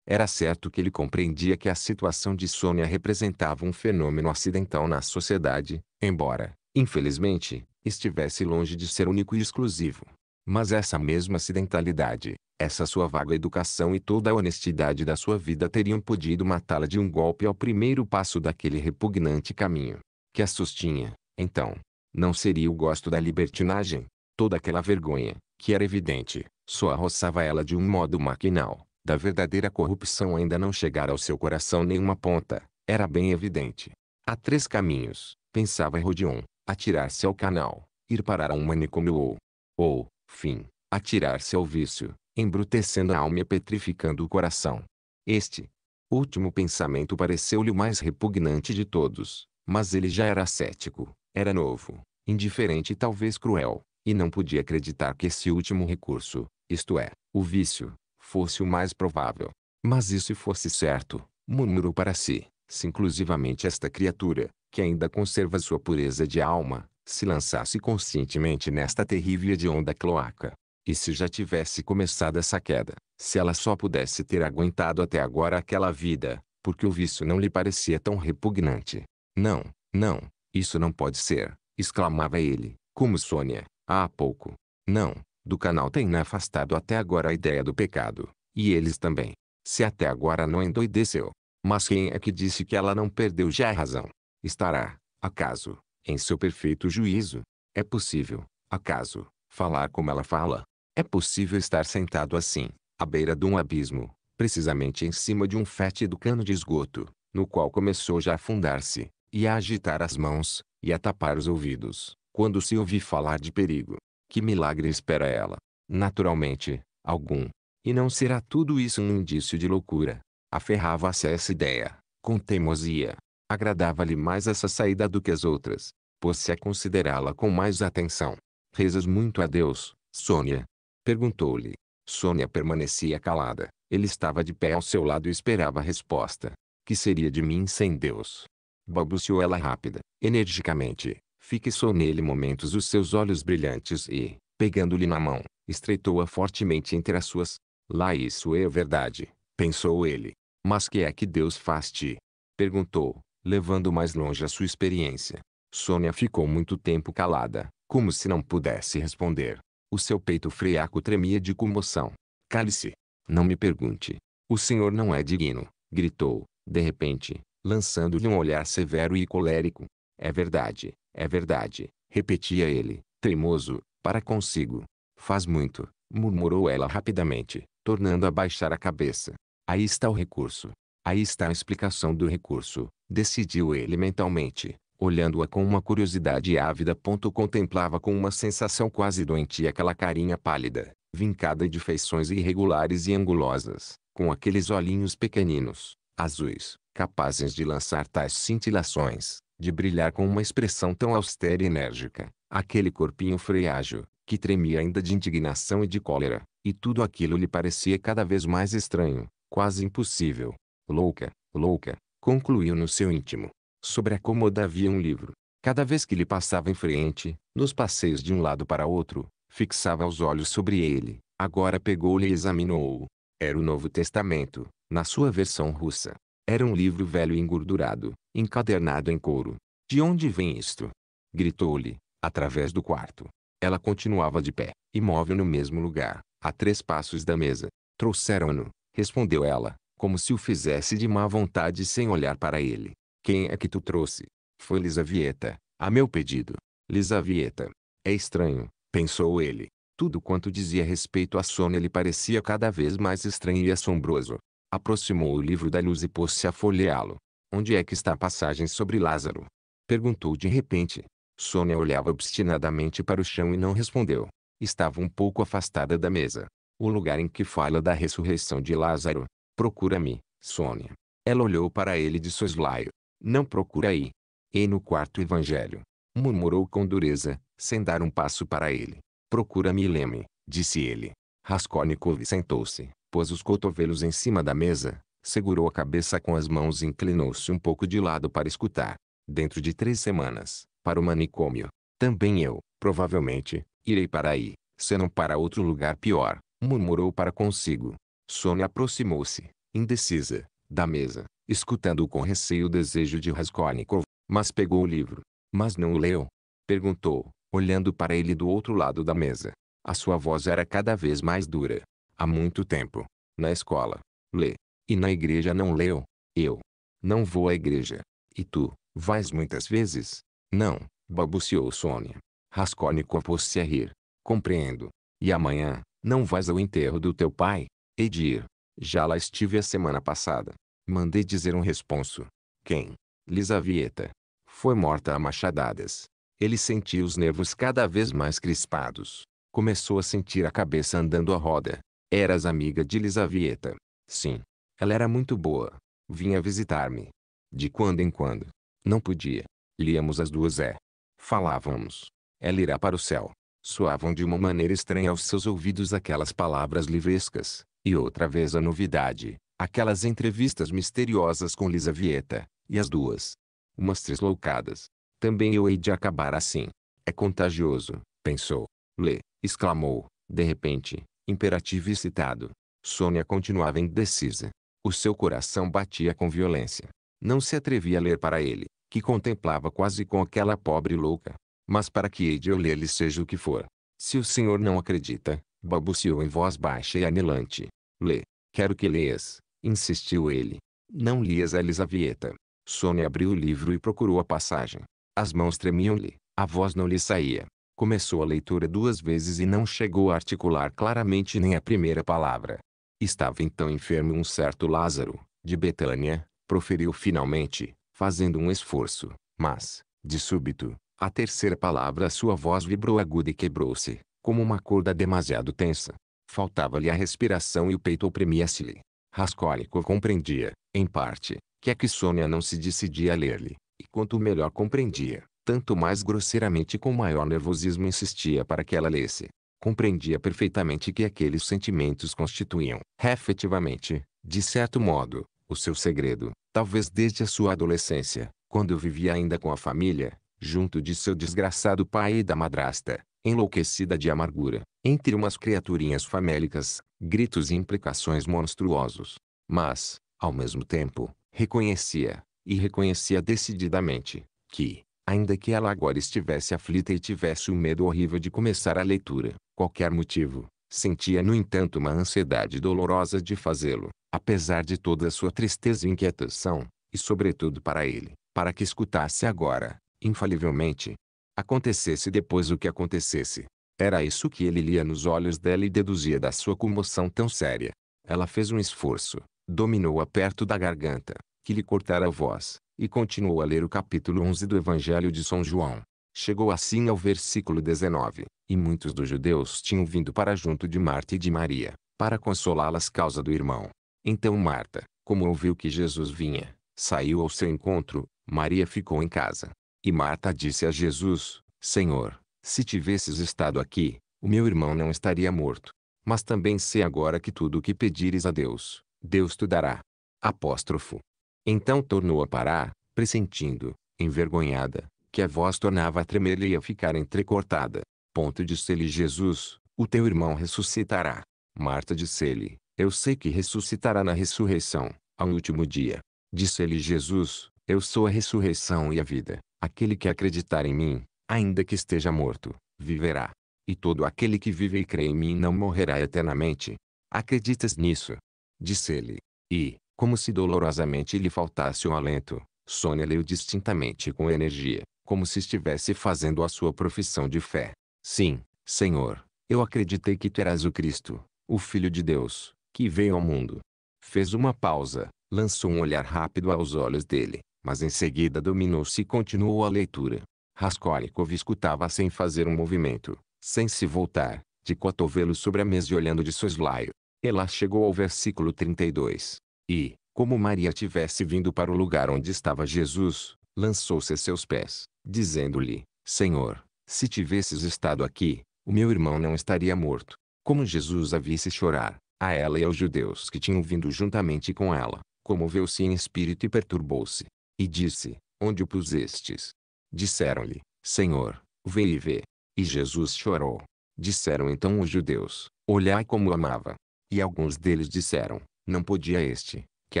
Era certo que ele compreendia que a situação de Sônia representava um fenômeno acidental na sociedade, embora, infelizmente, estivesse longe de ser único e exclusivo. Mas essa mesma acidentalidade, essa sua vaga educação e toda a honestidade da sua vida teriam podido matá-la de um golpe ao primeiro passo daquele repugnante caminho. Que a sustinha, então. Não seria o gosto da libertinagem? Toda aquela vergonha, que era evidente, só arroçava ela de um modo maquinal. Da verdadeira corrupção ainda não chegara ao seu coração nenhuma ponta, era bem evidente. Há três caminhos, pensava Rodion, atirar-se ao canal, ir parar a um manicômio ou... Ou, fim, atirar-se ao vício, embrutecendo a alma e petrificando o coração. Este último pensamento pareceu-lhe o mais repugnante de todos, mas ele já era cético, era novo, indiferente e talvez cruel, e não podia acreditar que esse último recurso, isto é, o vício, fosse o mais provável. Mas isso fosse certo, murmurou para si, se inclusivamente esta criatura, que ainda conserva sua pureza de alma, se lançasse conscientemente nesta terrível de onda cloaca. E se já tivesse começado essa queda, se ela só pudesse ter aguentado até agora aquela vida, porque o vício não lhe parecia tão repugnante. Não, não, isso não pode ser, exclamava ele, como Sônia, ah, há pouco. Não, do canal tem afastado até agora a ideia do pecado, e eles também. Se até agora não endoideceu. Mas quem é que disse que ela não perdeu já a razão? Estará, acaso, em seu perfeito juízo, é possível, acaso, falar como ela fala? É possível estar sentado assim, à beira de um abismo, precisamente em cima de um fétido cano de esgoto, no qual começou já a afundar-se, e a agitar as mãos, e a tapar os ouvidos, quando se ouvi falar de perigo. Que milagre espera ela? Naturalmente, algum. E não será tudo isso um indício de loucura? Aferrava-se a essa ideia, com teimosia, Agradava-lhe mais essa saída do que as outras, pôs-se a considerá-la com mais atenção. Rezas muito a Deus, Sônia? Perguntou-lhe. Sônia permanecia calada. Ele estava de pé ao seu lado e esperava a resposta. Que seria de mim sem Deus? Balbuciou ela rápida, energicamente. Fixou nele momentos os seus olhos brilhantes e, pegando-lhe na mão, estreitou-a fortemente entre as suas. Lá isso é verdade, pensou ele. Mas que é que Deus faz-te? Perguntou, levando mais longe a sua experiência. Sônia ficou muito tempo calada, como se não pudesse responder. O seu peito friaco tremia de comoção. Cale-se. Não me pergunte. O senhor não é digno, gritou, de repente, lançando-lhe um olhar severo e colérico. É verdade, é verdade, repetia ele, teimoso, para consigo. Faz muito, murmurou ela rapidamente, tornando a baixar a cabeça. Aí está o recurso. Aí está a explicação do recurso, decidiu ele mentalmente, olhando-a com uma curiosidade ávida. Contemplava com uma sensação quase doentia aquela carinha pálida, vincada de feições irregulares e angulosas, com aqueles olhinhos pequeninos, azuis, capazes de lançar tais cintilações, de brilhar com uma expressão tão austera e enérgica, aquele corpinho freágil, que tremia ainda de indignação e de cólera, e tudo aquilo lhe parecia cada vez mais estranho, quase impossível. Louca, louca, concluiu no seu íntimo. Sobre a cômoda havia é um livro. Cada vez que lhe passava em frente, nos passeios de um lado para outro, fixava os olhos sobre ele. Agora pegou-lhe e examinou-o. Era o Novo Testamento, na sua versão russa. Era um livro velho e engordurado, encadernado em couro. De onde vem isto? Gritou-lhe, através do quarto. Ela continuava de pé, imóvel no mesmo lugar, a três passos da mesa. Trouxeram-no, respondeu ela como se o fizesse de má vontade sem olhar para ele. Quem é que tu trouxe? Foi Lisavieta, a meu pedido. Lisavieta. É estranho, pensou ele. Tudo quanto dizia respeito a Sônia lhe parecia cada vez mais estranho e assombroso. Aproximou o livro da luz e pôs-se a folheá-lo. Onde é que está a passagem sobre Lázaro? Perguntou de repente. Sônia olhava obstinadamente para o chão e não respondeu. Estava um pouco afastada da mesa. O lugar em que fala da ressurreição de Lázaro, Procura-me, Sônia. Ela olhou para ele de soslaio. Não procura aí. E no quarto evangelho. Murmurou com dureza, sem dar um passo para ele. Procura-me e leme, disse ele. Raskolnikov sentou-se, pôs os cotovelos em cima da mesa, segurou a cabeça com as mãos e inclinou-se um pouco de lado para escutar. Dentro de três semanas, para o manicômio. Também eu, provavelmente, irei para aí, se não para outro lugar pior, murmurou para consigo. Sônia aproximou-se, indecisa, da mesa, escutando com receio o desejo de Raskolnikov, mas pegou o livro. Mas não o leu? Perguntou, olhando para ele do outro lado da mesa. A sua voz era cada vez mais dura. Há muito tempo. Na escola. Lê. E na igreja não leu? Eu. Não vou à igreja. E tu, vais muitas vezes? Não, balbuciou Sônia. Raskolnikov pôs-se a rir. Compreendo. E amanhã, não vais ao enterro do teu pai? Edir, já lá estive a semana passada. Mandei dizer um responso. Quem? Lisavieta. Foi morta a machadadas. Ele sentiu os nervos cada vez mais crispados. Começou a sentir a cabeça andando à roda. Eras amiga de Lisavieta. Sim. Ela era muito boa. Vinha visitar-me. De quando em quando. Não podia. Líamos as duas é. Falávamos. Ela irá para o céu. Soavam de uma maneira estranha aos seus ouvidos aquelas palavras livrescas. E outra vez a novidade, aquelas entrevistas misteriosas com Lisa Vieta, e as duas. Umas três loucadas. Também eu hei de acabar assim. É contagioso, pensou. Lê, exclamou, de repente, imperativo e excitado. Sônia continuava indecisa. O seu coração batia com violência. Não se atrevia a ler para ele, que contemplava quase com aquela pobre louca. Mas para que hei de eu ler-lhe seja o que for. Se o senhor não acredita, balbuciou em voz baixa e anelante. Lê. Quero que leias, insistiu ele. Não lias Elisavieta. Sônia abriu o livro e procurou a passagem. As mãos tremiam-lhe, a voz não lhe saía. Começou a leitura duas vezes e não chegou a articular claramente nem a primeira palavra. Estava então enfermo um certo Lázaro, de Betânia, proferiu finalmente, fazendo um esforço, mas, de súbito, a terceira palavra sua voz vibrou aguda e quebrou-se como uma corda demasiado tensa. Faltava-lhe a respiração e o peito oprimia-se-lhe. Rascólico compreendia, em parte, que a que Sônia não se decidia a ler-lhe, e quanto melhor compreendia, tanto mais grosseiramente e com maior nervosismo insistia para que ela lesse. Compreendia perfeitamente que aqueles sentimentos constituíam, efetivamente, de certo modo, o seu segredo, talvez desde a sua adolescência, quando vivia ainda com a família, junto de seu desgraçado pai e da madrasta, enlouquecida de amargura, entre umas criaturinhas famélicas, gritos e imprecações monstruosos. Mas, ao mesmo tempo, reconhecia, e reconhecia decididamente, que, ainda que ela agora estivesse aflita e tivesse o um medo horrível de começar a leitura, qualquer motivo, sentia no entanto uma ansiedade dolorosa de fazê-lo, apesar de toda a sua tristeza e inquietação, e sobretudo para ele, para que escutasse agora, infalivelmente, acontecesse depois o que acontecesse. Era isso que ele lia nos olhos dela e deduzia da sua comoção tão séria. Ela fez um esforço, dominou-a perto da garganta, que lhe cortara a voz, e continuou a ler o capítulo 11 do Evangelho de São João. Chegou assim ao versículo 19, e muitos dos judeus tinham vindo para junto de Marta e de Maria, para consolá-las causa do irmão. Então Marta, como ouviu que Jesus vinha, saiu ao seu encontro, Maria ficou em casa. E Marta disse a Jesus: Senhor, se tivesses estado aqui, o meu irmão não estaria morto. Mas também sei agora que tudo o que pedires a Deus, Deus te dará. Apóstrofo. Então tornou a parar, pressentindo, envergonhada, que a voz tornava a tremer e a ficar entrecortada. Ponto disse-lhe Jesus, o teu irmão ressuscitará. Marta disse-lhe, eu sei que ressuscitará na ressurreição, ao último dia. Disse-lhe Jesus, eu sou a ressurreição e a vida. Aquele que acreditar em mim, ainda que esteja morto, viverá. E todo aquele que vive e crê em mim não morrerá eternamente. Acreditas nisso? Disse ele. E, como se dolorosamente lhe faltasse o alento, Sônia leu distintamente com energia, como se estivesse fazendo a sua profissão de fé. Sim, Senhor, eu acreditei que tu eras o Cristo, o Filho de Deus, que veio ao mundo. Fez uma pausa, lançou um olhar rápido aos olhos dele, mas em seguida dominou-se e continuou a leitura. Raskolnikov escutava sem fazer um movimento, sem se voltar, de cotovelo sobre a mesa e olhando de soslaio. Ela chegou ao versículo 32. E, como Maria tivesse vindo para o lugar onde estava Jesus, lançou-se a seus pés, dizendo-lhe, Senhor, se tivesses estado aqui, o meu irmão não estaria morto. Como Jesus a visse chorar, a ela e aos judeus que tinham vindo juntamente com ela, comoveu-se em espírito e perturbou-se. E disse: Onde o pusestes? Disseram-lhe: Senhor, vê e vê. E Jesus chorou. Disseram então os judeus: Olhai como o amava. E alguns deles disseram: Não podia este, que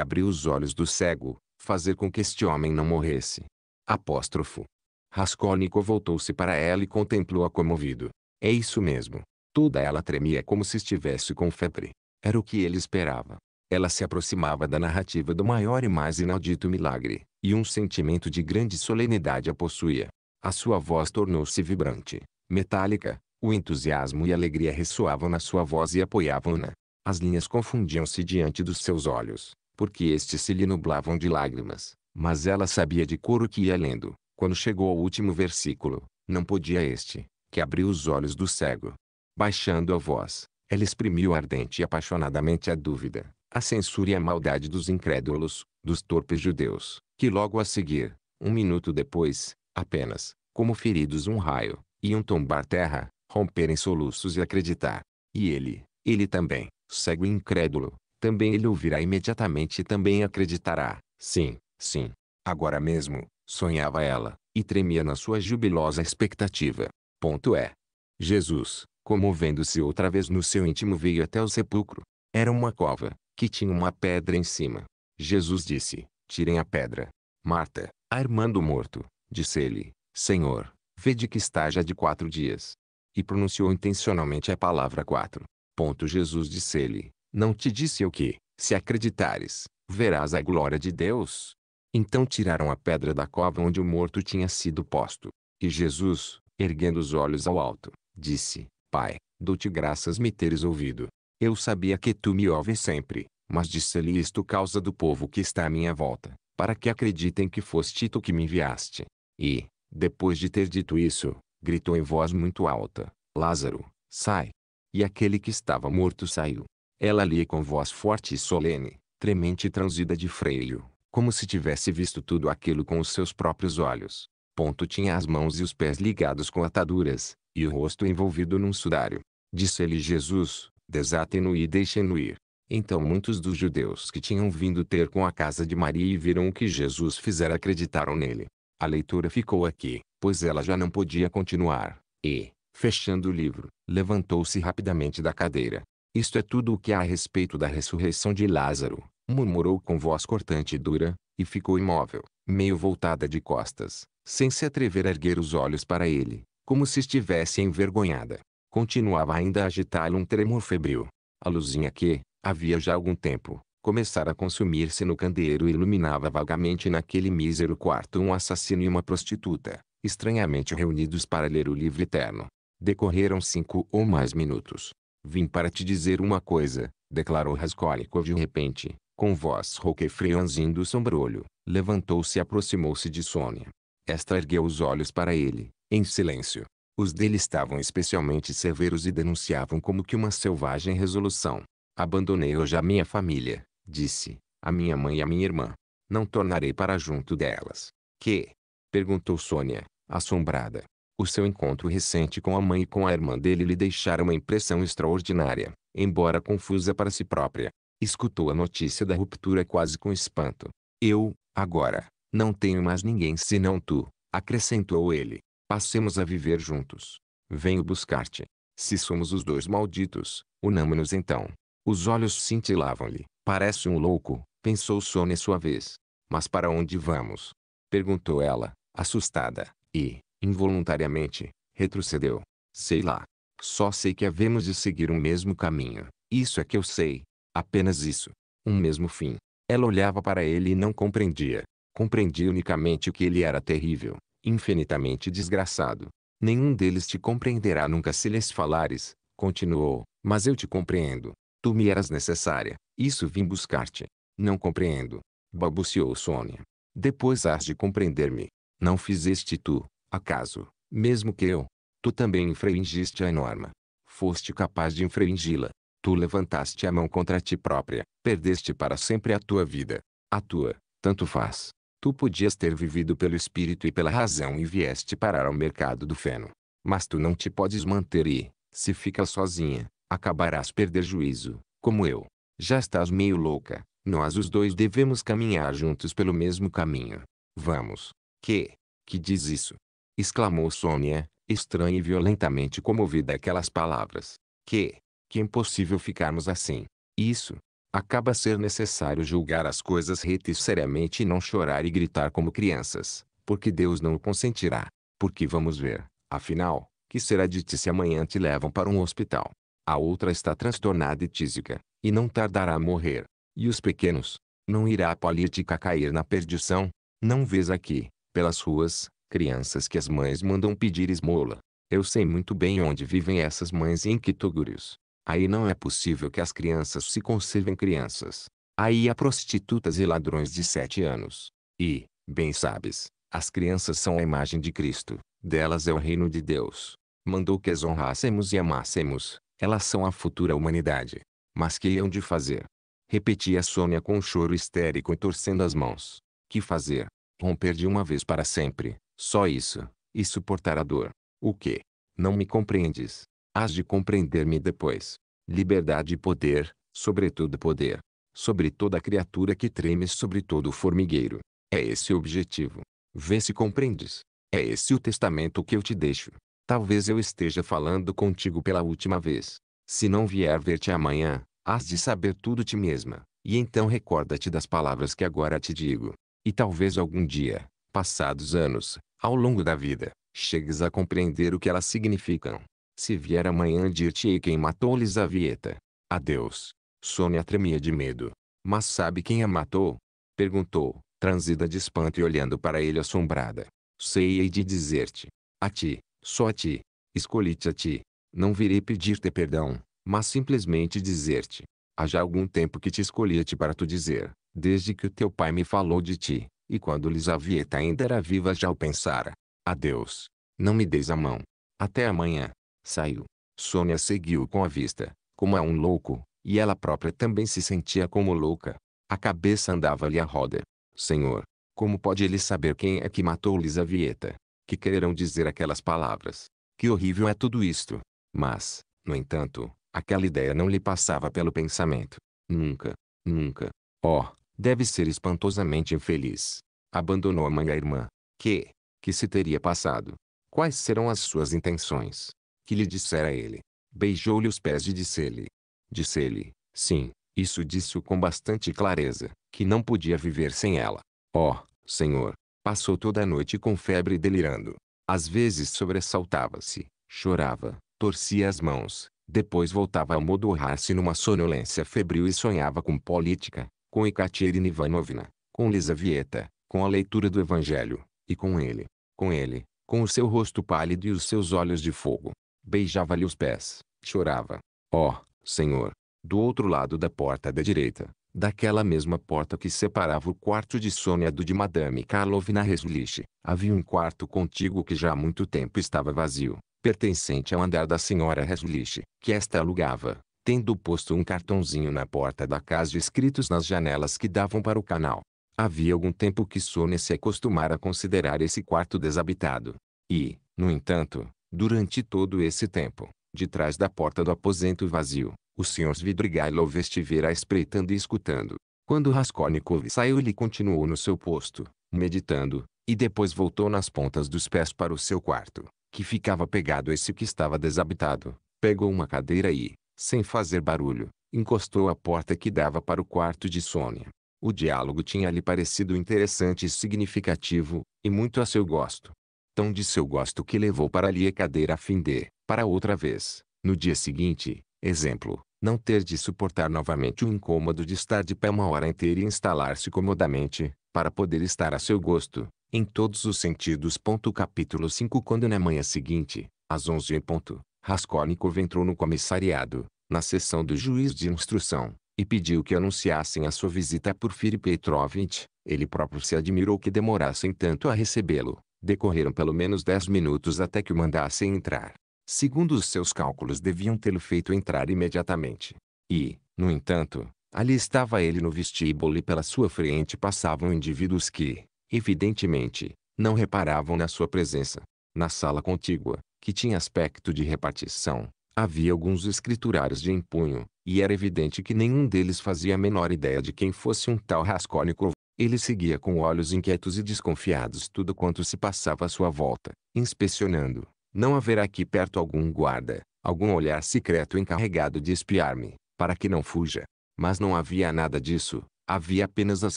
abriu os olhos do cego, fazer com que este homem não morresse. Apóstrofo. Raskolnikov voltou-se para ela e contemplou-a comovido. É isso mesmo. Toda ela tremia como se estivesse com febre. Era o que ele esperava. Ela se aproximava da narrativa do maior e mais inaudito milagre e um sentimento de grande solenidade a possuía. A sua voz tornou-se vibrante, metálica, o entusiasmo e alegria ressoavam na sua voz e apoiavam-na. As linhas confundiam-se diante dos seus olhos, porque estes se lhe nublavam de lágrimas, mas ela sabia de cor o que ia lendo. Quando chegou ao último versículo, não podia este, que abriu os olhos do cego. Baixando a voz, ela exprimiu ardente e apaixonadamente a dúvida, a censura e a maldade dos incrédulos, dos torpes judeus, que logo a seguir, um minuto depois, apenas, como feridos um raio, iam tombar terra, romperem soluços e acreditar. E ele, ele também, cego e incrédulo, também ele ouvirá imediatamente e também acreditará. Sim, sim. Agora mesmo, sonhava ela, e tremia na sua jubilosa expectativa. Ponto é. Jesus, comovendo-se outra vez no seu íntimo, veio até o sepulcro. Era uma cova, que tinha uma pedra em cima. Jesus disse: Tirem a pedra. Marta, a irmã do morto, disse-lhe, Senhor, vede que está já de quatro dias. E pronunciou intencionalmente a palavra quatro. Ponto Jesus disse-lhe, não te disse eu que, se acreditares, verás a glória de Deus? Então tiraram a pedra da cova onde o morto tinha sido posto. E Jesus, erguendo os olhos ao alto, disse, Pai, dou-te graças me teres ouvido. Eu sabia que tu me ouves sempre, mas disse-lhe isto causa do povo que está à minha volta, para que acreditem que foste tu que me enviaste. E, depois de ter dito isso, gritou em voz muito alta, Lázaro, sai. E aquele que estava morto saiu. Ela lia com voz forte e solene, tremente e transida de freio, como se tivesse visto tudo aquilo com os seus próprios olhos. Ponto tinha as mãos e os pés ligados com ataduras, e o rosto envolvido num sudário. Disse-lhe Jesus, desatem-no e deixem-no ir. Então muitos dos judeus que tinham vindo ter com a casa de Maria e viram o que Jesus fizera acreditaram nele. A leitura ficou aqui, pois ela já não podia continuar, e, fechando o livro, levantou-se rapidamente da cadeira. Isto é tudo o que há a respeito da ressurreição de Lázaro, murmurou com voz cortante e dura, e ficou imóvel, meio voltada de costas, sem se atrever a erguer os olhos para ele, como se estivesse envergonhada. Continuava ainda a agitá-lo um tremor febril. A luzinha que, havia já algum tempo, começara a consumir-se no candeeiro e iluminava vagamente naquele mísero quarto um assassino e uma prostituta, estranhamente reunidos para ler o livro eterno. Decorreram cinco ou mais minutos. Vim para te dizer uma coisa, declarou Raskolnikov de repente, com voz rouca e franzindo o sombrolho. Levantou-se e aproximou-se de Sônia. Esta ergueu os olhos para ele, em silêncio. Os dele estavam especialmente severos e denunciavam como que uma selvagem resolução. Abandonei hoje a minha família, disse, a minha mãe e a minha irmã. Não tornarei para junto delas. Que? Perguntou Sônia, assombrada. O seu encontro recente com a mãe e com a irmã dele lhe deixara uma impressão extraordinária, embora confusa para si própria. Escutou a notícia da ruptura quase com espanto. Eu, agora, não tenho mais ninguém senão tu, acrescentou ele. Passemos a viver juntos. Venho buscar-te. Se somos os dois malditos, unamo-nos então. Os olhos cintilavam-lhe. Parece um louco, pensou Sônia sua vez. Mas para onde vamos? Perguntou ela, assustada, e, involuntariamente, retrocedeu. Sei lá. Só sei que havemos de seguir um mesmo caminho. Isso é que eu sei. Apenas isso. Um mesmo fim. Ela olhava para ele e não compreendia. Compreendia unicamente que ele era terrível, infinitamente desgraçado. Nenhum deles te compreenderá nunca se lhes falares, continuou, mas eu te compreendo. Tu me eras necessária, isso vim buscar-te. Não compreendo. Balbuciou Sônia. Depois has de compreender-me. Não fizeste tu, acaso, mesmo que eu. Tu também infringiste a norma. Foste capaz de infringi-la. Tu levantaste a mão contra ti própria, perdeste para sempre a tua vida. A tua, tanto faz. Tu podias ter vivido pelo espírito e pela razão e vieste parar ao mercado do feno. Mas tu não te podes manter e, se ficas sozinha, acabarás perder juízo, como eu. Já estás meio louca. Nós os dois devemos caminhar juntos pelo mesmo caminho. Vamos. Que? Que diz isso? exclamou Sônia, estranha e violentamente comovida aquelas palavras. Que? Que impossível ficarmos assim. Isso. Acaba ser necessário julgar as coisas retas seriamente e não chorar e gritar como crianças, porque Deus não o consentirá. Porque vamos ver, afinal, que será de ti se amanhã te levam para um hospital. A outra está transtornada e tísica, e não tardará a morrer. E os pequenos? Não irá a política cair na perdição? Não vês aqui, pelas ruas, crianças que as mães mandam pedir esmola. Eu sei muito bem onde vivem essas mães e em que togúrios. Aí não é possível que as crianças se conservem crianças. Aí há prostitutas e ladrões de sete anos. E, bem sabes, as crianças são a imagem de Cristo, delas é o reino de Deus. Mandou que as honrássemos e amássemos, elas são a futura humanidade. Mas que hão de fazer? Repetia Sônia com um choro histérico e torcendo as mãos. Que fazer? Romper de uma vez para sempre. Só isso. E suportar a dor. O que? Não me compreendes. Hás de compreender-me depois. Liberdade e poder, sobretudo poder. Sobre toda criatura que treme sobre todo o formigueiro. É esse o objetivo. Vê se compreendes. É esse o testamento que eu te deixo. Talvez eu esteja falando contigo pela última vez. Se não vier ver-te amanhã, hás de saber tudo ti mesma, e então recorda-te das palavras que agora te digo. E talvez algum dia, passados anos, ao longo da vida, chegues a compreender o que elas significam. Se vier amanhã dir-te-ei quem matou Lisavieta. Adeus. Sônia tremia de medo. Mas sabe quem a matou? Perguntou, transida de espanto e olhando para ele assombrada. Sei hei de dizer-te. A ti, só a ti. Escolhi-te a ti. Não virei pedir-te perdão, mas simplesmente dizer-te. Há já algum tempo que te escolhi a ti para tu dizer, desde que o teu pai me falou de ti, e quando Lisavieta ainda era viva já o pensara. Adeus. Não me deis a mão. Até amanhã. Saiu. Sônia seguiu com a vista, como a é um louco, e ela própria também se sentia como louca. A cabeça andava-lhe a roda. Senhor, como pode ele saber quem é que matou Lisavieta? que quererão dizer aquelas palavras. Que horrível é tudo isto! Mas, no entanto, aquela ideia não lhe passava pelo pensamento. Nunca, nunca. Oh, deve ser espantosamente infeliz. Abandonou a mãe e a irmã. Que, que se teria passado? Quais serão as suas intenções? Que lhe dissera ele? Beijou-lhe os pés e disse-lhe. Disse-lhe, sim, isso disse-o com bastante clareza, que não podia viver sem ela. Oh, Senhor, Passou toda a noite com febre e delirando. Às vezes sobressaltava-se, chorava, torcia as mãos, depois voltava a modorrar-se numa sonolência febril e sonhava com política, com Ekaterina Ivanovna, com Lisavieta, com a leitura do Evangelho, e com ele, com ele, com o seu rosto pálido e os seus olhos de fogo. Beijava-lhe os pés, chorava. Ó, oh, Senhor! Do outro lado da porta da direita, Daquela mesma porta que separava o quarto de Sônia do de Madame Karlovna Resuliche, havia um quarto contíguo que já há muito tempo estava vazio, pertencente ao andar da senhora Resuliche, que esta alugava, tendo posto um cartãozinho na porta da casa escritos nas janelas que davam para o canal. Havia algum tempo que Sônia se acostumara a considerar esse quarto desabitado. E, no entanto, durante todo esse tempo, de trás da porta do aposento vazio, o senhor Svidrigailov estivera espreitando e escutando. Quando Raskolnikov saiu ele continuou no seu posto, meditando, e depois voltou nas pontas dos pés para o seu quarto, que ficava pegado a esse que estava desabitado. Pegou uma cadeira e, sem fazer barulho, encostou à porta que dava para o quarto de Sônia. O diálogo tinha lhe parecido interessante e significativo, e muito a seu gosto. Tão de seu gosto que levou para ali a cadeira a fim de, para outra vez, no dia seguinte, Exemplo, não ter de suportar novamente o incômodo de estar de pé uma hora inteira e instalar-se comodamente, para poder estar a seu gosto, em todos os sentidos. Capítulo 5 Quando na manhã seguinte, às 11 em ponto, Raskolnikov entrou no comissariado, na sessão do juiz de instrução, e pediu que anunciassem a sua visita a Porfírio Petrovitch. Ele próprio se admirou que demorassem tanto a recebê-lo. Decorreram pelo menos dez minutos até que o mandassem entrar segundo os seus cálculos, deviam tê-lo feito entrar imediatamente. E, no entanto, ali estava ele no vestíbulo e pela sua frente passavam indivíduos que, evidentemente, não reparavam na sua presença. Na sala contígua, que tinha aspecto de repartição, havia alguns escriturários de empunho, e era evidente que nenhum deles fazia a menor ideia de quem fosse um tal Raskolnikov. Ele seguia com olhos inquietos e desconfiados tudo quanto se passava à sua volta, inspecionando, não haverá aqui perto algum guarda, algum olhar secreto encarregado de espiar-me, para que não fuja. Mas não havia nada disso, havia apenas as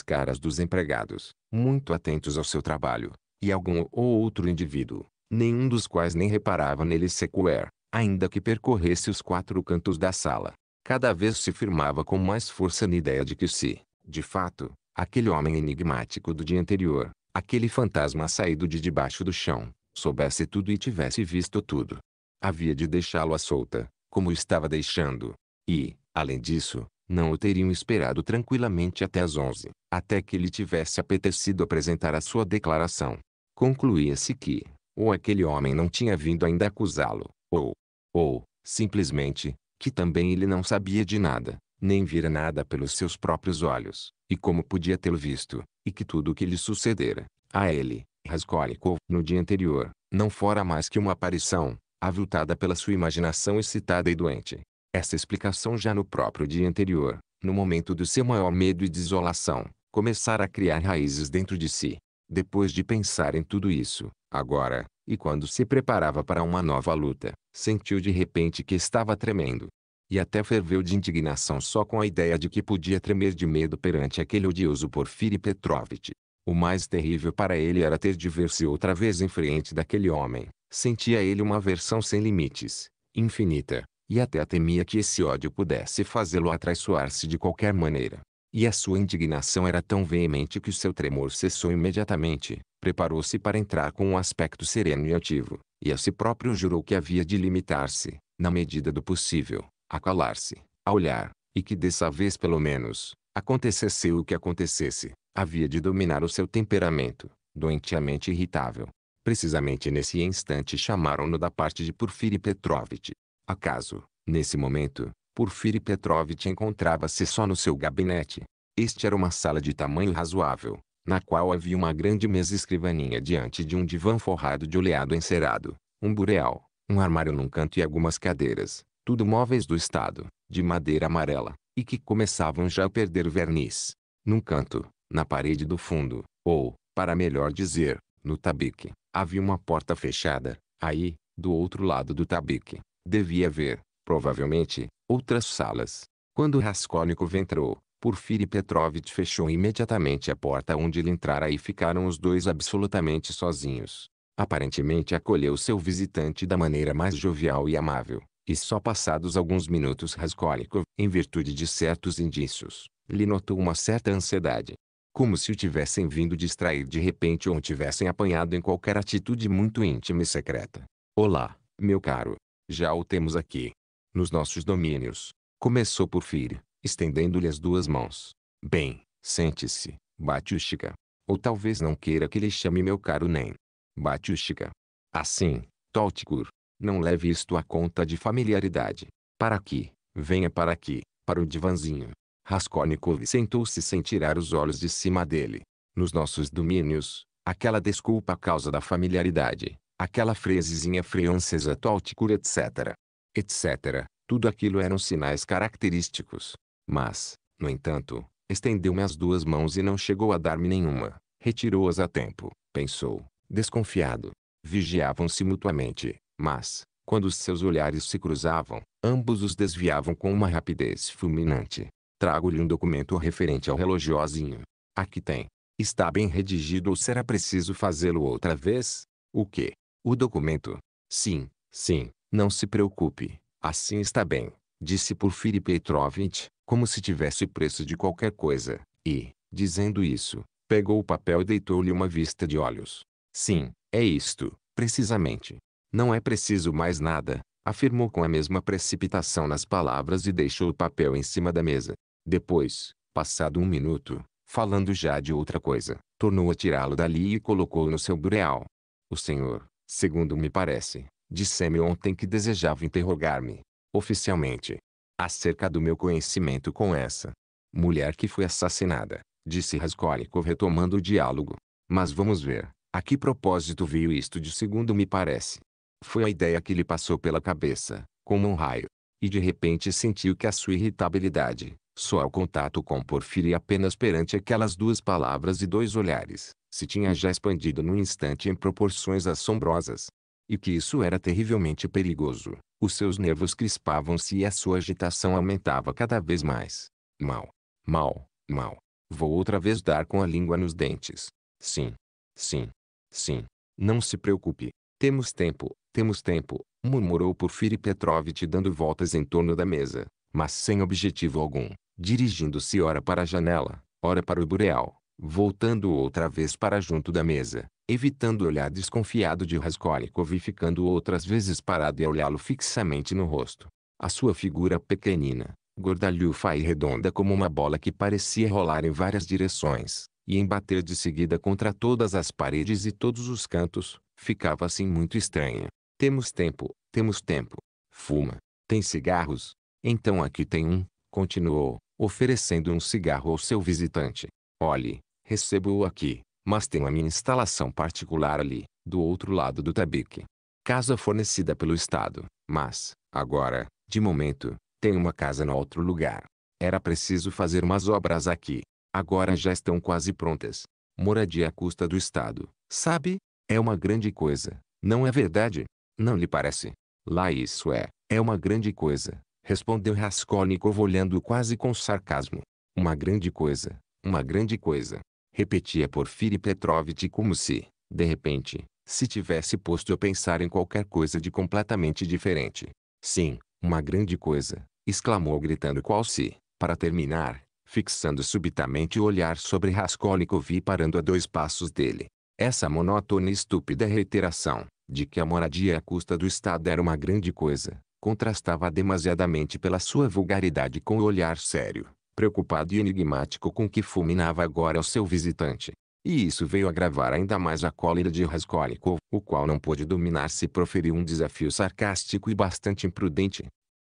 caras dos empregados, muito atentos ao seu trabalho, e algum ou outro indivíduo, nenhum dos quais nem reparava nele sequer, ainda que percorresse os quatro cantos da sala. Cada vez se firmava com mais força na ideia de que se, de fato, aquele homem enigmático do dia anterior, aquele fantasma saído de debaixo do chão, soubesse tudo e tivesse visto tudo. Havia de deixá-lo à solta, como estava deixando. E, além disso, não o teriam esperado tranquilamente até às onze, até que lhe tivesse apetecido apresentar a sua declaração. Concluía-se que, ou aquele homem não tinha vindo ainda acusá-lo, ou, ou, simplesmente, que também ele não sabia de nada, nem vira nada pelos seus próprios olhos, e como podia tê-lo visto, e que tudo o que lhe sucedera, a ele, Raskolnikov, no dia anterior, não fora mais que uma aparição, avultada pela sua imaginação excitada e doente. Essa explicação já no próprio dia anterior, no momento do seu maior medo e desolação, começara a criar raízes dentro de si. Depois de pensar em tudo isso, agora, e quando se preparava para uma nova luta, sentiu de repente que estava tremendo. E até ferveu de indignação só com a ideia de que podia tremer de medo perante aquele odioso Porfiri Petrovitch, o mais terrível para ele era ter de ver-se outra vez em frente daquele homem. Sentia ele uma aversão sem limites, infinita, e até temia que esse ódio pudesse fazê-lo atraiçoar-se de qualquer maneira. E a sua indignação era tão veemente que o seu tremor cessou imediatamente. Preparou-se para entrar com um aspecto sereno e ativo, e a si próprio jurou que havia de limitar-se, na medida do possível, a calar-se, a olhar, e que dessa vez pelo menos, acontecesse o que acontecesse, havia de dominar o seu temperamento, doentiamente irritável. Precisamente nesse instante chamaram-no da parte de Porfiri Petrovitch. Acaso, nesse momento, Porfiri Petrovitch encontrava-se só no seu gabinete. Este era uma sala de tamanho razoável, na qual havia uma grande mesa escrivaninha diante de um divã forrado de oleado encerado, um bureal, um armário num canto e algumas cadeiras, tudo móveis do estado, de madeira amarela, e que começavam já a perder o verniz. Num canto, na parede do fundo, ou, para melhor dizer, no tabique, havia uma porta fechada. Aí, do outro lado do tabique, devia haver, provavelmente, outras salas. Quando Raskolnikov entrou, Porfiri Petrovitch fechou imediatamente a porta onde ele entrara e ficaram os dois absolutamente sozinhos. Aparentemente acolheu seu visitante da maneira mais jovial e amável, e só passados alguns minutos Raskolnikov, em virtude de certos indícios, lhe notou uma certa ansiedade como se o tivessem vindo distrair de repente ou o tivessem apanhado em qualquer atitude muito íntima e secreta. Olá, meu caro. Já o temos aqui. Nos nossos domínios. Começou por fir, estendendo-lhe as duas mãos. Bem, sente-se, Batiústica. Ou talvez não queira que lhe chame meu caro nem. Batiústica. Assim, Tóticur, não leve isto à conta de familiaridade. Para aqui, venha para aqui, para o divanzinho. Raskolnikov sentou-se sem tirar os olhos de cima dele. Nos nossos domínios, aquela desculpa à causa da familiaridade, aquela frasezinha francesa tóltico etc. etc. Tudo aquilo eram sinais característicos. Mas, no entanto, estendeu-me as duas mãos e não chegou a dar-me nenhuma. Retirou-as a tempo, pensou, desconfiado. Vigiavam-se mutuamente, mas, quando os seus olhares se cruzavam, ambos os desviavam com uma rapidez fulminante. Trago-lhe um documento referente ao relogiozinho. Aqui tem. Está bem redigido ou será preciso fazê-lo outra vez? O que? O documento. Sim, sim, não se preocupe. Assim está bem, disse Porfiri Petrovitch, como se tivesse preço de qualquer coisa, e, dizendo isso, pegou o papel e deitou-lhe uma vista de olhos. Sim, é isto, precisamente. Não é preciso mais nada, afirmou com a mesma precipitação nas palavras e deixou o papel em cima da mesa. Depois, passado um minuto, falando já de outra coisa, tornou a tirá-lo dali e colocou-o no seu bureau. O senhor, segundo me parece, disse-me ontem que desejava interrogar-me, oficialmente, acerca do meu conhecimento com essa mulher que foi assassinada, disse Raskolnikov retomando o diálogo. Mas vamos ver, a que propósito veio isto de segundo me parece? Foi a ideia que lhe passou pela cabeça, como um raio. E de repente sentiu que a sua irritabilidade, só ao contato com Porfírio e apenas perante aquelas duas palavras e dois olhares, se tinha já expandido num instante em proporções assombrosas. E que isso era terrivelmente perigoso. Os seus nervos crispavam-se e a sua agitação aumentava cada vez mais. Mal. Mal. Mal. Vou outra vez dar com a língua nos dentes. Sim. Sim. Sim. Não se preocupe. Temos tempo, temos tempo, murmurou Porfiri Petrovitch dando voltas em torno da mesa, mas sem objetivo algum dirigindo-se ora para a janela, ora para o bureal, voltando outra vez para junto da mesa, evitando olhar desconfiado de Raskolnikov e ficando outras vezes parado e olhá-lo fixamente no rosto. A sua figura pequenina, gordalhufa e redonda como uma bola que parecia rolar em várias direções, e embater de seguida contra todas as paredes e todos os cantos, ficava assim muito estranha. Temos tempo, temos tempo. Fuma. Tem cigarros? Então aqui tem um, continuou, oferecendo um cigarro ao seu visitante. Olhe, recebo-o aqui, mas tenho a minha instalação particular ali, do outro lado do tabique. Casa fornecida pelo Estado, mas, agora, de momento, tenho uma casa no outro lugar. Era preciso fazer umas obras aqui. Agora já estão quase prontas. Moradia à custa do Estado, sabe? É uma grande coisa, não é verdade? Não lhe parece? Lá isso é, é uma grande coisa, respondeu Raskolnikov olhando quase com sarcasmo. Uma grande coisa, uma grande coisa. Repetia Porfiri Petrovitch como se, de repente, se tivesse posto a pensar em qualquer coisa de completamente diferente. Sim, uma grande coisa, exclamou gritando qual se, para terminar, fixando subitamente o olhar sobre Raskolnikov e parando a dois passos dele. Essa monótona e estúpida reiteração, de que a moradia à custa do Estado era uma grande coisa, contrastava demasiadamente pela sua vulgaridade com o olhar sério, preocupado e enigmático com que fulminava agora o seu visitante. E isso veio agravar ainda mais a cólera de Raskolnikov, o qual não pôde dominar-se e proferiu um desafio sarcástico e bastante imprudente.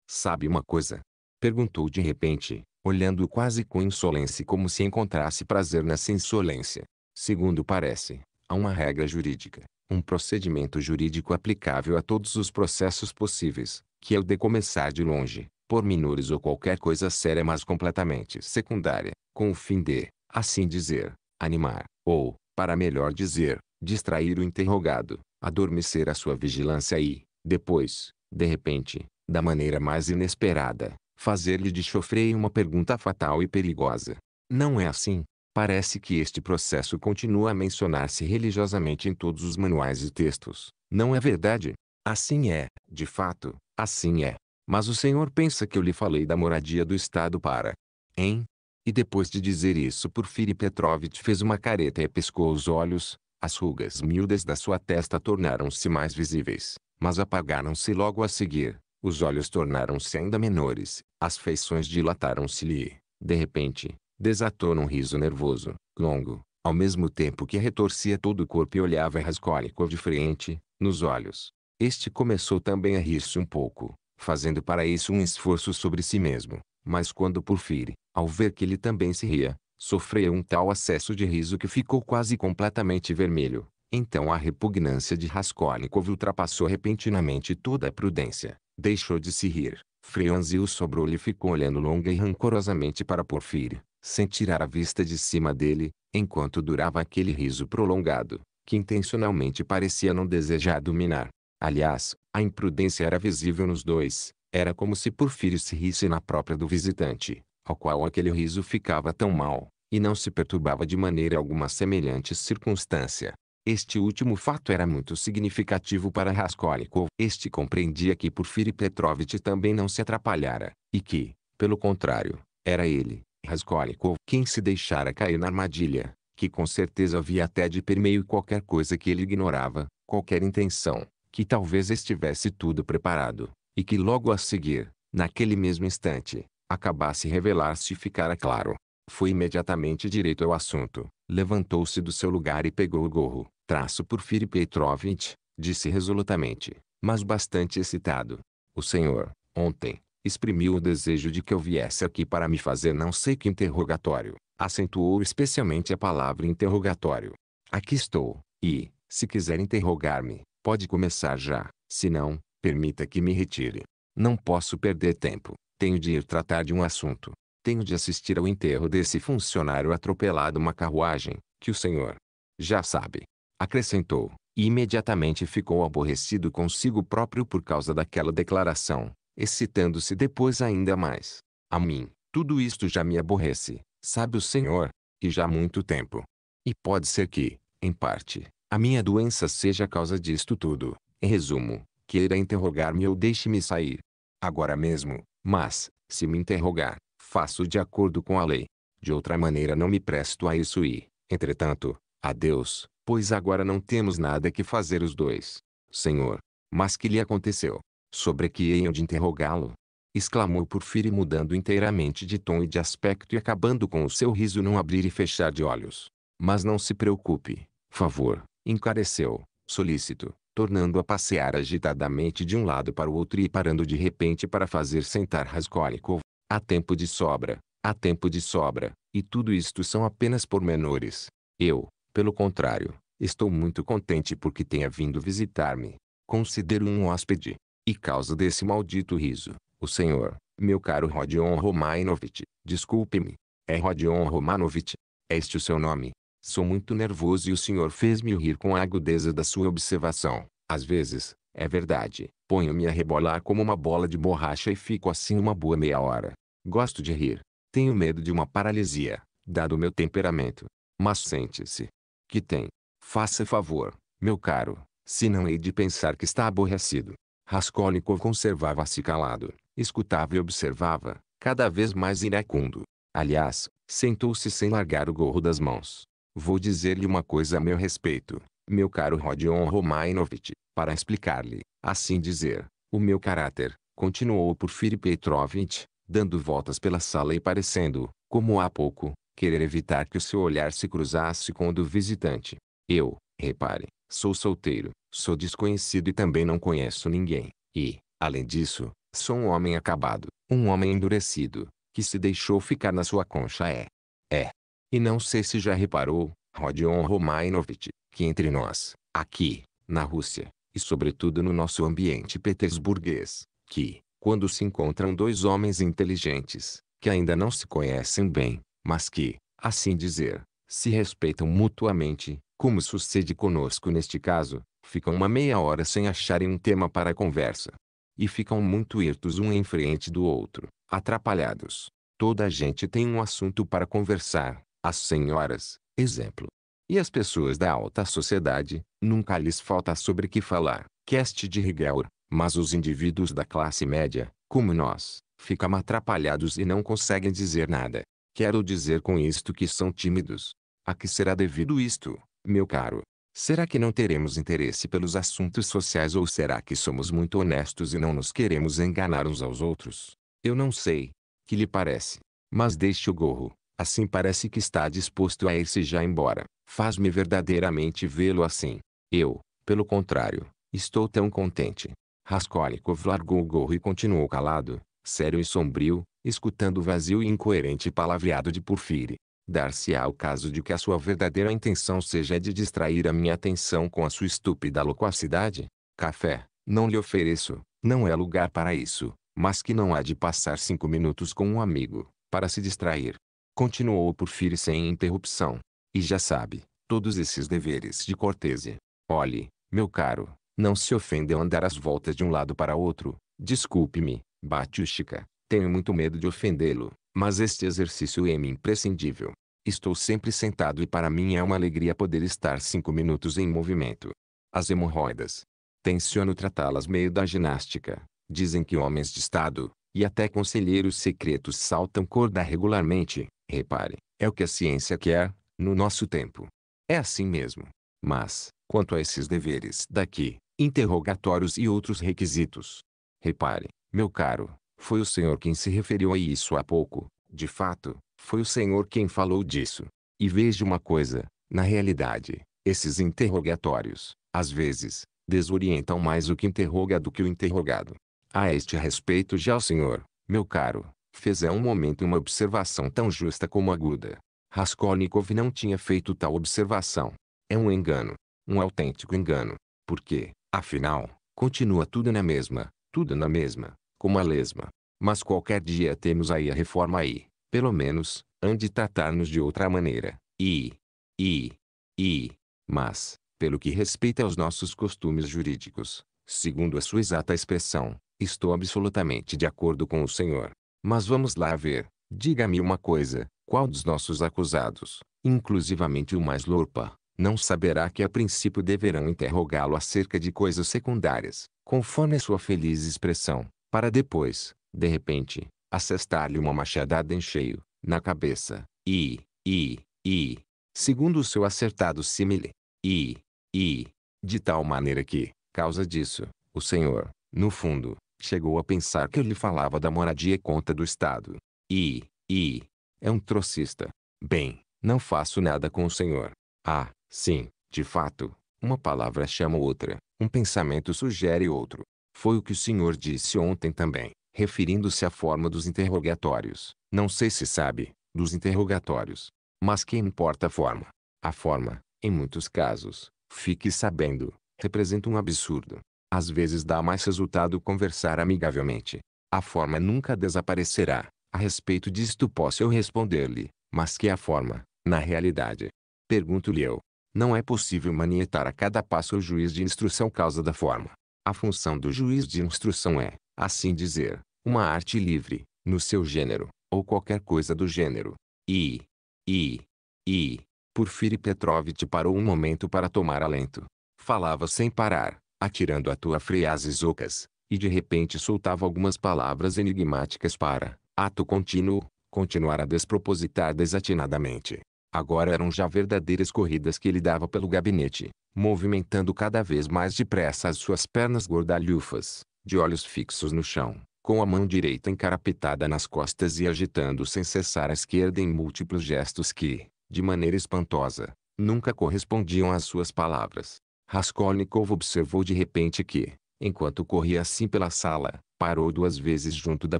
Sabe uma coisa? Perguntou de repente, olhando quase com insolência como se encontrasse prazer nessa insolência. Segundo parece, há uma regra jurídica, um procedimento jurídico aplicável a todos os processos possíveis, que é o de começar de longe, por menores ou qualquer coisa séria mas completamente secundária, com o fim de, assim dizer, animar, ou, para melhor dizer, distrair o interrogado, adormecer a sua vigilância e, depois, de repente, da maneira mais inesperada, fazer-lhe de chofrei uma pergunta fatal e perigosa. Não é assim? Parece que este processo continua a mencionar-se religiosamente em todos os manuais e textos. Não é verdade? Assim é, de fato, Assim é. Mas o Senhor pensa que eu lhe falei da moradia do Estado para. Hein? E depois de dizer isso Porfiri Petrovitch fez uma careta e piscou os olhos. As rugas miúdas da sua testa tornaram-se mais visíveis, mas apagaram-se logo a seguir. Os olhos tornaram-se ainda menores, as feições dilataram-se-lhe. De repente, desatou num riso nervoso, longo, ao mesmo tempo que retorcia todo o corpo e olhava Raskolnikov de frente, nos olhos, este começou também a rir-se um pouco, fazendo para isso um esforço sobre si mesmo. Mas quando Porfírio, ao ver que ele também se ria, sofreu um tal acesso de riso que ficou quase completamente vermelho. Então a repugnância de Raskolnikov ultrapassou repentinamente toda a prudência. Deixou de se rir. Freonzil sobrou-lhe e ficou olhando longa e rancorosamente para Porfírio, sem tirar a vista de cima dele, enquanto durava aquele riso prolongado, que intencionalmente parecia não desejar dominar. Aliás, a imprudência era visível nos dois. Era como se Porfírio se risse na própria do visitante, ao qual aquele riso ficava tão mal, e não se perturbava de maneira alguma semelhante circunstância. Este último fato era muito significativo para Raskolnikov. Este compreendia que Porfírio Petrovitch também não se atrapalhara, e que, pelo contrário, era ele, Raskolnikov, quem se deixara cair na armadilha, que com certeza havia até de permeio qualquer coisa que ele ignorava, qualquer intenção, que talvez estivesse tudo preparado, e que logo a seguir, naquele mesmo instante, acabasse revelar-se e ficara claro. Foi imediatamente direito ao assunto, levantou-se do seu lugar e pegou o gorro, traço por Porfiri Petrovitch, disse resolutamente, mas bastante excitado. O senhor, ontem, exprimiu o desejo de que eu viesse aqui para me fazer não sei que interrogatório. Acentuou especialmente a palavra interrogatório. Aqui estou, e, se quiser interrogar-me, Pode começar já, se não, permita que me retire. Não posso perder tempo. Tenho de ir tratar de um assunto. Tenho de assistir ao enterro desse funcionário atropelado uma carruagem, que o senhor já sabe. Acrescentou, e imediatamente ficou aborrecido consigo próprio por causa daquela declaração, excitando-se depois ainda mais. A mim, tudo isto já me aborrece, sabe o senhor, e já há muito tempo. E pode ser que, em parte, a minha doença seja a causa disto tudo. Em resumo, queira interrogar-me ou deixe-me sair. Agora mesmo, mas, se me interrogar, faço de acordo com a lei. De outra maneira não me presto a isso e, entretanto, adeus, pois agora não temos nada que fazer os dois. Senhor, mas que lhe aconteceu? Sobre que hei de interrogá-lo? Exclamou Porfírio mudando inteiramente de tom e de aspecto e acabando com o seu riso não abrir e fechar de olhos. Mas não se preocupe, favor, encareceu, solícito, tornando a passear agitadamente de um lado para o outro e parando de repente para fazer sentar Raskolnikov. Há tempo de sobra, há tempo de sobra, e tudo isto são apenas pormenores. Eu, pelo contrário, estou muito contente porque tenha vindo visitar-me. Considero um hóspede. E causa desse maldito riso, o senhor, meu caro Rodion Romanovitch, desculpe-me. É Rodion Romanovitch. É este o seu nome? Sou muito nervoso e o senhor fez-me rir com a agudeza da sua observação. Às vezes, é verdade, ponho-me a rebolar como uma bola de borracha e fico assim uma boa meia hora. Gosto de rir. Tenho medo de uma paralisia, dado o meu temperamento. Mas sente-se. Que tem. Faça favor, meu caro, se não hei de pensar que está aborrecido. Raskolnikov conservava-se calado, escutava e observava, cada vez mais iracundo. Aliás, sentou-se sem largar o gorro das mãos. Vou dizer-lhe uma coisa a meu respeito, meu caro Rodion Romanovitch, para explicar-lhe, assim dizer, o meu caráter, continuou Porfírio Petrovitch, dando voltas pela sala e parecendo, como há pouco, querer evitar que o seu olhar se cruzasse com o do visitante. Eu, repare, sou solteiro, sou desconhecido e também não conheço ninguém, e, além disso, sou um homem acabado, um homem endurecido, que se deixou ficar na sua concha é. É, e não sei se já reparou, Rodion Romainovitch, que entre nós, aqui, na Rússia, e sobretudo no nosso ambiente petersburguês, que, quando se encontram dois homens inteligentes, que ainda não se conhecem bem, mas que, assim dizer, se respeitam mutuamente, como sucede conosco neste caso, ficam uma meia hora sem acharem um tema para a conversa. E ficam muito irtos um em frente do outro, atrapalhados. Toda a gente tem um assunto para conversar, as senhoras, exemplo. E as pessoas da alta sociedade, nunca lhes falta sobre que falar, queste de rigueur, mas os indivíduos da classe média, como nós, ficam atrapalhados e não conseguem dizer nada. Quero dizer com isto que são tímidos. A que será devido isto, meu caro? Será que não teremos interesse pelos assuntos sociais ou será que somos muito honestos e não nos queremos enganar uns aos outros? Eu não sei. Que lhe parece? Mas deixe o gorro. Assim parece que está disposto a ir-se já embora. Faz-me verdadeiramente vê-lo assim. Eu, pelo contrário, estou tão contente. Raskolnikov largou o gorro e continuou calado, sério e sombrio, escutando o vazio e incoerente palavreado de Porfírio. Dar-se-á o caso de que a sua verdadeira intenção seja de distrair a minha atenção com a sua estúpida loquacidade? Café, não lhe ofereço, não é lugar para isso, mas que não há de passar cinco minutos com um amigo, para se distrair, continuou Porfírio sem interrupção. E já sabe, todos esses deveres de cortesia. Olhe, meu caro, não se ofenda ao andar às voltas de um lado para outro. Desculpe-me, Batiustica, tenho muito medo de ofendê-lo, mas este exercício é-me imprescindível. Estou sempre sentado e para mim é uma alegria poder estar cinco minutos em movimento. As hemorroidas. Tenciono tratá-las meio da ginástica. Dizem que homens de Estado, e até conselheiros secretos saltam corda regularmente, Repare, é o que a ciência quer, no nosso tempo. É assim mesmo. Mas, quanto a esses deveres daqui, interrogatórios e outros requisitos. Repare, meu caro, foi o senhor quem se referiu a isso há pouco. De fato, foi o senhor quem falou disso. E veja uma coisa, na realidade, esses interrogatórios, às vezes, desorientam mais o que interroga do que o interrogado. A este respeito já o senhor, meu caro, fez a é um momento uma observação tão justa como aguda. Raskolnikov não tinha feito tal observação. É um engano, um autêntico engano, porque, afinal, continua tudo na mesma, tudo na mesma, como a lesma. Mas qualquer dia temos aí a reforma aí, pelo menos, hão de tratar-nos de outra maneira. E, e, e, mas, pelo que respeita aos nossos costumes jurídicos, segundo a sua exata expressão, estou absolutamente de acordo com o senhor. Mas vamos lá ver. Diga-me uma coisa. Qual dos nossos acusados, inclusivamente o mais lorpa, não saberá que a princípio deverão interrogá-lo acerca de coisas secundárias, conforme a sua feliz expressão, para depois, de repente, assestar-lhe uma machadada em cheio, na cabeça, e, e, e, segundo o seu acertado símile, e, e, de tal maneira que, causa disso, o senhor, no fundo, Chegou a pensar que eu lhe falava da moradia e conta do Estado. E, e, é um trocista. Bem, não faço nada com o senhor. Ah, sim, de fato, uma palavra chama outra, um pensamento sugere outro. Foi o que o senhor disse ontem também, referindo-se à forma dos interrogatórios. Não sei se sabe, dos interrogatórios. Mas que importa a forma? A forma, em muitos casos, fique sabendo, representa um absurdo. Às vezes dá mais resultado conversar amigavelmente. A forma nunca desaparecerá. A respeito disto posso eu responder-lhe, mas que a forma, na realidade? Pergunto-lhe eu. Não é possível manietar a cada passo o juiz de instrução causa da forma. A função do juiz de instrução é, assim dizer, uma arte livre, no seu gênero, ou qualquer coisa do gênero. E, e, e, Porfiri Petrovitch parou um momento para tomar alento. Falava sem parar, atirando à tua freases ocas, e de repente soltava algumas palavras enigmáticas para, ato ah, contínuo, continuar a despropositar desatinadamente. Agora eram já verdadeiras corridas que ele dava pelo gabinete, movimentando cada vez mais depressa as suas pernas gordalhufas, de olhos fixos no chão, com a mão direita encarapetada nas costas e agitando sem cessar a esquerda em múltiplos gestos que, de maneira espantosa, nunca correspondiam às suas palavras. Raskolnikov observou de repente que, enquanto corria assim pela sala, parou duas vezes junto da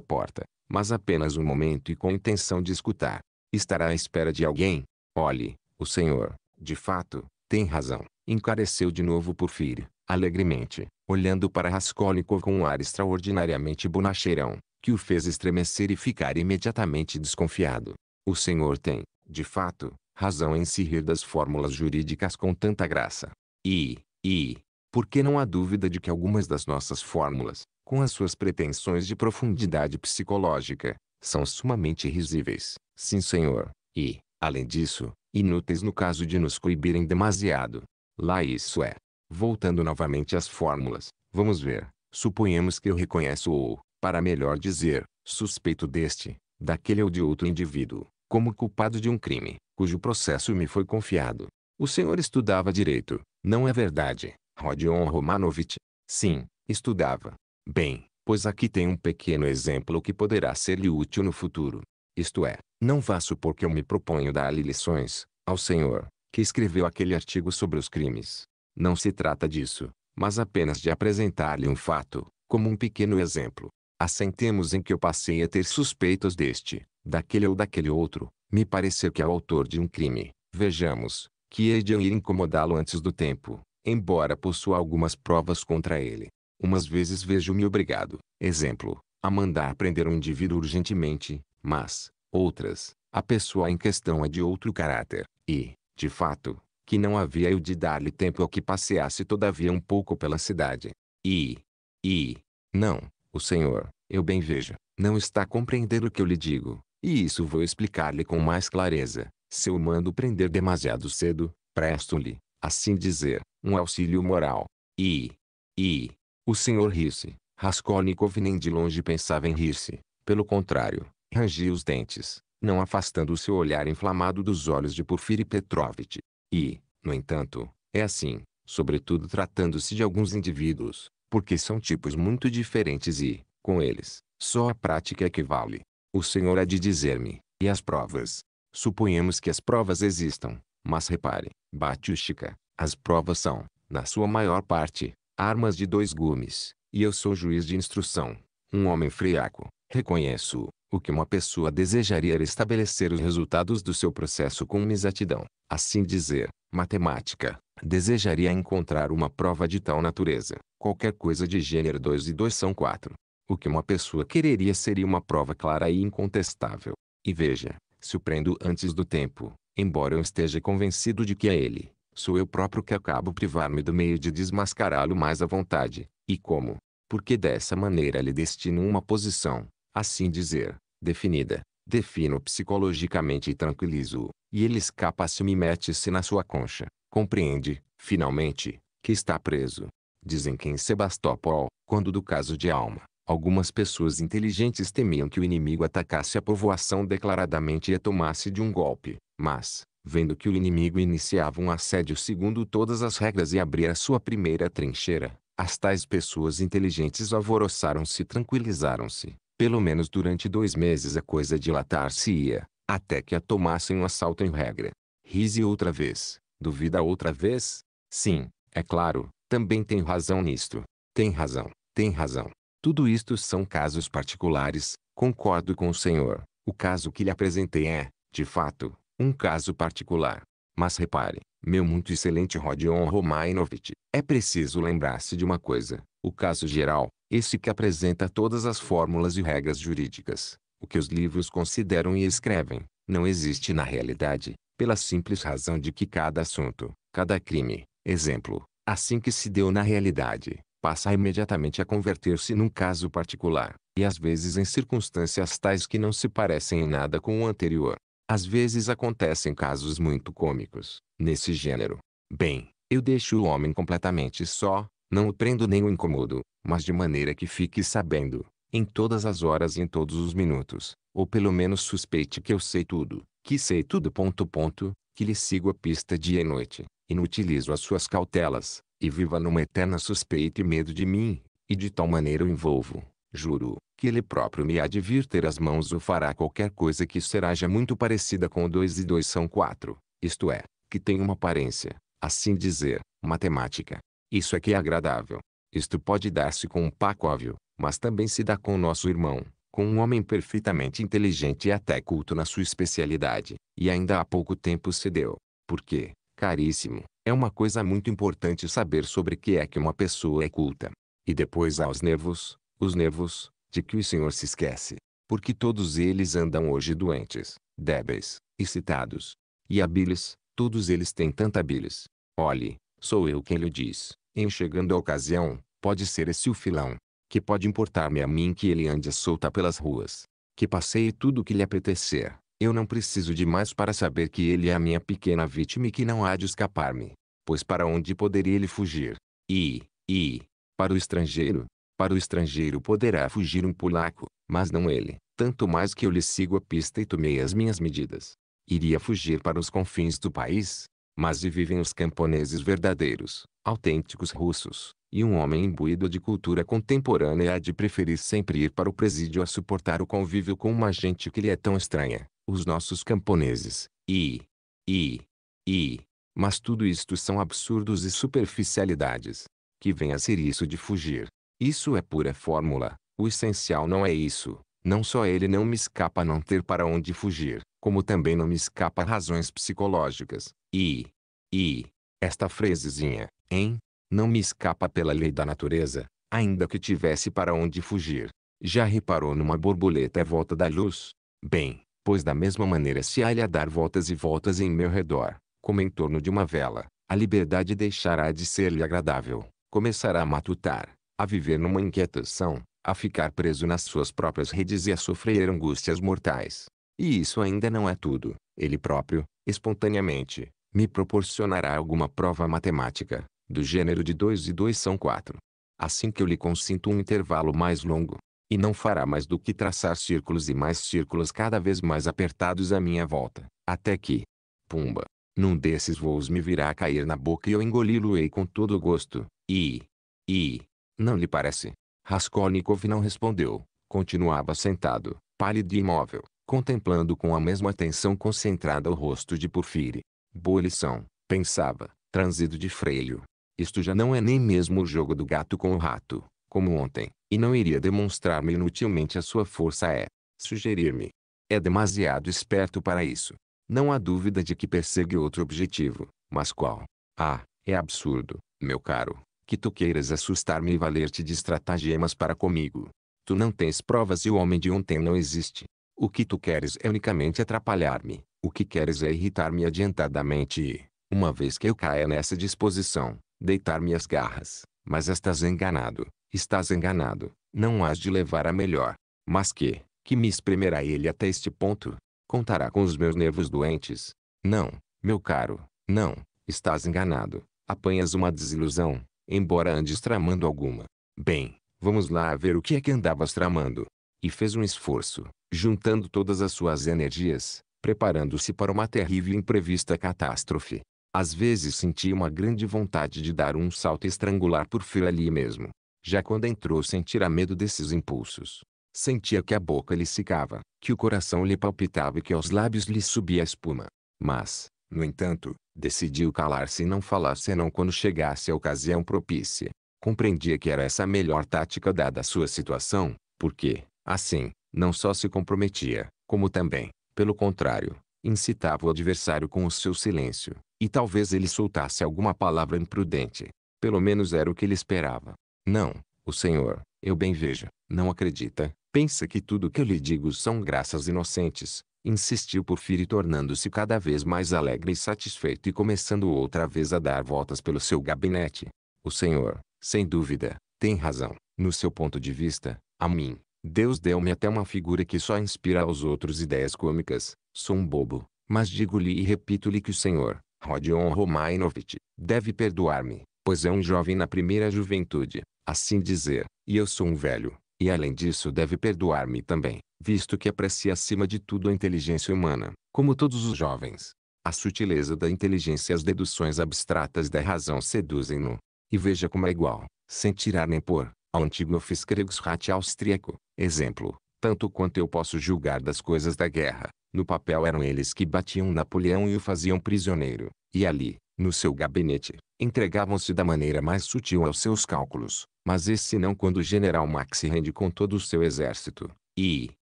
porta, mas apenas um momento e com intenção de escutar. Estará à espera de alguém? Olhe, o senhor, de fato, tem razão. Encareceu de novo Porfírio, alegremente, olhando para Raskolnikov com um ar extraordinariamente bonacheirão, que o fez estremecer e ficar imediatamente desconfiado. O senhor tem, de fato, razão em se rir das fórmulas jurídicas com tanta graça. E, e, porque não há dúvida de que algumas das nossas fórmulas, com as suas pretensões de profundidade psicológica, são sumamente risíveis, sim senhor, e, além disso, inúteis no caso de nos coibirem demasiado. Lá isso é. Voltando novamente às fórmulas, vamos ver. Suponhamos que eu reconheço ou, para melhor dizer, suspeito deste, daquele ou de outro indivíduo, como culpado de um crime, cujo processo me foi confiado. O senhor estudava direito, não é verdade, Rodion Romanovitch? Sim, estudava. Bem, pois aqui tem um pequeno exemplo que poderá ser-lhe útil no futuro. Isto é, não vá supor que eu me proponho dar-lhe lições, ao senhor, que escreveu aquele artigo sobre os crimes. Não se trata disso, mas apenas de apresentar-lhe um fato, como um pequeno exemplo. Assentemos em que eu passei a ter suspeitas deste, daquele ou daquele outro, me pareceu que é o autor de um crime. Vejamos, que é Edian ir incomodá-lo antes do tempo, embora possua algumas provas contra ele. Umas vezes vejo-me obrigado, exemplo, a mandar prender um indivíduo urgentemente, mas, outras, a pessoa em questão é de outro caráter, e, de fato, que não havia eu de dar-lhe tempo ao que passeasse todavia um pouco pela cidade. E, e, não, o senhor, eu bem vejo, não está compreendendo o que eu lhe digo, e isso vou explicar-lhe com mais clareza, seu mando prender demasiado cedo, presto-lhe, assim dizer, um auxílio moral. E. E. O senhor ri-se. Raskolnikov nem de longe pensava em rir-se. Pelo contrário, rangia os dentes, não afastando o seu olhar inflamado dos olhos de Porfiri Petrovitch. E, no entanto, é assim, sobretudo tratando-se de alguns indivíduos, porque são tipos muito diferentes e, com eles, só a prática equivale. O senhor há de dizer-me, e as provas, Suponhamos que as provas existam, mas repare, Batiushka, as provas são, na sua maior parte, armas de dois gumes, e eu sou juiz de instrução, um homem friaco, reconheço, o que uma pessoa desejaria era estabelecer os resultados do seu processo com uma exatidão, assim dizer, matemática, desejaria encontrar uma prova de tal natureza, qualquer coisa de gênero 2 e 2 são 4. O que uma pessoa quereria seria uma prova clara e incontestável. E veja, se prendo antes do tempo, embora eu esteja convencido de que é ele. Sou eu próprio que acabo privar-me do meio de desmascará-lo mais à vontade. E como? Porque dessa maneira lhe destino uma posição, assim dizer, definida. Defino psicologicamente e tranquilizo-o. E ele escapa-se e me mete-se na sua concha. Compreende, finalmente, que está preso. Dizem que em Sebastopol, quando do caso de alma, Algumas pessoas inteligentes temiam que o inimigo atacasse a povoação declaradamente e a tomasse de um golpe, mas, vendo que o inimigo iniciava um assédio segundo todas as regras e abria sua primeira trincheira, as tais pessoas inteligentes alvoroçaram-se e tranquilizaram-se. Pelo menos durante dois meses a coisa dilatar-se-ia, até que a tomassem um assalto em regra. Rise outra vez. Duvida outra vez? Sim, é claro, também tem razão nisto. Tem razão, tem razão. Tudo isto são casos particulares, concordo com o senhor. O caso que lhe apresentei é, de fato, um caso particular. Mas repare, meu muito excelente Rodion Romainovich, é preciso lembrar-se de uma coisa. O caso geral, esse que apresenta todas as fórmulas e regras jurídicas, o que os livros consideram e escrevem, não existe na realidade, pela simples razão de que cada assunto, cada crime, exemplo, assim que se deu na realidade, passa imediatamente a converter-se num caso particular, e às vezes em circunstâncias tais que não se parecem em nada com o anterior. Às vezes acontecem casos muito cômicos, nesse gênero. Bem, eu deixo o homem completamente só, não o prendo nem o incomodo, mas de maneira que fique sabendo, em todas as horas e em todos os minutos, ou pelo menos suspeite que eu sei tudo, que sei tudo ponto ponto, que lhe sigo a pista dia e noite, inutilizo as suas cautelas, e viva numa eterna suspeita e medo de mim, e de tal maneira o envolvo, juro, que ele próprio me há de vir ter as mãos ou fará qualquer coisa que será já muito parecida com o 2 e 2 são 4, isto é, que tem uma aparência, assim dizer, matemática. Isso é que é agradável. Isto pode dar-se com um Pacóvio, mas também se dá com o nosso irmão, com um homem perfeitamente inteligente e até culto na sua especialidade, e ainda há pouco tempo se deu, porque, Caríssimo, é uma coisa muito importante saber sobre que é que uma pessoa é culta. E depois há os nervos, os nervos, de que o senhor se esquece. Porque todos eles andam hoje doentes, débeis, excitados. E habiles, todos eles têm tanta habiles. Olhe, sou eu quem lhe diz, em chegando a ocasião, pode ser esse o filão. Que pode importar-me a mim que ele ande solta pelas ruas. Que passeie tudo o que lhe apetecer eu não preciso de mais para saber que ele é a minha pequena vítima e que não há de escapar-me. Pois para onde poderia ele fugir? E, e, para o estrangeiro? Para o estrangeiro poderá fugir um polaco, mas não ele. Tanto mais que eu lhe sigo a pista e tomei as minhas medidas. Iria fugir para os confins do país, mas e vivem os camponeses verdadeiros, autênticos russos, e um homem imbuído de cultura contemporânea há de preferir sempre ir para o presídio a suportar o convívio com uma gente que lhe é tão estranha, os nossos camponeses, e, e, e, mas tudo isto são absurdos e superficialidades, que vem a ser isso de fugir. Isso é pura fórmula, o essencial não é isso, não só ele não me escapa não ter para onde fugir, como também não me escapa razões psicológicas, e, e, esta frasezinha, hein, não me escapa pela lei da natureza, ainda que tivesse para onde fugir. Já reparou numa borboleta à volta da luz? Bem, Pois da mesma maneira se há-lhe a dar voltas e voltas em meu redor, como em torno de uma vela, a liberdade deixará de ser-lhe agradável, começará a matutar, a viver numa inquietação, a ficar preso nas suas próprias redes e a sofrer angústias mortais. E isso ainda não é tudo. Ele próprio, espontaneamente, me proporcionará alguma prova matemática, do gênero de dois e dois são quatro. Assim que eu lhe consinto um intervalo mais longo, e não fará mais do que traçar círculos e mais círculos cada vez mais apertados à minha volta, até que, pumba, num desses voos me virá a cair na boca e eu engoli-lo-ei com todo o gosto, e... e... não lhe parece? Raskolnikov não respondeu, continuava sentado, pálido e imóvel, contemplando com a mesma atenção concentrada o rosto de Porfírio. Boa lição, pensava, transido de freio. Isto já não é nem mesmo o jogo do gato com o rato, como ontem e não iria demonstrar-me inutilmente a sua força é sugerir-me. É demasiado esperto para isso. Não há dúvida de que persegue outro objetivo, mas qual? Ah, é absurdo, meu caro, que tu queiras assustar-me e valer-te de estratagemas para comigo. Tu não tens provas e o homem de ontem não existe. O que tu queres é unicamente atrapalhar-me. O que queres é irritar-me adiantadamente e, uma vez que eu caia nessa disposição, deitar-me as garras. Mas estás enganado. Estás enganado, não hás de levar a melhor. Mas que, que me espremerá ele até este ponto? Contará com os meus nervos doentes? Não, meu caro, não, estás enganado. Apanhas uma desilusão, embora andes tramando alguma. Bem, vamos lá ver o que é que andavas tramando. E fez um esforço, juntando todas as suas energias, preparando-se para uma terrível e imprevista catástrofe. Às vezes sentia uma grande vontade de dar um salto e estrangular por fio ali mesmo. Já quando entrou sentira medo desses impulsos. Sentia que a boca lhe secava, que o coração lhe palpitava e que aos lábios lhe subia a espuma. Mas, no entanto, decidiu calar-se e não falar senão quando chegasse a ocasião propícia. Compreendia que era essa a melhor tática dada a sua situação, porque, assim, não só se comprometia, como também, pelo contrário, incitava o adversário com o seu silêncio, e talvez ele soltasse alguma palavra imprudente. Pelo menos era o que ele esperava. Não, o senhor, eu bem vejo, não acredita, pensa que tudo que eu lhe digo são graças inocentes, insistiu Porfírio tornando-se cada vez mais alegre e satisfeito e começando outra vez a dar voltas pelo seu gabinete. O senhor, sem dúvida, tem razão, no seu ponto de vista, a mim, Deus deu-me até uma figura que só inspira aos outros ideias cômicas, sou um bobo, mas digo-lhe e repito-lhe que o senhor, Rodion Romainovitch, deve perdoar-me, pois é um jovem na primeira juventude, assim dizer, e eu sou um velho, e além disso deve perdoar-me também, visto que aprecia acima de tudo a inteligência humana, como todos os jovens. A sutileza da inteligência e as deduções abstratas da razão seduzem-no. E veja como é igual, sem tirar nem pôr, ao antigo Fiskregusrat austríaco, exemplo, tanto quanto eu posso julgar das coisas da guerra. No papel eram eles que batiam Napoleão e o faziam prisioneiro, e ali, no seu gabinete, entregavam-se da maneira mais sutil aos seus cálculos, mas esse não quando o general Max se rende com todo o seu exército. E,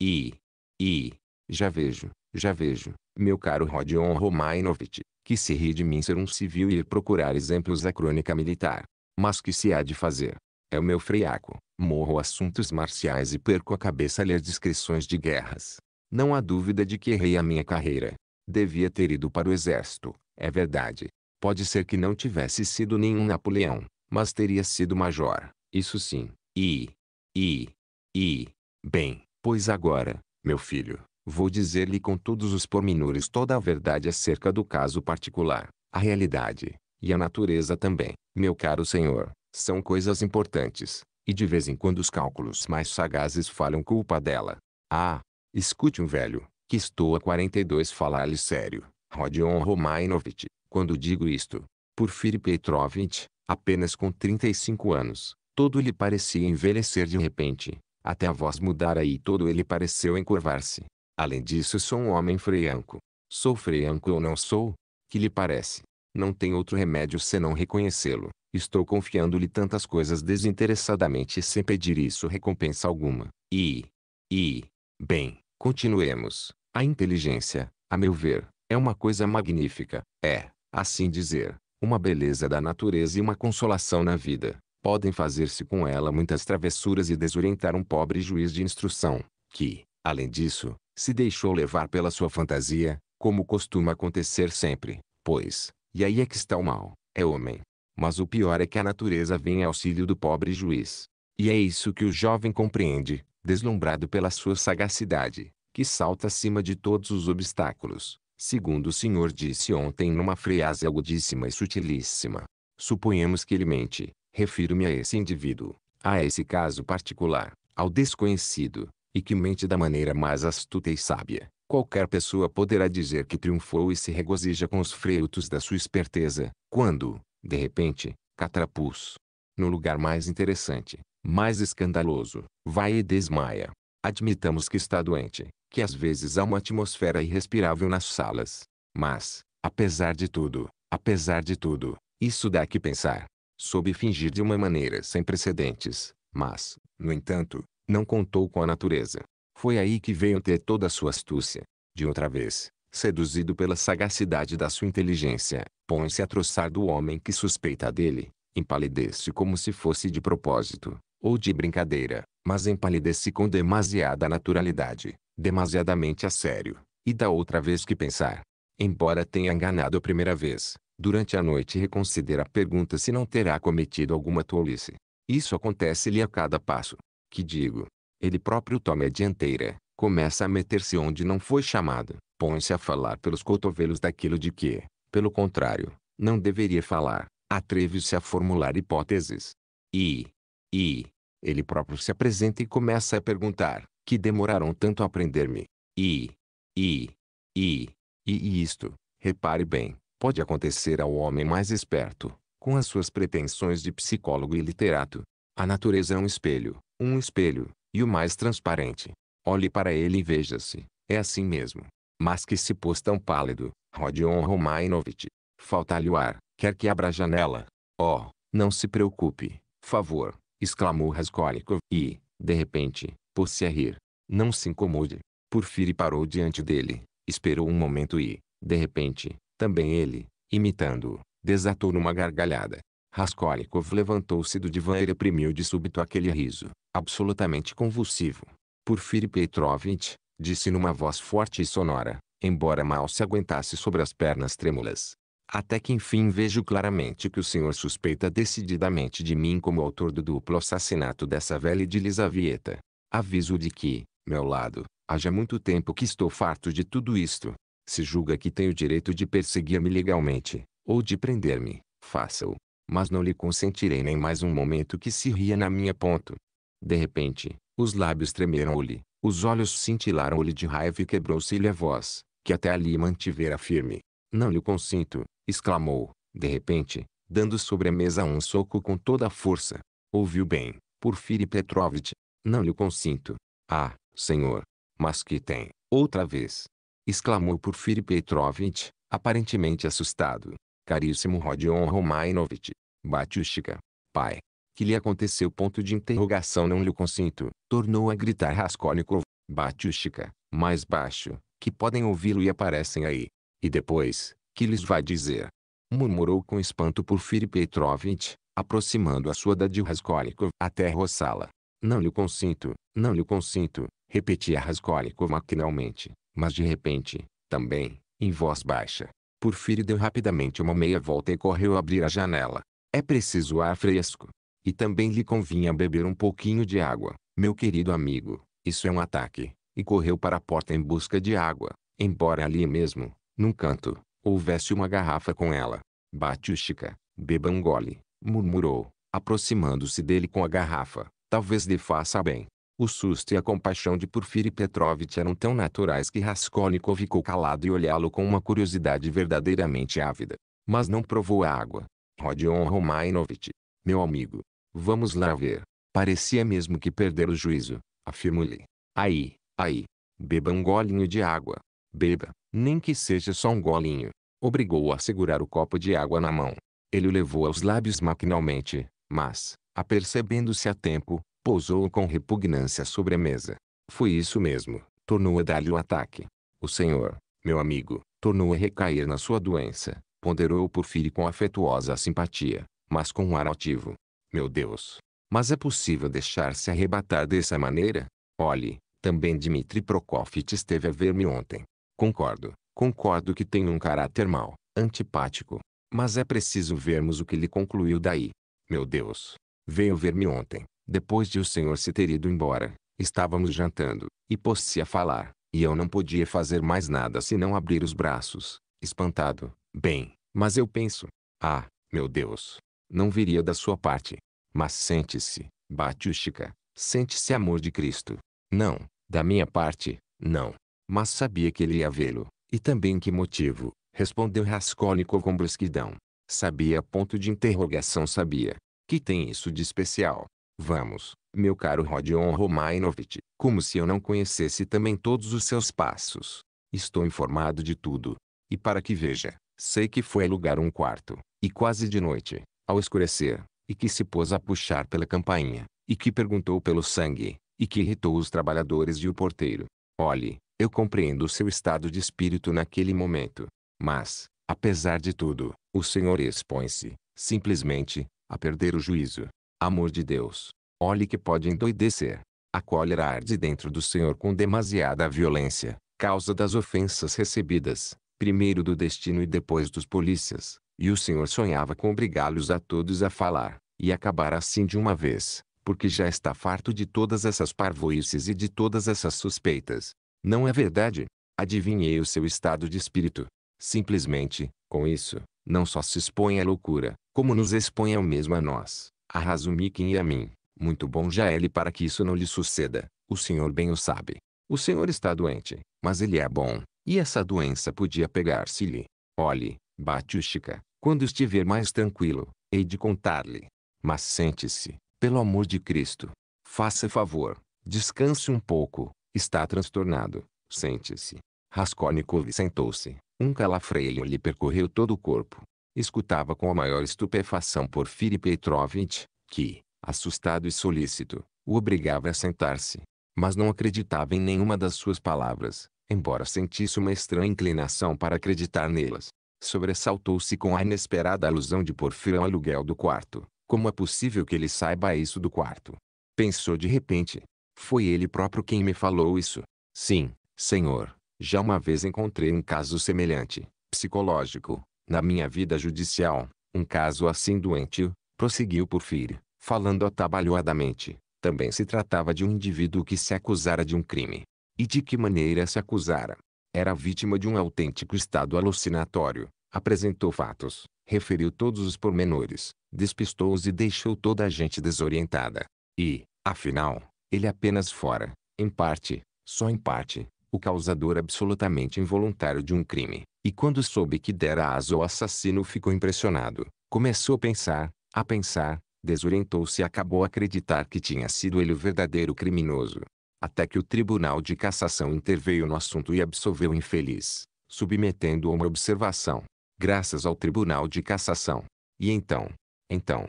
e, e, já vejo, já vejo, meu caro Rodion Romainovich, que se ri de mim ser um civil e ir procurar exemplos da crônica militar. Mas que se há de fazer? É o meu freiaco morro assuntos marciais e perco a cabeça a ler descrições de guerras. Não há dúvida de que errei a minha carreira. Devia ter ido para o exército, é verdade. Pode ser que não tivesse sido nenhum Napoleão, mas teria sido major, isso sim. E. E. E. Bem, pois agora, meu filho, vou dizer-lhe com todos os pormenores toda a verdade acerca do caso particular, a realidade, e a natureza também, meu caro senhor, são coisas importantes, e de vez em quando os cálculos mais sagazes falham culpa dela. Ah, escute um velho, que estou há 42 falar-lhe sério. Rodion Romainovich, quando digo isto, Porfiri Petrovich, apenas com 35 anos, todo lhe parecia envelhecer de repente, até a voz mudara e todo ele pareceu encurvar-se. Além disso sou um homem freianco. Sou freianco ou não sou? Que lhe parece? Não tem outro remédio senão reconhecê-lo. Estou confiando-lhe tantas coisas desinteressadamente sem pedir isso recompensa alguma. E... E... Bem, continuemos. A inteligência, a meu ver, é uma coisa magnífica, é, assim dizer, uma beleza da natureza e uma consolação na vida. Podem fazer-se com ela muitas travessuras e desorientar um pobre juiz de instrução, que, além disso, se deixou levar pela sua fantasia, como costuma acontecer sempre, pois, e aí é que está o mal, é homem. Mas o pior é que a natureza vem em auxílio do pobre juiz. E é isso que o jovem compreende, deslumbrado pela sua sagacidade, que salta acima de todos os obstáculos, Segundo o senhor disse ontem numa frase agudíssima e sutilíssima. Suponhamos que ele mente. Refiro-me a esse indivíduo, a esse caso particular, ao desconhecido, e que mente da maneira mais astuta e sábia. Qualquer pessoa poderá dizer que triunfou e se regozija com os freitos da sua esperteza, quando, de repente, Catrapuz, no lugar mais interessante, mais escandaloso, vai e desmaia. Admitamos que está doente, que às vezes há uma atmosfera irrespirável nas salas. Mas, apesar de tudo, apesar de tudo, isso dá que pensar. Soube fingir de uma maneira sem precedentes, mas, no entanto, não contou com a natureza. Foi aí que veio ter toda a sua astúcia. De outra vez, seduzido pela sagacidade da sua inteligência, põe-se a troçar do homem que suspeita dele, empalidece como se fosse de propósito, ou de brincadeira, mas empalidece com demasiada naturalidade, demasiadamente a sério, e da outra vez que pensar. Embora tenha enganado a primeira vez, durante a noite reconsidera a pergunta se não terá cometido alguma tolice. Isso acontece-lhe a cada passo. Que digo, ele próprio toma a dianteira, começa a meter-se onde não foi chamado, põe-se a falar pelos cotovelos daquilo de que, pelo contrário, não deveria falar, atreve-se a formular hipóteses. E, e, ele próprio se apresenta e começa a perguntar: que demoraram tanto a aprender-me? E, e, e, e isto, repare bem, pode acontecer ao homem mais esperto, com as suas pretensões de psicólogo e literato. A natureza é um espelho, um espelho, e o mais transparente. Olhe para ele e veja-se, é assim mesmo. Mas que se pôs tão pálido, Rodion Romainovitch. Falta-lhe o ar, quer que abra a janela. Oh, não se preocupe, favor, exclamou Raskolnikov, e, de repente, pôs se a rir. Não se incomode. Porfiri parou diante dele, esperou um momento e, de repente, também ele, imitando-o, desatou numa gargalhada. Raskolnikov levantou-se do divã e reprimiu de súbito aquele riso, absolutamente convulsivo. Porfiri Petrovitch, disse numa voz forte e sonora, embora mal se aguentasse sobre as pernas trêmulas. Até que enfim vejo claramente que o senhor suspeita decididamente de mim como autor do duplo assassinato dessa velha de Lisavieta. Aviso de que, meu lado, haja muito tempo que estou farto de tudo isto. Se julga que tenho o direito de perseguir-me legalmente, ou de prender-me, faça-o. Mas não lhe consentirei nem mais um momento que se ria na minha ponto. De repente, os lábios tremeram-lhe, os olhos cintilaram-lhe de raiva e quebrou-se-lhe a voz, que até ali mantivera firme. Não lhe consinto, exclamou, de repente, dando sobre a mesa um soco com toda a força. Ouviu bem, Porfiri Petrovitch. Não lhe consinto. Ah, senhor. Mas que tem, outra vez. Exclamou Porfiri Petrovitch, aparentemente assustado. Caríssimo Rodion Romainovitch. Batiushka. Pai. Que lhe aconteceu? Ponto de interrogação não lhe consinto. Tornou a gritar Raskolnikov. Batiushka, mais baixo, que podem ouvi-lo e aparecem aí. E depois, que lhes vai dizer? Murmurou com espanto Porfiri Petrovitch, aproximando a sua da de Raskolnikov até roçá-la. Não lhe consinto, não lhe consinto, repetia Raskolnikov maquinalmente, mas de repente, também, em voz baixa. Porfiri deu rapidamente uma meia volta e correu a abrir a janela. É preciso ar fresco. E também lhe convinha beber um pouquinho de água, meu querido amigo, isso é um ataque. E correu para a porta em busca de água, embora ali mesmo, num canto, houvesse uma garrafa com ela. Batiushka, beba um gole, murmurou, aproximando-se dele com a garrafa. Talvez lhe faça bem. O susto e a compaixão de Porfiri Petrovitch eram tão naturais que Raskolnikov ficou calado e olhá-lo com uma curiosidade verdadeiramente ávida. Mas não provou a água. Rodion Romainovitch, meu amigo, vamos lá ver. Parecia mesmo que perder o juízo, afirmo-lhe. Aí, aí, beba um golinho de água. Beba, nem que seja só um golinho. Obrigou-o a segurar o copo de água na mão. Ele o levou aos lábios maquinalmente, mas, apercebendo-se a tempo, pousou-o com repugnância sobre a mesa. Foi isso mesmo, tornou a dar-lhe o ataque. O senhor, meu amigo, tornou a recair na sua doença, ponderou o Porfírio com afetuosa simpatia, mas com um ar altivo. Meu Deus! Mas é possível deixar-se arrebatar dessa maneira? Olhe, também Dmitri Prokofit esteve a ver-me ontem. Concordo, concordo que tem um caráter mau, antipático. Mas é preciso vermos o que ele concluiu daí. Meu Deus! Veio ver-me ontem, depois de o senhor se ter ido embora. Estávamos jantando, e pôs-se a falar, e eu não podia fazer mais nada senão abrir os braços, espantado. Bem, mas eu penso, ah, meu Deus, não viria da sua parte. Mas sente-se, Batiústica, sente-se amor de Cristo. Não, da minha parte, não mas sabia que ele ia vê-lo. E também que motivo, respondeu Raskolnikov com brusquidão. Sabia ponto de interrogação sabia. Que tem isso de especial? Vamos, meu caro Rodion Romainovich, como se eu não conhecesse também todos os seus passos. Estou informado de tudo. E para que veja, sei que foi alugar um quarto, e quase de noite, ao escurecer, e que se pôs a puxar pela campainha, e que perguntou pelo sangue, e que irritou os trabalhadores e o porteiro. Olhe, eu compreendo o seu estado de espírito naquele momento. Mas, apesar de tudo, o Senhor expõe-se, simplesmente, a perder o juízo. Amor de Deus, olhe que pode endoidecer. A cólera arde dentro do Senhor com demasiada violência, causa das ofensas recebidas, primeiro do destino e depois dos polícias. E o Senhor sonhava com obrigá-los a todos a falar, e acabar assim de uma vez, porque já está farto de todas essas parvoices e de todas essas suspeitas. Não é verdade? Adivinhei o seu estado de espírito. Simplesmente, com isso, não só se expõe à loucura, como nos expõe ao mesmo a nós, a Razumikin e a mim. Muito bom já ele para que isso não lhe suceda, o senhor bem o sabe. O senhor está doente, mas ele é bom, e essa doença podia pegar-se-lhe. Olhe, Batiushka, quando estiver mais tranquilo, hei de contar-lhe. Mas sente-se, pelo amor de Cristo. Faça favor, descanse um pouco, Está transtornado. Sente-se. Raskolnikov sentou-se. Um calafreio lhe percorreu todo o corpo. Escutava com a maior estupefação Porfiri Petrovitch, que, assustado e solícito, o obrigava a sentar-se. Mas não acreditava em nenhuma das suas palavras, embora sentisse uma estranha inclinação para acreditar nelas. Sobressaltou-se com a inesperada alusão de Porfírio ao aluguel do quarto. Como é possível que ele saiba isso do quarto? Pensou de repente, foi ele próprio quem me falou isso. Sim, senhor, já uma vez encontrei um caso semelhante, psicológico, na minha vida judicial, um caso assim doentio, prosseguiu Porfírio, falando atabalhoadamente. Também se tratava de um indivíduo que se acusara de um crime. E de que maneira se acusara? Era vítima de um autêntico estado alucinatório, apresentou fatos, referiu todos os pormenores, despistou-os e deixou toda a gente desorientada. E, afinal, ele apenas fora, em parte, só em parte, o causador absolutamente involuntário de um crime. E quando soube que dera asa ao assassino ficou impressionado. Começou a pensar, a pensar, desorientou-se e acabou a acreditar que tinha sido ele o verdadeiro criminoso. Até que o Tribunal de Cassação interveio no assunto e absolveu o infeliz, submetendo-o a uma observação. Graças ao Tribunal de Cassação. E então? Então?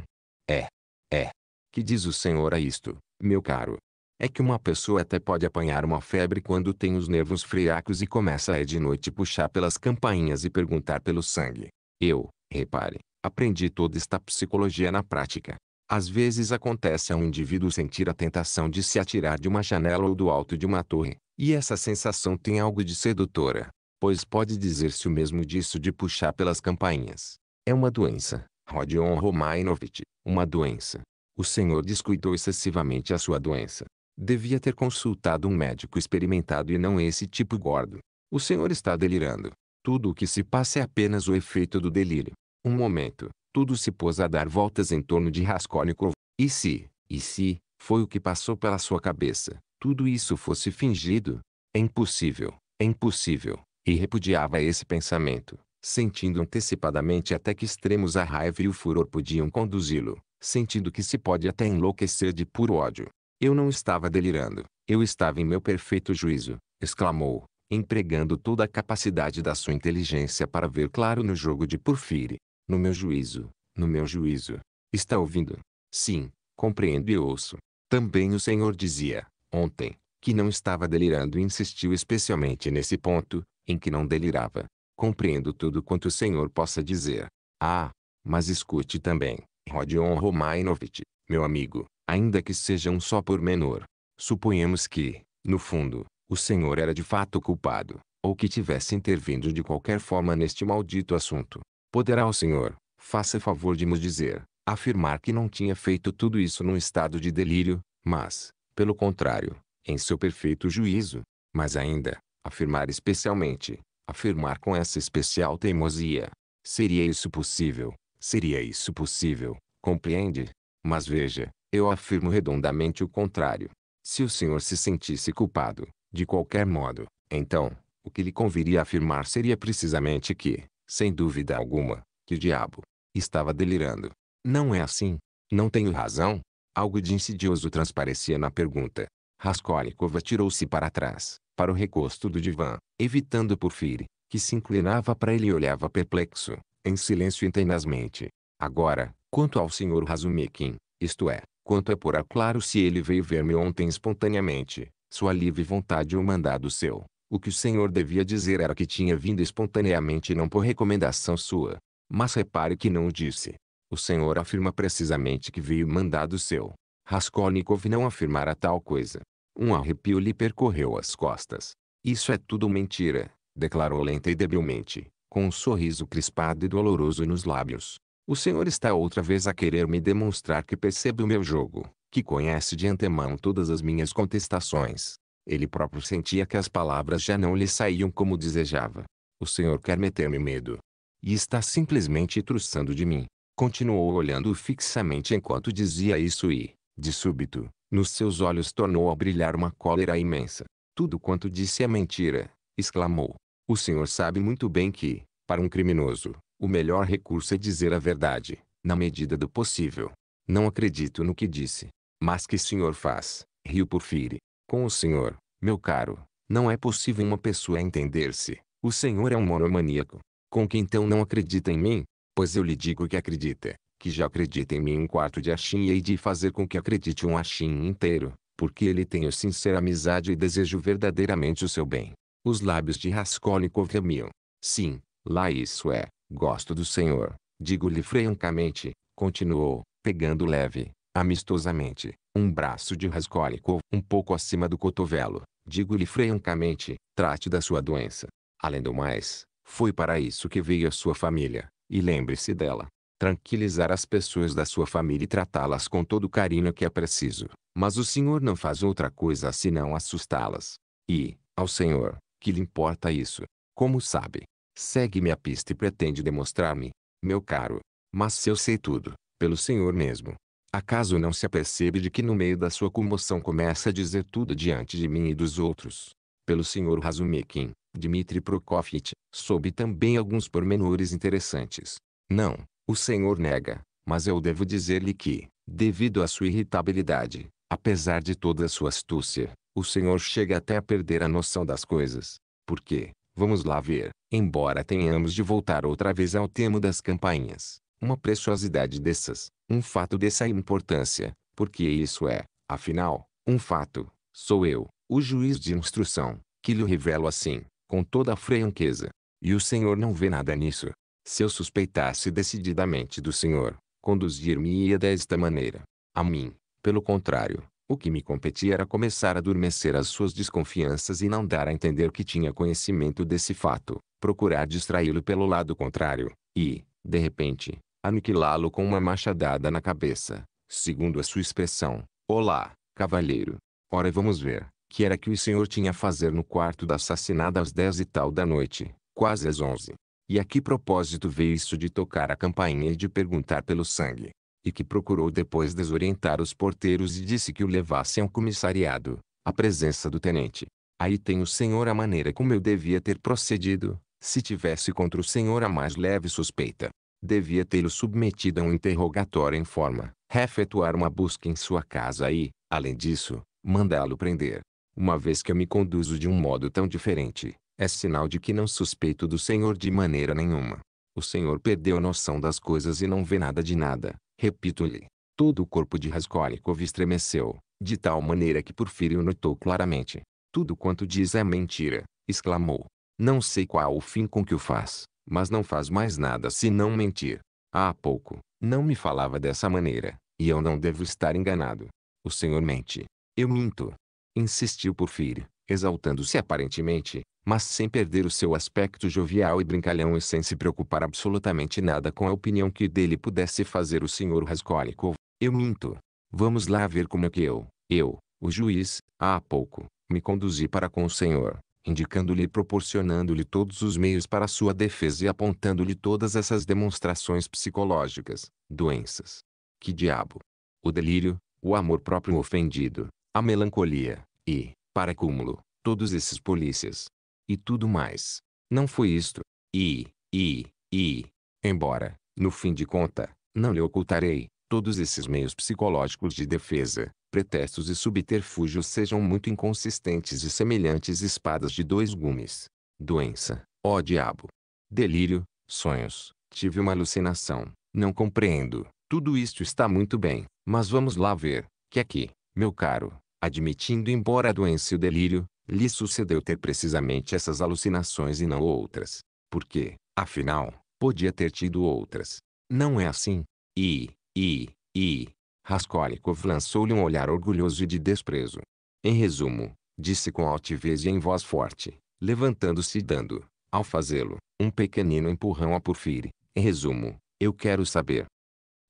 É. É. Que diz o senhor a isto, meu caro? é que uma pessoa até pode apanhar uma febre quando tem os nervos fracos e começa a de noite puxar pelas campainhas e perguntar pelo sangue. Eu, repare, aprendi toda esta psicologia na prática. Às vezes acontece a um indivíduo sentir a tentação de se atirar de uma janela ou do alto de uma torre, e essa sensação tem algo de sedutora, pois pode dizer-se o mesmo disso de puxar pelas campainhas. É uma doença, Rodion Romainovitch, uma doença. O senhor descuidou excessivamente a sua doença. Devia ter consultado um médico experimentado e não esse tipo gordo. O senhor está delirando. Tudo o que se passa é apenas o efeito do delírio. Um momento, tudo se pôs a dar voltas em torno de Raskolnikov. E se, e se, foi o que passou pela sua cabeça, tudo isso fosse fingido? É impossível, é impossível. E repudiava esse pensamento, sentindo antecipadamente até que extremos a raiva e o furor podiam conduzi-lo, sentindo que se pode até enlouquecer de puro ódio. Eu não estava delirando, eu estava em meu perfeito juízo, exclamou, empregando toda a capacidade da sua inteligência para ver claro no jogo de Porfírio. No meu juízo, no meu juízo. Está ouvindo? Sim, compreendo e ouço. Também o Senhor dizia, ontem, que não estava delirando e insistiu especialmente nesse ponto, em que não delirava. Compreendo tudo quanto o Senhor possa dizer. Ah, mas escute também, Rodion Romainovich, meu amigo, ainda que seja um só pormenor. Suponhamos que, no fundo, o Senhor era de fato culpado, ou que tivesse intervindo de qualquer forma neste maldito assunto. Poderá o Senhor, faça favor de nos dizer, afirmar que não tinha feito tudo isso num estado de delírio, mas, pelo contrário, em seu perfeito juízo. Mas ainda, afirmar especialmente, afirmar com essa especial teimosia. Seria isso possível? Seria isso possível? Compreende? Mas veja, eu afirmo redondamente o contrário. Se o senhor se sentisse culpado, de qualquer modo, então, o que lhe conviria afirmar seria precisamente que, sem dúvida alguma, que diabo estava delirando. Não é assim? Não tenho razão? Algo de insidioso transparecia na pergunta. Raskolnikov atirou-se para trás, para o recosto do divã, evitando Porfiri, que se inclinava para ele e olhava perplexo, em silêncio e tenazmente. Agora, quanto ao senhor Razumikin, isto é, Quanto é por aclaro se ele veio ver-me ontem espontaneamente, sua livre vontade ou mandado seu. O que o senhor devia dizer era que tinha vindo espontaneamente e não por recomendação sua. Mas repare que não o disse. O senhor afirma precisamente que veio mandado seu. Raskolnikov não afirmara tal coisa. Um arrepio lhe percorreu as costas. Isso é tudo mentira, declarou lenta e debilmente, com um sorriso crispado e doloroso nos lábios. O Senhor está outra vez a querer me demonstrar que percebe o meu jogo, que conhece de antemão todas as minhas contestações. Ele próprio sentia que as palavras já não lhe saíam como desejava. O Senhor quer meter-me medo. E está simplesmente truçando de mim. Continuou olhando fixamente enquanto dizia isso e, de súbito, nos seus olhos tornou a brilhar uma cólera imensa. Tudo quanto disse é mentira, exclamou. O senhor sabe muito bem que, para um criminoso, o melhor recurso é dizer a verdade, na medida do possível. Não acredito no que disse. Mas que senhor faz, Rio porfire. Com o senhor, meu caro, não é possível uma pessoa entender-se. O senhor é um monomaníaco. Com que então não acredita em mim? Pois eu lhe digo que acredita, que já acredita em mim um quarto de achim e hei de fazer com que acredite um achim inteiro, porque ele tenho sincera amizade e desejo verdadeiramente o seu bem. Os lábios de Raskolnikov tremiam. Sim, lá isso é. Gosto do senhor, digo-lhe francamente, continuou, pegando leve, amistosamente, um braço de Raskolnikov um pouco acima do cotovelo. Digo-lhe francamente, trate da sua doença. Além do mais, foi para isso que veio a sua família, e lembre-se dela. Tranquilizar as pessoas da sua família e tratá-las com todo o carinho que é preciso. Mas o senhor não faz outra coisa senão assustá-las. E, ao senhor, que lhe importa isso? Como sabe, Segue-me a pista e pretende demonstrar-me, meu caro. Mas se eu sei tudo, pelo Senhor mesmo. Acaso não se apercebe de que no meio da sua comoção começa a dizer tudo diante de mim e dos outros? Pelo senhor Razumikin, Dmitri Prokofitch, soube também alguns pormenores interessantes. Não, o senhor nega, mas eu devo dizer-lhe que, devido à sua irritabilidade, apesar de toda a sua astúcia, o senhor chega até a perder a noção das coisas. Porque, Vamos lá ver, embora tenhamos de voltar outra vez ao tema das campainhas, uma preciosidade dessas, um fato dessa importância, porque isso é, afinal, um fato, sou eu, o juiz de instrução, que lhe revelo assim, com toda a franqueza. E o senhor não vê nada nisso. Se eu suspeitasse decididamente do senhor, conduzir-me-ia desta maneira. A mim, pelo contrário, o que me competia era começar a adormecer as suas desconfianças e não dar a entender que tinha conhecimento desse fato, procurar distraí-lo pelo lado contrário, e, de repente, aniquilá-lo com uma machadada na cabeça, segundo a sua expressão. Olá, cavalheiro. Ora vamos ver, que era que o senhor tinha a fazer no quarto da assassinada às dez e tal da noite, quase às onze. E a que propósito veio isso de tocar a campainha e de perguntar pelo sangue? e que procurou depois desorientar os porteiros e disse que o levassem ao comissariado, à presença do tenente. Aí tem o senhor a maneira como eu devia ter procedido, se tivesse contra o senhor a mais leve suspeita. Devia tê-lo submetido a um interrogatório em forma, efetuar uma busca em sua casa e, além disso, mandá-lo prender. Uma vez que eu me conduzo de um modo tão diferente, é sinal de que não suspeito do senhor de maneira nenhuma. O senhor perdeu a noção das coisas e não vê nada de nada, Repito-lhe. Todo o corpo de Raskolnikov estremeceu, de tal maneira que Porfírio notou claramente. Tudo quanto diz é mentira, exclamou. Não sei qual o fim com que o faz, mas não faz mais nada senão mentir. Há pouco, não me falava dessa maneira, e eu não devo estar enganado. O senhor mente. Eu minto. Insistiu Porfírio, exaltando-se aparentemente, mas sem perder o seu aspecto jovial e brincalhão e sem se preocupar absolutamente nada com a opinião que dele pudesse fazer o senhor Raskolnikov. Eu minto. Vamos lá ver como é que eu, eu, o juiz, há pouco, me conduzi para com o senhor, indicando-lhe e proporcionando-lhe todos os meios para sua defesa e apontando-lhe todas essas demonstrações psicológicas, doenças. Que diabo! O delírio, o amor próprio ofendido, a melancolia, e, para cúmulo, todos esses polícias, e tudo mais. Não foi isto. E, e, e, embora, no fim de conta, não lhe ocultarei, todos esses meios psicológicos de defesa, pretextos e subterfúgios sejam muito inconsistentes e semelhantes espadas de dois gumes. Doença, ó diabo. Delírio, sonhos, tive uma alucinação, não compreendo. Tudo isto está muito bem, mas vamos lá ver, que aqui, meu caro, admitindo embora a doença e o delírio, lhe sucedeu ter precisamente essas alucinações e não outras. Porque, afinal, podia ter tido outras. Não é assim? E, e, e... Raskolnikov lançou-lhe um olhar orgulhoso e de desprezo. Em resumo, disse com altivez e em voz forte, levantando-se e dando, ao fazê-lo, um pequenino empurrão a Porfiri. Em resumo, eu quero saber.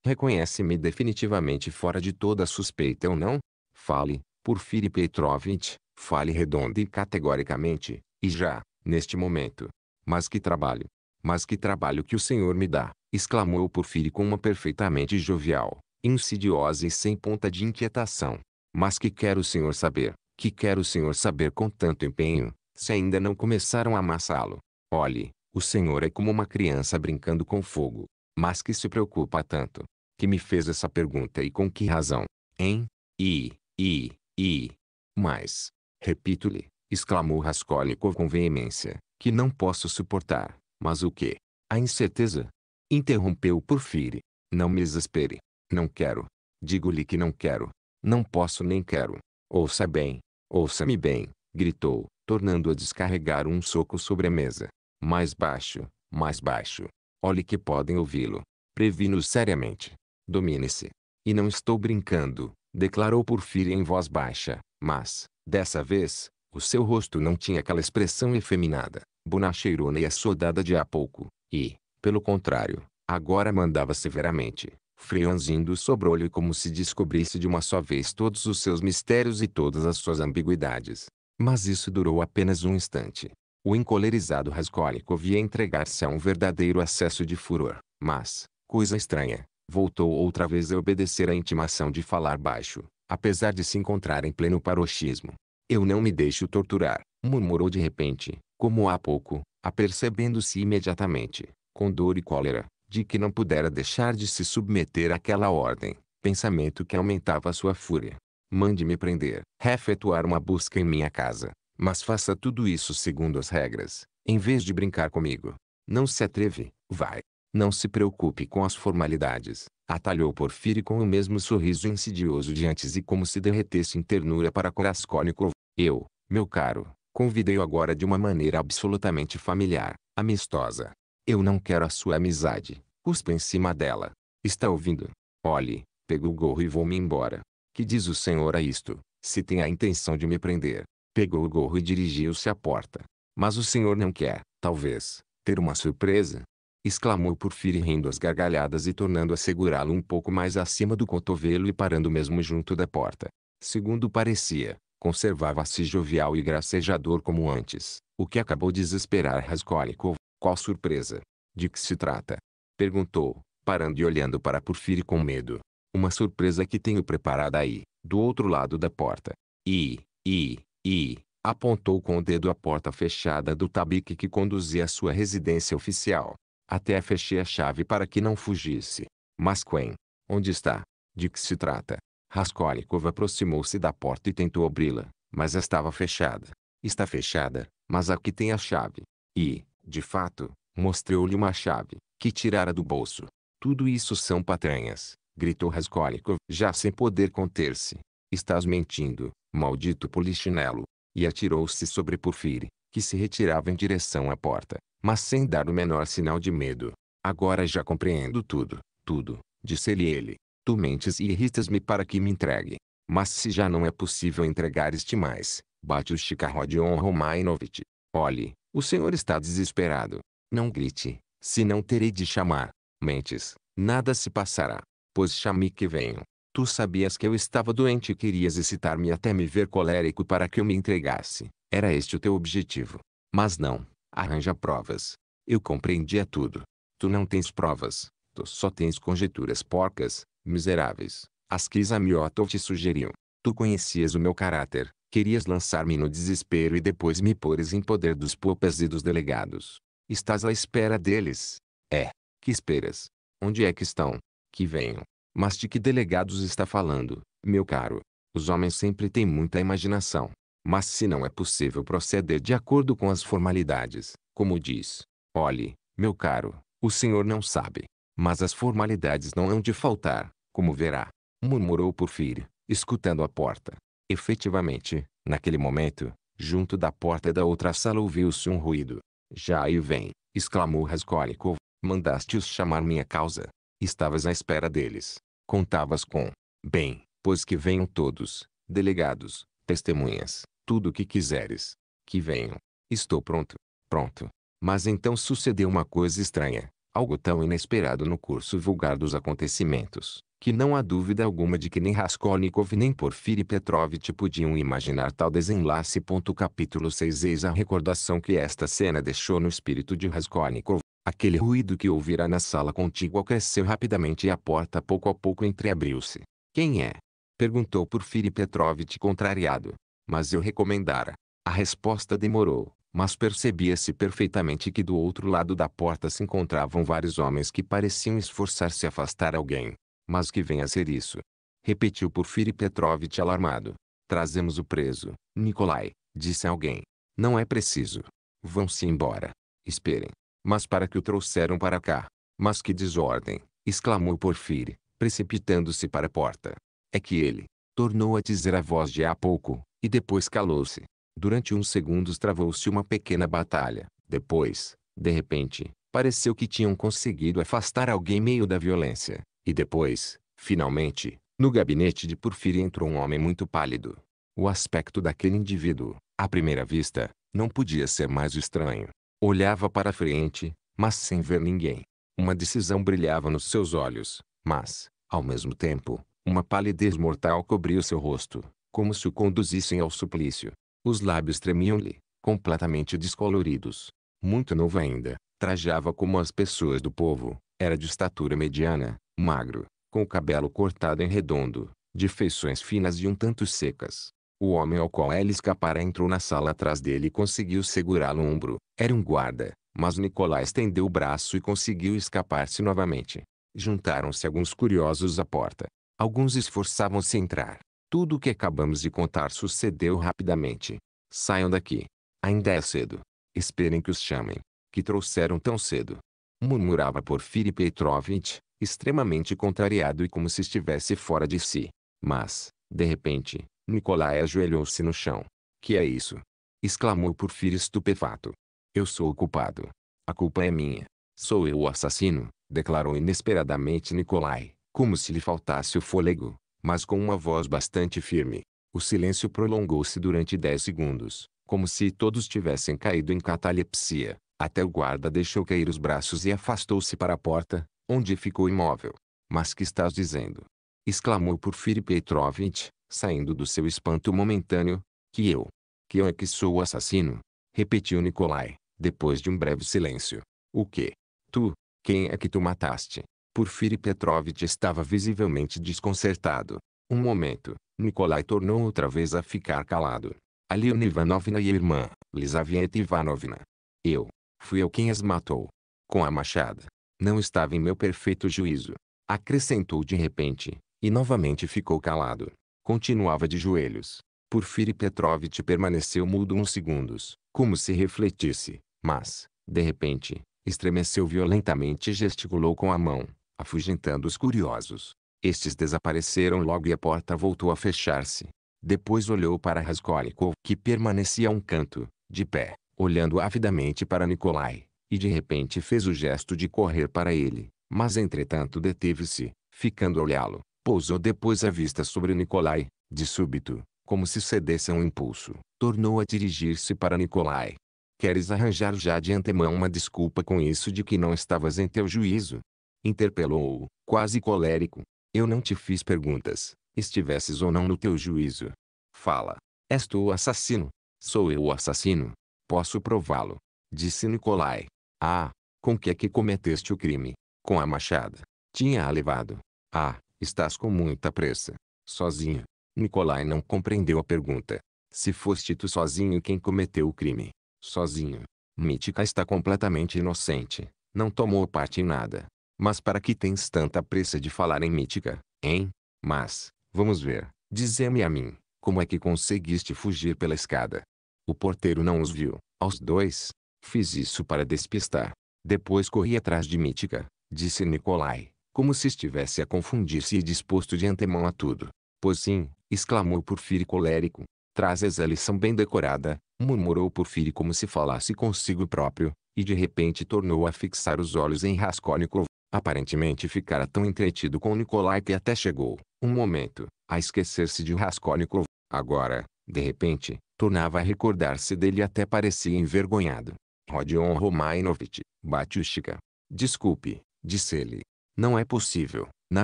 Reconhece-me definitivamente fora de toda suspeita ou não? Fale, Porfiri Petrovitch, Fale redonda e categoricamente, e já, neste momento. Mas que trabalho! Mas que trabalho que o Senhor me dá! exclamou Porfírio com uma perfeitamente jovial, insidiosa e sem ponta de inquietação. Mas que quer o Senhor saber, que quer o Senhor saber com tanto empenho, se ainda não começaram a amassá-lo. Olhe, o Senhor é como uma criança brincando com fogo. Mas que se preocupa tanto? Que me fez essa pergunta e com que razão? Hein? E, e, e. Mas, Repito-lhe, exclamou Raskolnikov com veemência, que não posso suportar. Mas o que? A incerteza? Interrompeu Porfírio. Não me exaspere. Não quero. Digo-lhe que não quero. Não posso nem quero. Ouça bem. Ouça-me bem. Gritou, tornando a descarregar um soco sobre a mesa. Mais baixo. Mais baixo. Olhe que podem ouvi-lo. Previno seriamente. Domine-se. E não estou brincando, declarou Porfírio em voz baixa, mas, Dessa vez, o seu rosto não tinha aquela expressão efeminada, bonacheirona e assodada é de há pouco, e, pelo contrário, agora mandava severamente, freonzindo o sobrolho como se descobrisse de uma só vez todos os seus mistérios e todas as suas ambiguidades. Mas isso durou apenas um instante. O encolerizado Raskolnikov ia entregar-se a um verdadeiro acesso de furor, mas, coisa estranha, voltou outra vez a obedecer à intimação de falar baixo apesar de se encontrar em pleno paroxismo. Eu não me deixo torturar, murmurou de repente, como há pouco, apercebendo-se imediatamente, com dor e cólera, de que não pudera deixar de se submeter àquela ordem, pensamento que aumentava sua fúria. Mande-me prender, efetuar uma busca em minha casa, mas faça tudo isso segundo as regras, em vez de brincar comigo. Não se atreve, vai. Não se preocupe com as formalidades. Atalhou Porfírio com o mesmo sorriso insidioso de antes e como se derretesse em ternura para Koraskolnikov. Eu, meu caro, convidei-o agora de uma maneira absolutamente familiar, amistosa. Eu não quero a sua amizade. Cuspa em cima dela. Está ouvindo? Olhe, pego o gorro e vou-me embora. Que diz o senhor a isto, se tem a intenção de me prender? Pegou o gorro e dirigiu-se à porta. Mas o senhor não quer, talvez, ter uma surpresa? exclamou Porfírio rindo às gargalhadas e tornando a segurá-lo um pouco mais acima do cotovelo e parando mesmo junto da porta. Segundo parecia, conservava-se jovial e gracejador como antes, o que acabou de desesperar Raskolnikov. Qual surpresa! De que se trata? Perguntou, parando e olhando para Porfírio com medo. Uma surpresa que tenho preparada aí, do outro lado da porta. E, e, e, apontou com o dedo a porta fechada do tabique que conduzia à sua residência oficial. Até fechei a chave para que não fugisse. Mas Quen, onde está? De que se trata? Raskolnikov aproximou-se da porta e tentou abri-la, mas estava fechada. Está fechada, mas aqui tem a chave. E, de fato, mostrou-lhe uma chave, que tirara do bolso. Tudo isso são patranhas, gritou Raskolnikov, já sem poder conter-se. Estás mentindo, maldito polichinelo. E atirou-se sobre Porfiri, que se retirava em direção à porta, mas sem dar o menor sinal de medo. Agora já compreendo tudo, tudo, disse-lhe ele. Tu mentes e irritas-me para que me entregue. Mas se já não é possível entregares-te mais, bate o Chikarrodion Romainovitch. Olhe, o senhor está desesperado. Não grite, se não terei de chamar. Mentes, nada se passará. Pois chame que venho. Tu sabias que eu estava doente e querias excitar-me até me ver colérico para que eu me entregasse. Era este o teu objetivo. Mas não. Arranja provas. Eu compreendia tudo. Tu não tens provas. Tu só tens conjecturas porcas, miseráveis. As que Isamioto te sugeriu. Tu conhecias o meu caráter. Querias lançar-me no desespero e depois me pôres em poder dos poupas e dos delegados. Estás à espera deles. É. Que esperas? Onde é que estão? Que venham. Mas de que delegados está falando, meu caro? Os homens sempre têm muita imaginação. Mas se não é possível proceder de acordo com as formalidades, como diz, olhe, meu caro, o senhor não sabe. Mas as formalidades não hão de faltar, como verá. Murmurou Porfírio, escutando a porta. Efetivamente, naquele momento, junto da porta da outra sala ouviu-se um ruído. Já aí vem, exclamou Raskolnikov. Mandaste-os chamar minha causa. Estavas à espera deles. Contavas com. Bem, pois que venham todos, delegados, testemunhas, tudo o que quiseres. Que venham. Estou pronto. Pronto. Mas então sucedeu uma coisa estranha, algo tão inesperado no curso vulgar dos acontecimentos, que não há dúvida alguma de que nem Raskolnikov nem Porfiri Petrovitch podiam imaginar tal desenlace. Capítulo 6 Eis a recordação que esta cena deixou no espírito de Raskolnikov. Aquele ruído que ouvira na sala contígua cresceu rapidamente e a porta pouco a pouco entreabriu-se. Quem é? Perguntou Porfiri Petrovitch contrariado mas eu recomendara. A resposta demorou, mas percebia-se perfeitamente que do outro lado da porta se encontravam vários homens que pareciam esforçar-se a afastar alguém. Mas que venha a ser isso? Repetiu Porfiri Petrovitch alarmado. Trazemos o preso, Nikolai, disse alguém. Não é preciso. Vão-se embora. Esperem. Mas para que o trouxeram para cá? Mas que desordem! exclamou Porfiri, precipitando-se para a porta. É que ele, tornou a dizer a voz de há pouco, e depois calou-se. Durante uns segundos travou-se uma pequena batalha. Depois, de repente, pareceu que tinham conseguido afastar alguém meio da violência. E depois, finalmente, no gabinete de Porfírio entrou um homem muito pálido. O aspecto daquele indivíduo, à primeira vista, não podia ser mais estranho. Olhava para frente, mas sem ver ninguém. Uma decisão brilhava nos seus olhos, mas, ao mesmo tempo, uma palidez mortal o seu rosto como se o conduzissem ao suplício. Os lábios tremiam-lhe, completamente descoloridos. Muito novo ainda, trajava como as pessoas do povo, era de estatura mediana, magro, com o cabelo cortado em redondo, de feições finas e um tanto secas. O homem ao qual ele escapara entrou na sala atrás dele e conseguiu segurá-lo no ombro. Era um guarda, mas Nicolai estendeu o braço e conseguiu escapar-se novamente. Juntaram-se alguns curiosos à porta. Alguns esforçavam-se a entrar, tudo o que acabamos de contar sucedeu rapidamente. Saiam daqui. Ainda é cedo. Esperem que os chamem. Que trouxeram tão cedo. Murmurava Porfiri Petrovitch, extremamente contrariado e como se estivesse fora de si. Mas, de repente, Nicolai ajoelhou-se no chão. Que é isso? exclamou Porfírio estupefato. Eu sou o culpado. A culpa é minha. Sou eu o assassino, declarou inesperadamente Nicolai, como se lhe faltasse o fôlego mas com uma voz bastante firme. O silêncio prolongou-se durante dez segundos, como se todos tivessem caído em catalepsia. Até o guarda deixou cair os braços e afastou-se para a porta, onde ficou imóvel. Mas que estás dizendo? exclamou Porfiri Petrovitch, saindo do seu espanto momentâneo. Que eu? Que eu é que sou o assassino? repetiu Nikolai, depois de um breve silêncio. O que? Tu, quem é que tu mataste? Porfiri Petrovitch estava visivelmente desconcertado. Um momento, Nikolai tornou outra vez a ficar calado. Aliona Ivanovna e a irmã, Lizavieta Ivanovna. Eu. Fui eu quem as matou. Com a machada. Não estava em meu perfeito juízo. Acrescentou de repente, e novamente ficou calado. Continuava de joelhos. Porfiri Petrovitch permaneceu mudo uns segundos, como se refletisse, mas, de repente, estremeceu violentamente e gesticulou com a mão, afugentando os curiosos. Estes desapareceram logo e a porta voltou a fechar-se. Depois olhou para Raskolnikov, que permanecia a um canto, de pé, olhando avidamente para Nikolai, e de repente fez o gesto de correr para ele, mas entretanto deteve-se, ficando a olhá-lo. Pousou depois a vista sobre Nikolai, de súbito, como se cedesse a um impulso, tornou a dirigir-se para Nikolai. Queres arranjar já de antemão uma desculpa com isso de que não estavas em teu juízo? interpelou-o, quase colérico. Eu não te fiz perguntas, estivesses ou não no teu juízo. Fala. És tu o assassino? Sou eu o assassino? Posso prová-lo. Disse Nicolai. Ah, com que é que cometeste o crime? Com a machada. Tinha a levado. Ah, estás com muita pressa. Sozinho. Nicolai não compreendeu a pergunta. Se foste tu sozinho quem cometeu o crime. Sozinho. Mítica está completamente inocente. Não tomou parte em nada. Mas para que tens tanta pressa de falar em mítica, hein? Mas, vamos ver, dize-me a mim, como é que conseguiste fugir pela escada? O porteiro não os viu, aos dois. Fiz isso para despistar. Depois corri atrás de mítica, disse Nicolai, como se estivesse a confundir-se e disposto de antemão a tudo. Pois sim, exclamou Porfírio colérico. Trazes a lição bem decorada, murmurou Porfírio como se falasse consigo próprio, e de repente tornou a fixar os olhos em Raskolnikov. Aparentemente ficara tão entretido com Nikolai que até chegou, um momento, a esquecer-se de Raskolnikov. Agora, de repente, tornava a recordar-se dele e até parecia envergonhado. Rodion Romainovich, Batiushka. Desculpe, disse ele. Não é possível, na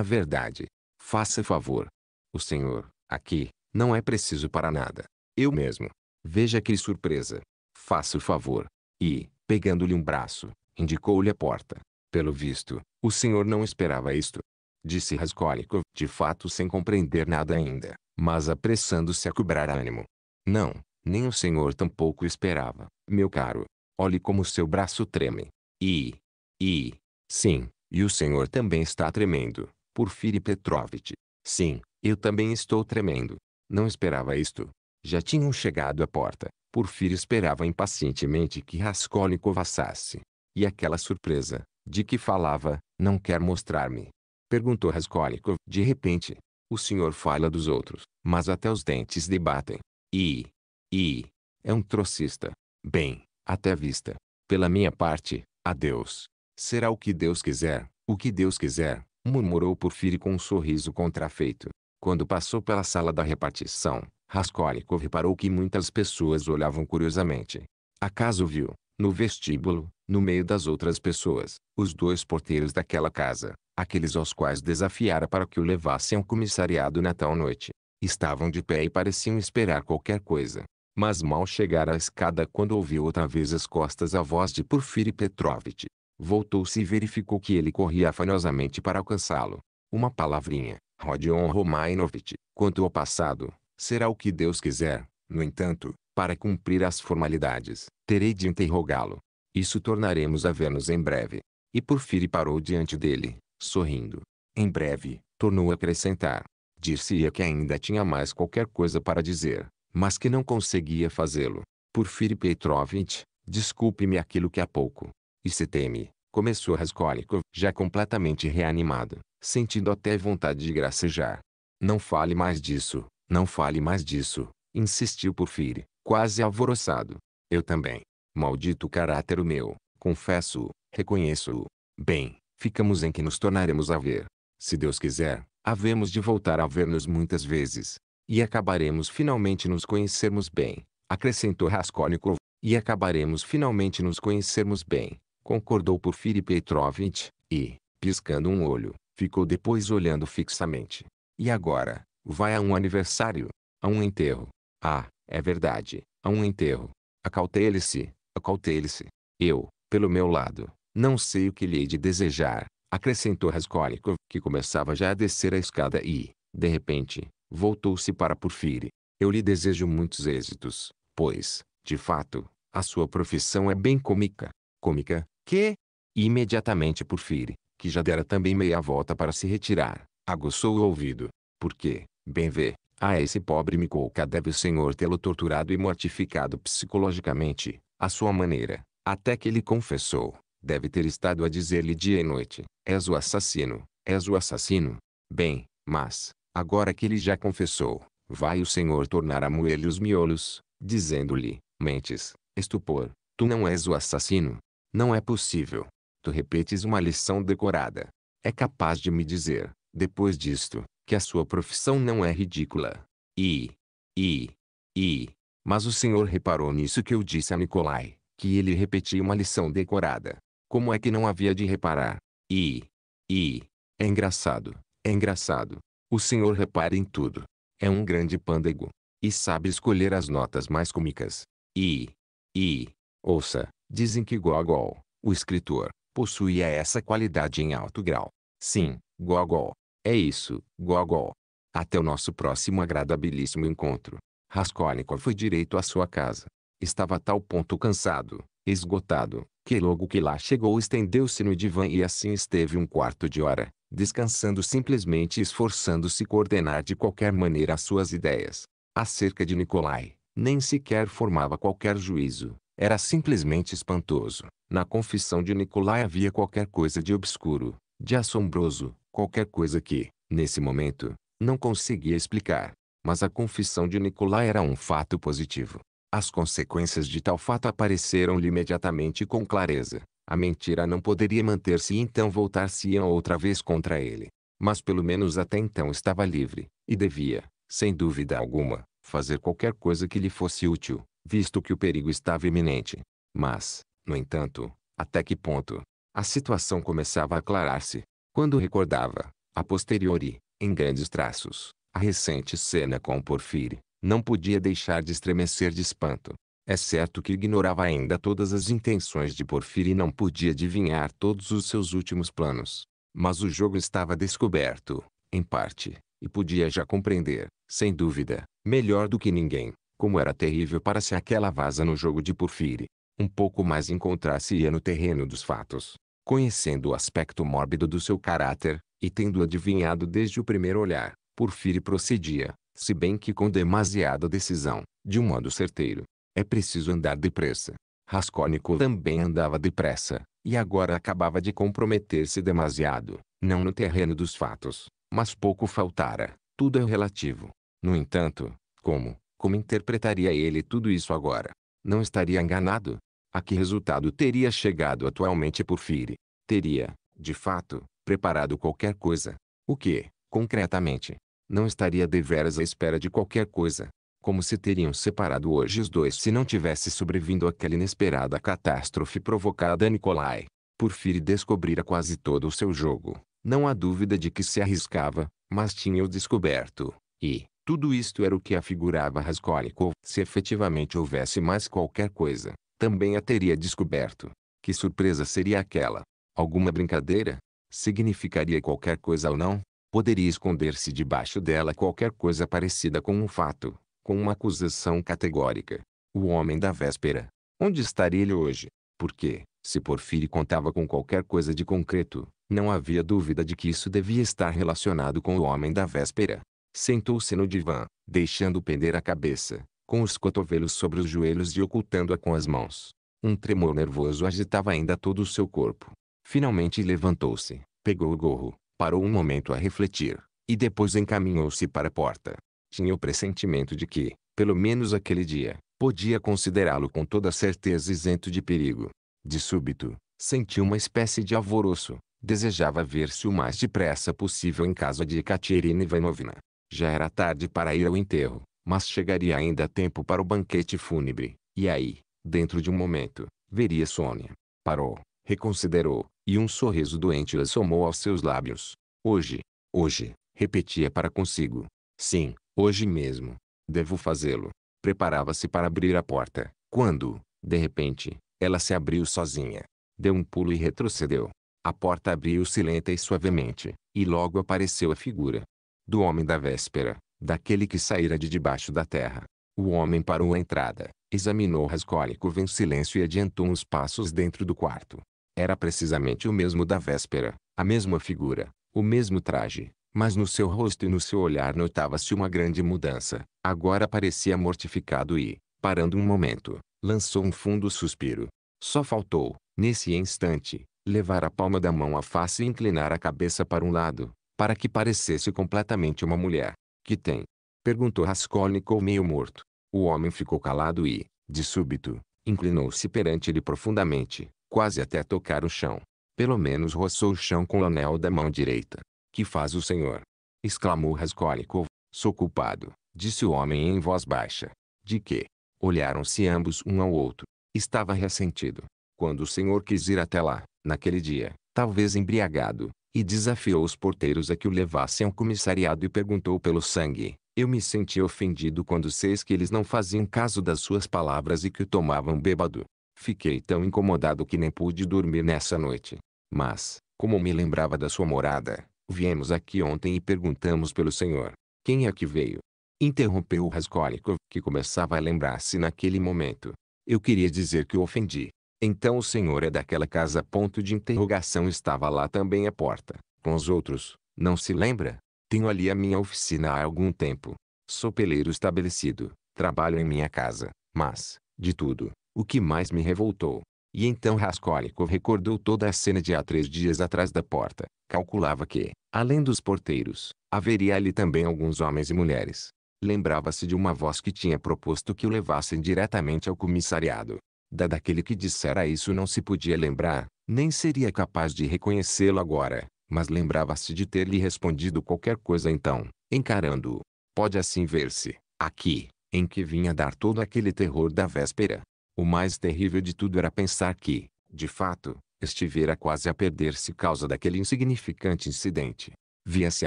verdade. Faça favor. O senhor, aqui, não é preciso para nada. Eu mesmo. Veja que surpresa. Faça o favor. E, pegando-lhe um braço, indicou-lhe a porta. Pelo visto, o senhor não esperava isto. Disse Raskolnikov, de fato sem compreender nada ainda, mas apressando-se a cobrar ânimo. Não, nem o senhor tampouco esperava, meu caro. Olhe como seu braço treme. E... E... Sim, e o senhor também está tremendo, Porfiri Petrovitch. Sim, eu também estou tremendo. Não esperava isto. Já tinham chegado à porta. Porfiri esperava impacientemente que Raskolnikov assasse E aquela surpresa, de que falava, não quer mostrar-me. Perguntou Raskolnikov. De repente, o senhor fala dos outros, mas até os dentes debatem. E... E... É um trocista. Bem, até vista. Pela minha parte, adeus. Será o que Deus quiser, o que Deus quiser, murmurou Porfírio com um sorriso contrafeito. Quando passou pela sala da repartição, Raskolnikov reparou que muitas pessoas olhavam curiosamente. Acaso viu, no vestíbulo, no meio das outras pessoas, os dois porteiros daquela casa, aqueles aos quais desafiara para que o levassem ao comissariado na tal noite, estavam de pé e pareciam esperar qualquer coisa. Mas mal chegara à escada quando ouviu outra vez as costas a voz de Porfírio Petrovitch. Voltou-se e verificou que ele corria afanosamente para alcançá-lo. Uma palavrinha, Rodion Romainovitch, quanto ao passado, será o que Deus quiser. No entanto, para cumprir as formalidades, terei de interrogá-lo. Isso tornaremos a ver-nos em breve. E Porfiri parou diante dele, sorrindo. Em breve, tornou a acrescentar. Disse-ia que ainda tinha mais qualquer coisa para dizer, mas que não conseguia fazê-lo. Porfiri Petrovitch, desculpe-me aquilo que há pouco. E se teme, começou Raskolnikov, já completamente reanimado, sentindo até vontade de gracejar. Não fale mais disso, não fale mais disso, insistiu Porfiri quase alvoroçado. Eu também. Maldito caráter o meu, confesso-o, reconheço-o. Bem, ficamos em que nos tornaremos a ver. Se Deus quiser, havemos de voltar a ver-nos muitas vezes. E acabaremos finalmente nos conhecermos bem, acrescentou Raskolnikov. E acabaremos finalmente nos conhecermos bem, concordou Porfiri Petrovitch, e, piscando um olho, ficou depois olhando fixamente. E agora, vai a um aniversário, a um enterro. Ah, é verdade, há um enterro. Acautele-se, acautele-se. Eu, pelo meu lado, não sei o que lhe hei de desejar, acrescentou Raskolnikov, que começava já a descer a escada e, de repente, voltou-se para Porfiri. Eu lhe desejo muitos êxitos, pois, de fato, a sua profissão é bem cômica. Cômica, que? Imediatamente Porfiri, que já dera também meia volta para se retirar, aguçou o ouvido. Porque, bem vê, a ah, esse pobre Mikouka deve o Senhor tê-lo torturado e mortificado psicologicamente, à sua maneira, até que ele confessou. Deve ter estado a dizer-lhe dia e noite, és o assassino, és o assassino. Bem, mas, agora que ele já confessou, vai o Senhor tornar a moer-lhe os miolos, dizendo-lhe, mentes, estupor, tu não és o assassino. Não é possível. Tu repetes uma lição decorada. É capaz de me dizer, depois disto, que a sua profissão não é ridícula. E, e, e, mas o senhor reparou nisso que eu disse a Nicolai, que ele repetia uma lição decorada. Como é que não havia de reparar? E, e, é engraçado, é engraçado. O senhor repara em tudo. É um grande pândego. E sabe escolher as notas mais cômicas. E, e, ouça, dizem que Gogol, o escritor, possuía essa qualidade em alto grau. Sim, Gogol, é isso, Gogol. Até o nosso próximo agradabilíssimo encontro. Raskolnikov foi direito à sua casa. Estava a tal ponto cansado, esgotado, que logo que lá chegou estendeu-se no divã e assim esteve um quarto de hora, descansando simplesmente esforçando-se coordenar de qualquer maneira as suas ideias. Acerca de Nikolai, nem sequer formava qualquer juízo. Era simplesmente espantoso. Na confissão de Nikolai havia qualquer coisa de obscuro, de assombroso, qualquer coisa que, nesse momento, não conseguia explicar. Mas a confissão de Nicolai era um fato positivo. As consequências de tal fato apareceram-lhe imediatamente com clareza. A mentira não poderia manter-se e então voltar-se-iam outra vez contra ele. Mas pelo menos até então estava livre, e devia, sem dúvida alguma, fazer qualquer coisa que lhe fosse útil, visto que o perigo estava iminente. Mas, no entanto, até que ponto? A situação começava a aclarar-se. Quando recordava, a posteriori, em grandes traços, a recente cena com Porfírio, não podia deixar de estremecer de espanto. É certo que ignorava ainda todas as intenções de Porfírio e não podia adivinhar todos os seus últimos planos. Mas o jogo estava descoberto, em parte, e podia já compreender, sem dúvida, melhor do que ninguém, como era terrível para se aquela vaza no jogo de Porfírio. Um pouco mais encontrar-se-ia no terreno dos fatos. Conhecendo o aspecto mórbido do seu caráter, e tendo adivinhado desde o primeiro olhar, Porfírio procedia, se bem que com demasiada decisão, de um modo certeiro. É preciso andar depressa. Rascónico também andava depressa, e agora acabava de comprometer-se demasiado, não no terreno dos fatos, mas pouco faltara, tudo é relativo. No entanto, como, como interpretaria ele tudo isso agora? Não estaria enganado? A que resultado teria chegado atualmente Porfírio? Teria, de fato, preparado qualquer coisa. O que, concretamente, não estaria deveras à espera de qualquer coisa. Como se teriam separado hoje os dois se não tivesse sobrevindo aquela inesperada catástrofe provocada a Nikolai. Porfiri descobrira quase todo o seu jogo. Não há dúvida de que se arriscava, mas tinha-o descoberto. E, tudo isto era o que afigurava Raskolnikov. Se efetivamente houvesse mais qualquer coisa, também a teria descoberto. Que surpresa seria aquela? Alguma brincadeira? Significaria qualquer coisa ou não? Poderia esconder-se debaixo dela qualquer coisa parecida com um fato, com uma acusação categórica. O homem da véspera. Onde estaria ele hoje? Porque, se Porfírio contava com qualquer coisa de concreto, não havia dúvida de que isso devia estar relacionado com o homem da véspera. Sentou-se no divã, deixando pender a cabeça, com os cotovelos sobre os joelhos e ocultando-a com as mãos. Um tremor nervoso agitava ainda todo o seu corpo. Finalmente levantou-se, pegou o gorro, parou um momento a refletir, e depois encaminhou-se para a porta. Tinha o pressentimento de que, pelo menos aquele dia, podia considerá-lo com toda certeza isento de perigo. De súbito, sentiu uma espécie de alvoroço. Desejava ver-se o mais depressa possível em casa de Katerina Ivanovna. Já era tarde para ir ao enterro. Mas chegaria ainda tempo para o banquete fúnebre. E aí, dentro de um momento, veria Sônia. Parou, reconsiderou, e um sorriso doente assomou aos seus lábios. Hoje, hoje, repetia para consigo. Sim, hoje mesmo. Devo fazê-lo. Preparava-se para abrir a porta, quando, de repente, ela se abriu sozinha. Deu um pulo e retrocedeu. A porta abriu-se lenta e suavemente, e logo apareceu a figura do homem da véspera, daquele que saíra de debaixo da terra. O homem parou à entrada, examinou Rascólico em silêncio e adiantou uns passos dentro do quarto. Era precisamente o mesmo da véspera, a mesma figura, o mesmo traje, mas no seu rosto e no seu olhar notava-se uma grande mudança. Agora parecia mortificado e, parando um momento, lançou um fundo suspiro. Só faltou, nesse instante, levar a palma da mão à face e inclinar a cabeça para um lado, para que parecesse completamente uma mulher. Que tem? Perguntou Raskolnikov meio morto. O homem ficou calado e, de súbito, inclinou-se perante ele profundamente, quase até tocar o chão. Pelo menos roçou o chão com o anel da mão direita. Que faz o senhor? Exclamou Raskolnikov. Sou culpado, disse o homem em voz baixa. De quê? Olharam-se ambos um ao outro. Estava ressentido. Quando o senhor quis ir até lá, naquele dia, talvez embriagado, e desafiou os porteiros a que o levassem ao comissariado e perguntou pelo sangue. Eu me senti ofendido quando sei que eles não faziam caso das suas palavras e que o tomavam bêbado. Fiquei tão incomodado que nem pude dormir nessa noite. Mas, como me lembrava da sua morada, viemos aqui ontem e perguntamos pelo senhor. Quem é que veio? Interrompeu o Raskolnikov, que começava a lembrar-se naquele momento. Eu queria dizer que o ofendi, então o senhor é daquela casa. Ponto de interrogação estava lá também a porta, com os outros, não se lembra? Tenho ali a minha oficina há algum tempo. Sou peleiro estabelecido, trabalho em minha casa, mas, de tudo, o que mais me revoltou. E então Raskolnikov recordou toda a cena de há três dias atrás da porta. Calculava que, além dos porteiros, haveria ali também alguns homens e mulheres. Lembrava-se de uma voz que tinha proposto que o levassem diretamente ao comissariado. Da daquele que dissera isso não se podia lembrar, nem seria capaz de reconhecê-lo agora, mas lembrava-se de ter-lhe respondido qualquer coisa então, encarando-o. Pode assim ver-se, aqui, em que vinha dar todo aquele terror da véspera. O mais terrível de tudo era pensar que, de fato, estivera quase a perder-se causa daquele insignificante incidente. Via-se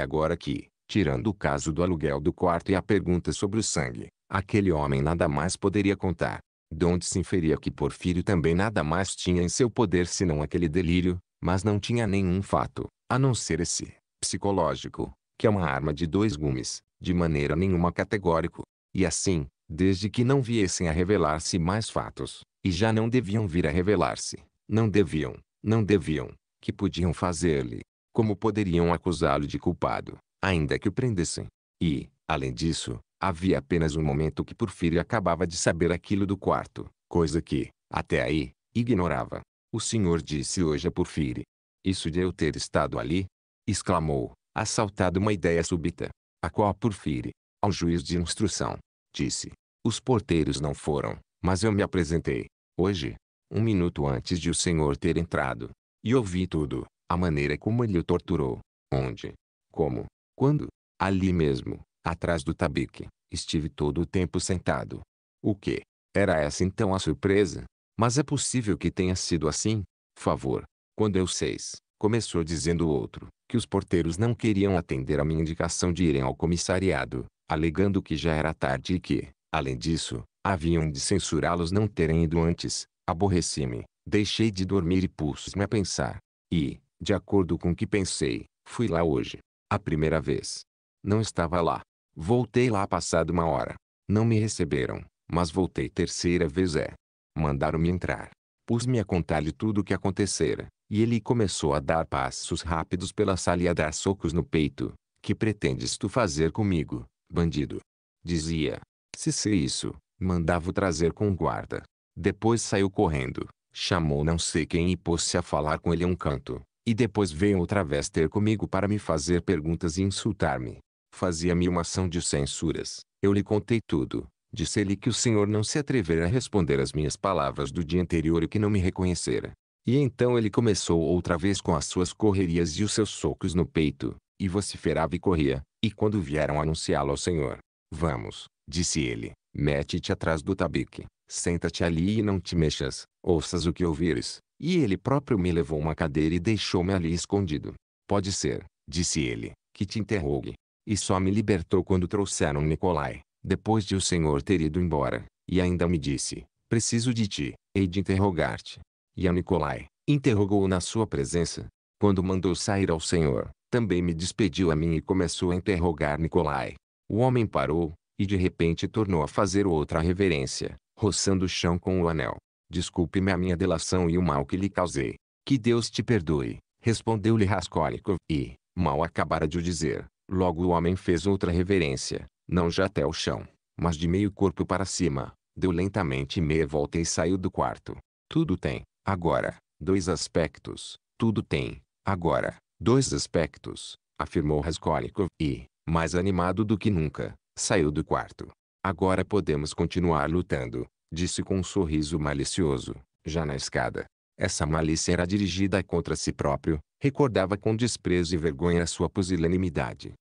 agora que, tirando o caso do aluguel do quarto e a pergunta sobre o sangue, aquele homem nada mais poderia contar. Donde se inferia que Porfírio também nada mais tinha em seu poder senão aquele delírio, mas não tinha nenhum fato, a não ser esse, psicológico, que é uma arma de dois gumes, de maneira nenhuma categórico. E assim, desde que não viessem a revelar-se mais fatos, e já não deviam vir a revelar-se, não deviam, não deviam, que podiam fazer-lhe, como poderiam acusá-lo de culpado, ainda que o prendessem. E, além disso, Havia apenas um momento que Porfírio acabava de saber aquilo do quarto, coisa que, até aí, ignorava. O senhor disse hoje a Porfírio. Isso de eu ter estado ali? exclamou, assaltado uma ideia súbita. A qual Porfírio, ao juiz de instrução, disse. Os porteiros não foram, mas eu me apresentei. Hoje, um minuto antes de o senhor ter entrado. E ouvi tudo, a maneira como ele o torturou. Onde? Como? Quando? Ali mesmo, atrás do tabique, estive todo o tempo sentado. O que? Era essa então a surpresa? Mas é possível que tenha sido assim? Favor. Quando eu seis, começou dizendo o outro, que os porteiros não queriam atender a minha indicação de irem ao comissariado, alegando que já era tarde e que, além disso, haviam de censurá-los não terem ido antes, aborreci-me, deixei de dormir e pus-me a pensar. E, de acordo com o que pensei, fui lá hoje. A primeira vez. Não estava lá. Voltei lá passado uma hora. Não me receberam, mas voltei terceira vez é. Mandaram-me entrar. Pus-me a contar-lhe tudo o que acontecera, e ele começou a dar passos rápidos pela sala e a dar socos no peito. Que pretendes tu fazer comigo, bandido? Dizia. Se sei isso, mandava-o trazer com guarda. Depois saiu correndo, chamou não sei quem e pôs-se a falar com ele um canto, e depois veio outra vez ter comigo para me fazer perguntas e insultar-me fazia-me uma ação de censuras. Eu lhe contei tudo. Disse-lhe que o senhor não se atrevera a responder às minhas palavras do dia anterior e que não me reconhecera. E então ele começou outra vez com as suas correrias e os seus socos no peito, e vociferava e corria, e quando vieram anunciá-lo ao senhor. Vamos, disse ele, mete-te atrás do tabique, senta-te ali e não te mexas, ouças o que ouvires. E ele próprio me levou uma cadeira e deixou-me ali escondido. Pode ser, disse ele, que te interrogue, e só me libertou quando trouxeram Nicolai, depois de o Senhor ter ido embora. E ainda me disse, preciso de ti, hei de interrogar-te. E a Nicolai, interrogou-o na sua presença. Quando mandou sair ao Senhor, também me despediu a mim e começou a interrogar Nicolai. O homem parou, e de repente tornou a fazer outra reverência, roçando o chão com o anel. Desculpe-me a minha delação e o mal que lhe causei. Que Deus te perdoe, respondeu-lhe Raskolnikov, e, mal acabara de o dizer, Logo o homem fez outra reverência, não já até o chão, mas de meio corpo para cima. Deu lentamente meia volta e saiu do quarto. Tudo tem, agora, dois aspectos. Tudo tem, agora, dois aspectos, afirmou Raskolnikov e, mais animado do que nunca, saiu do quarto. Agora podemos continuar lutando, disse com um sorriso malicioso, já na escada. Essa malícia era dirigida contra si próprio, recordava com desprezo e vergonha sua pusilanimidade.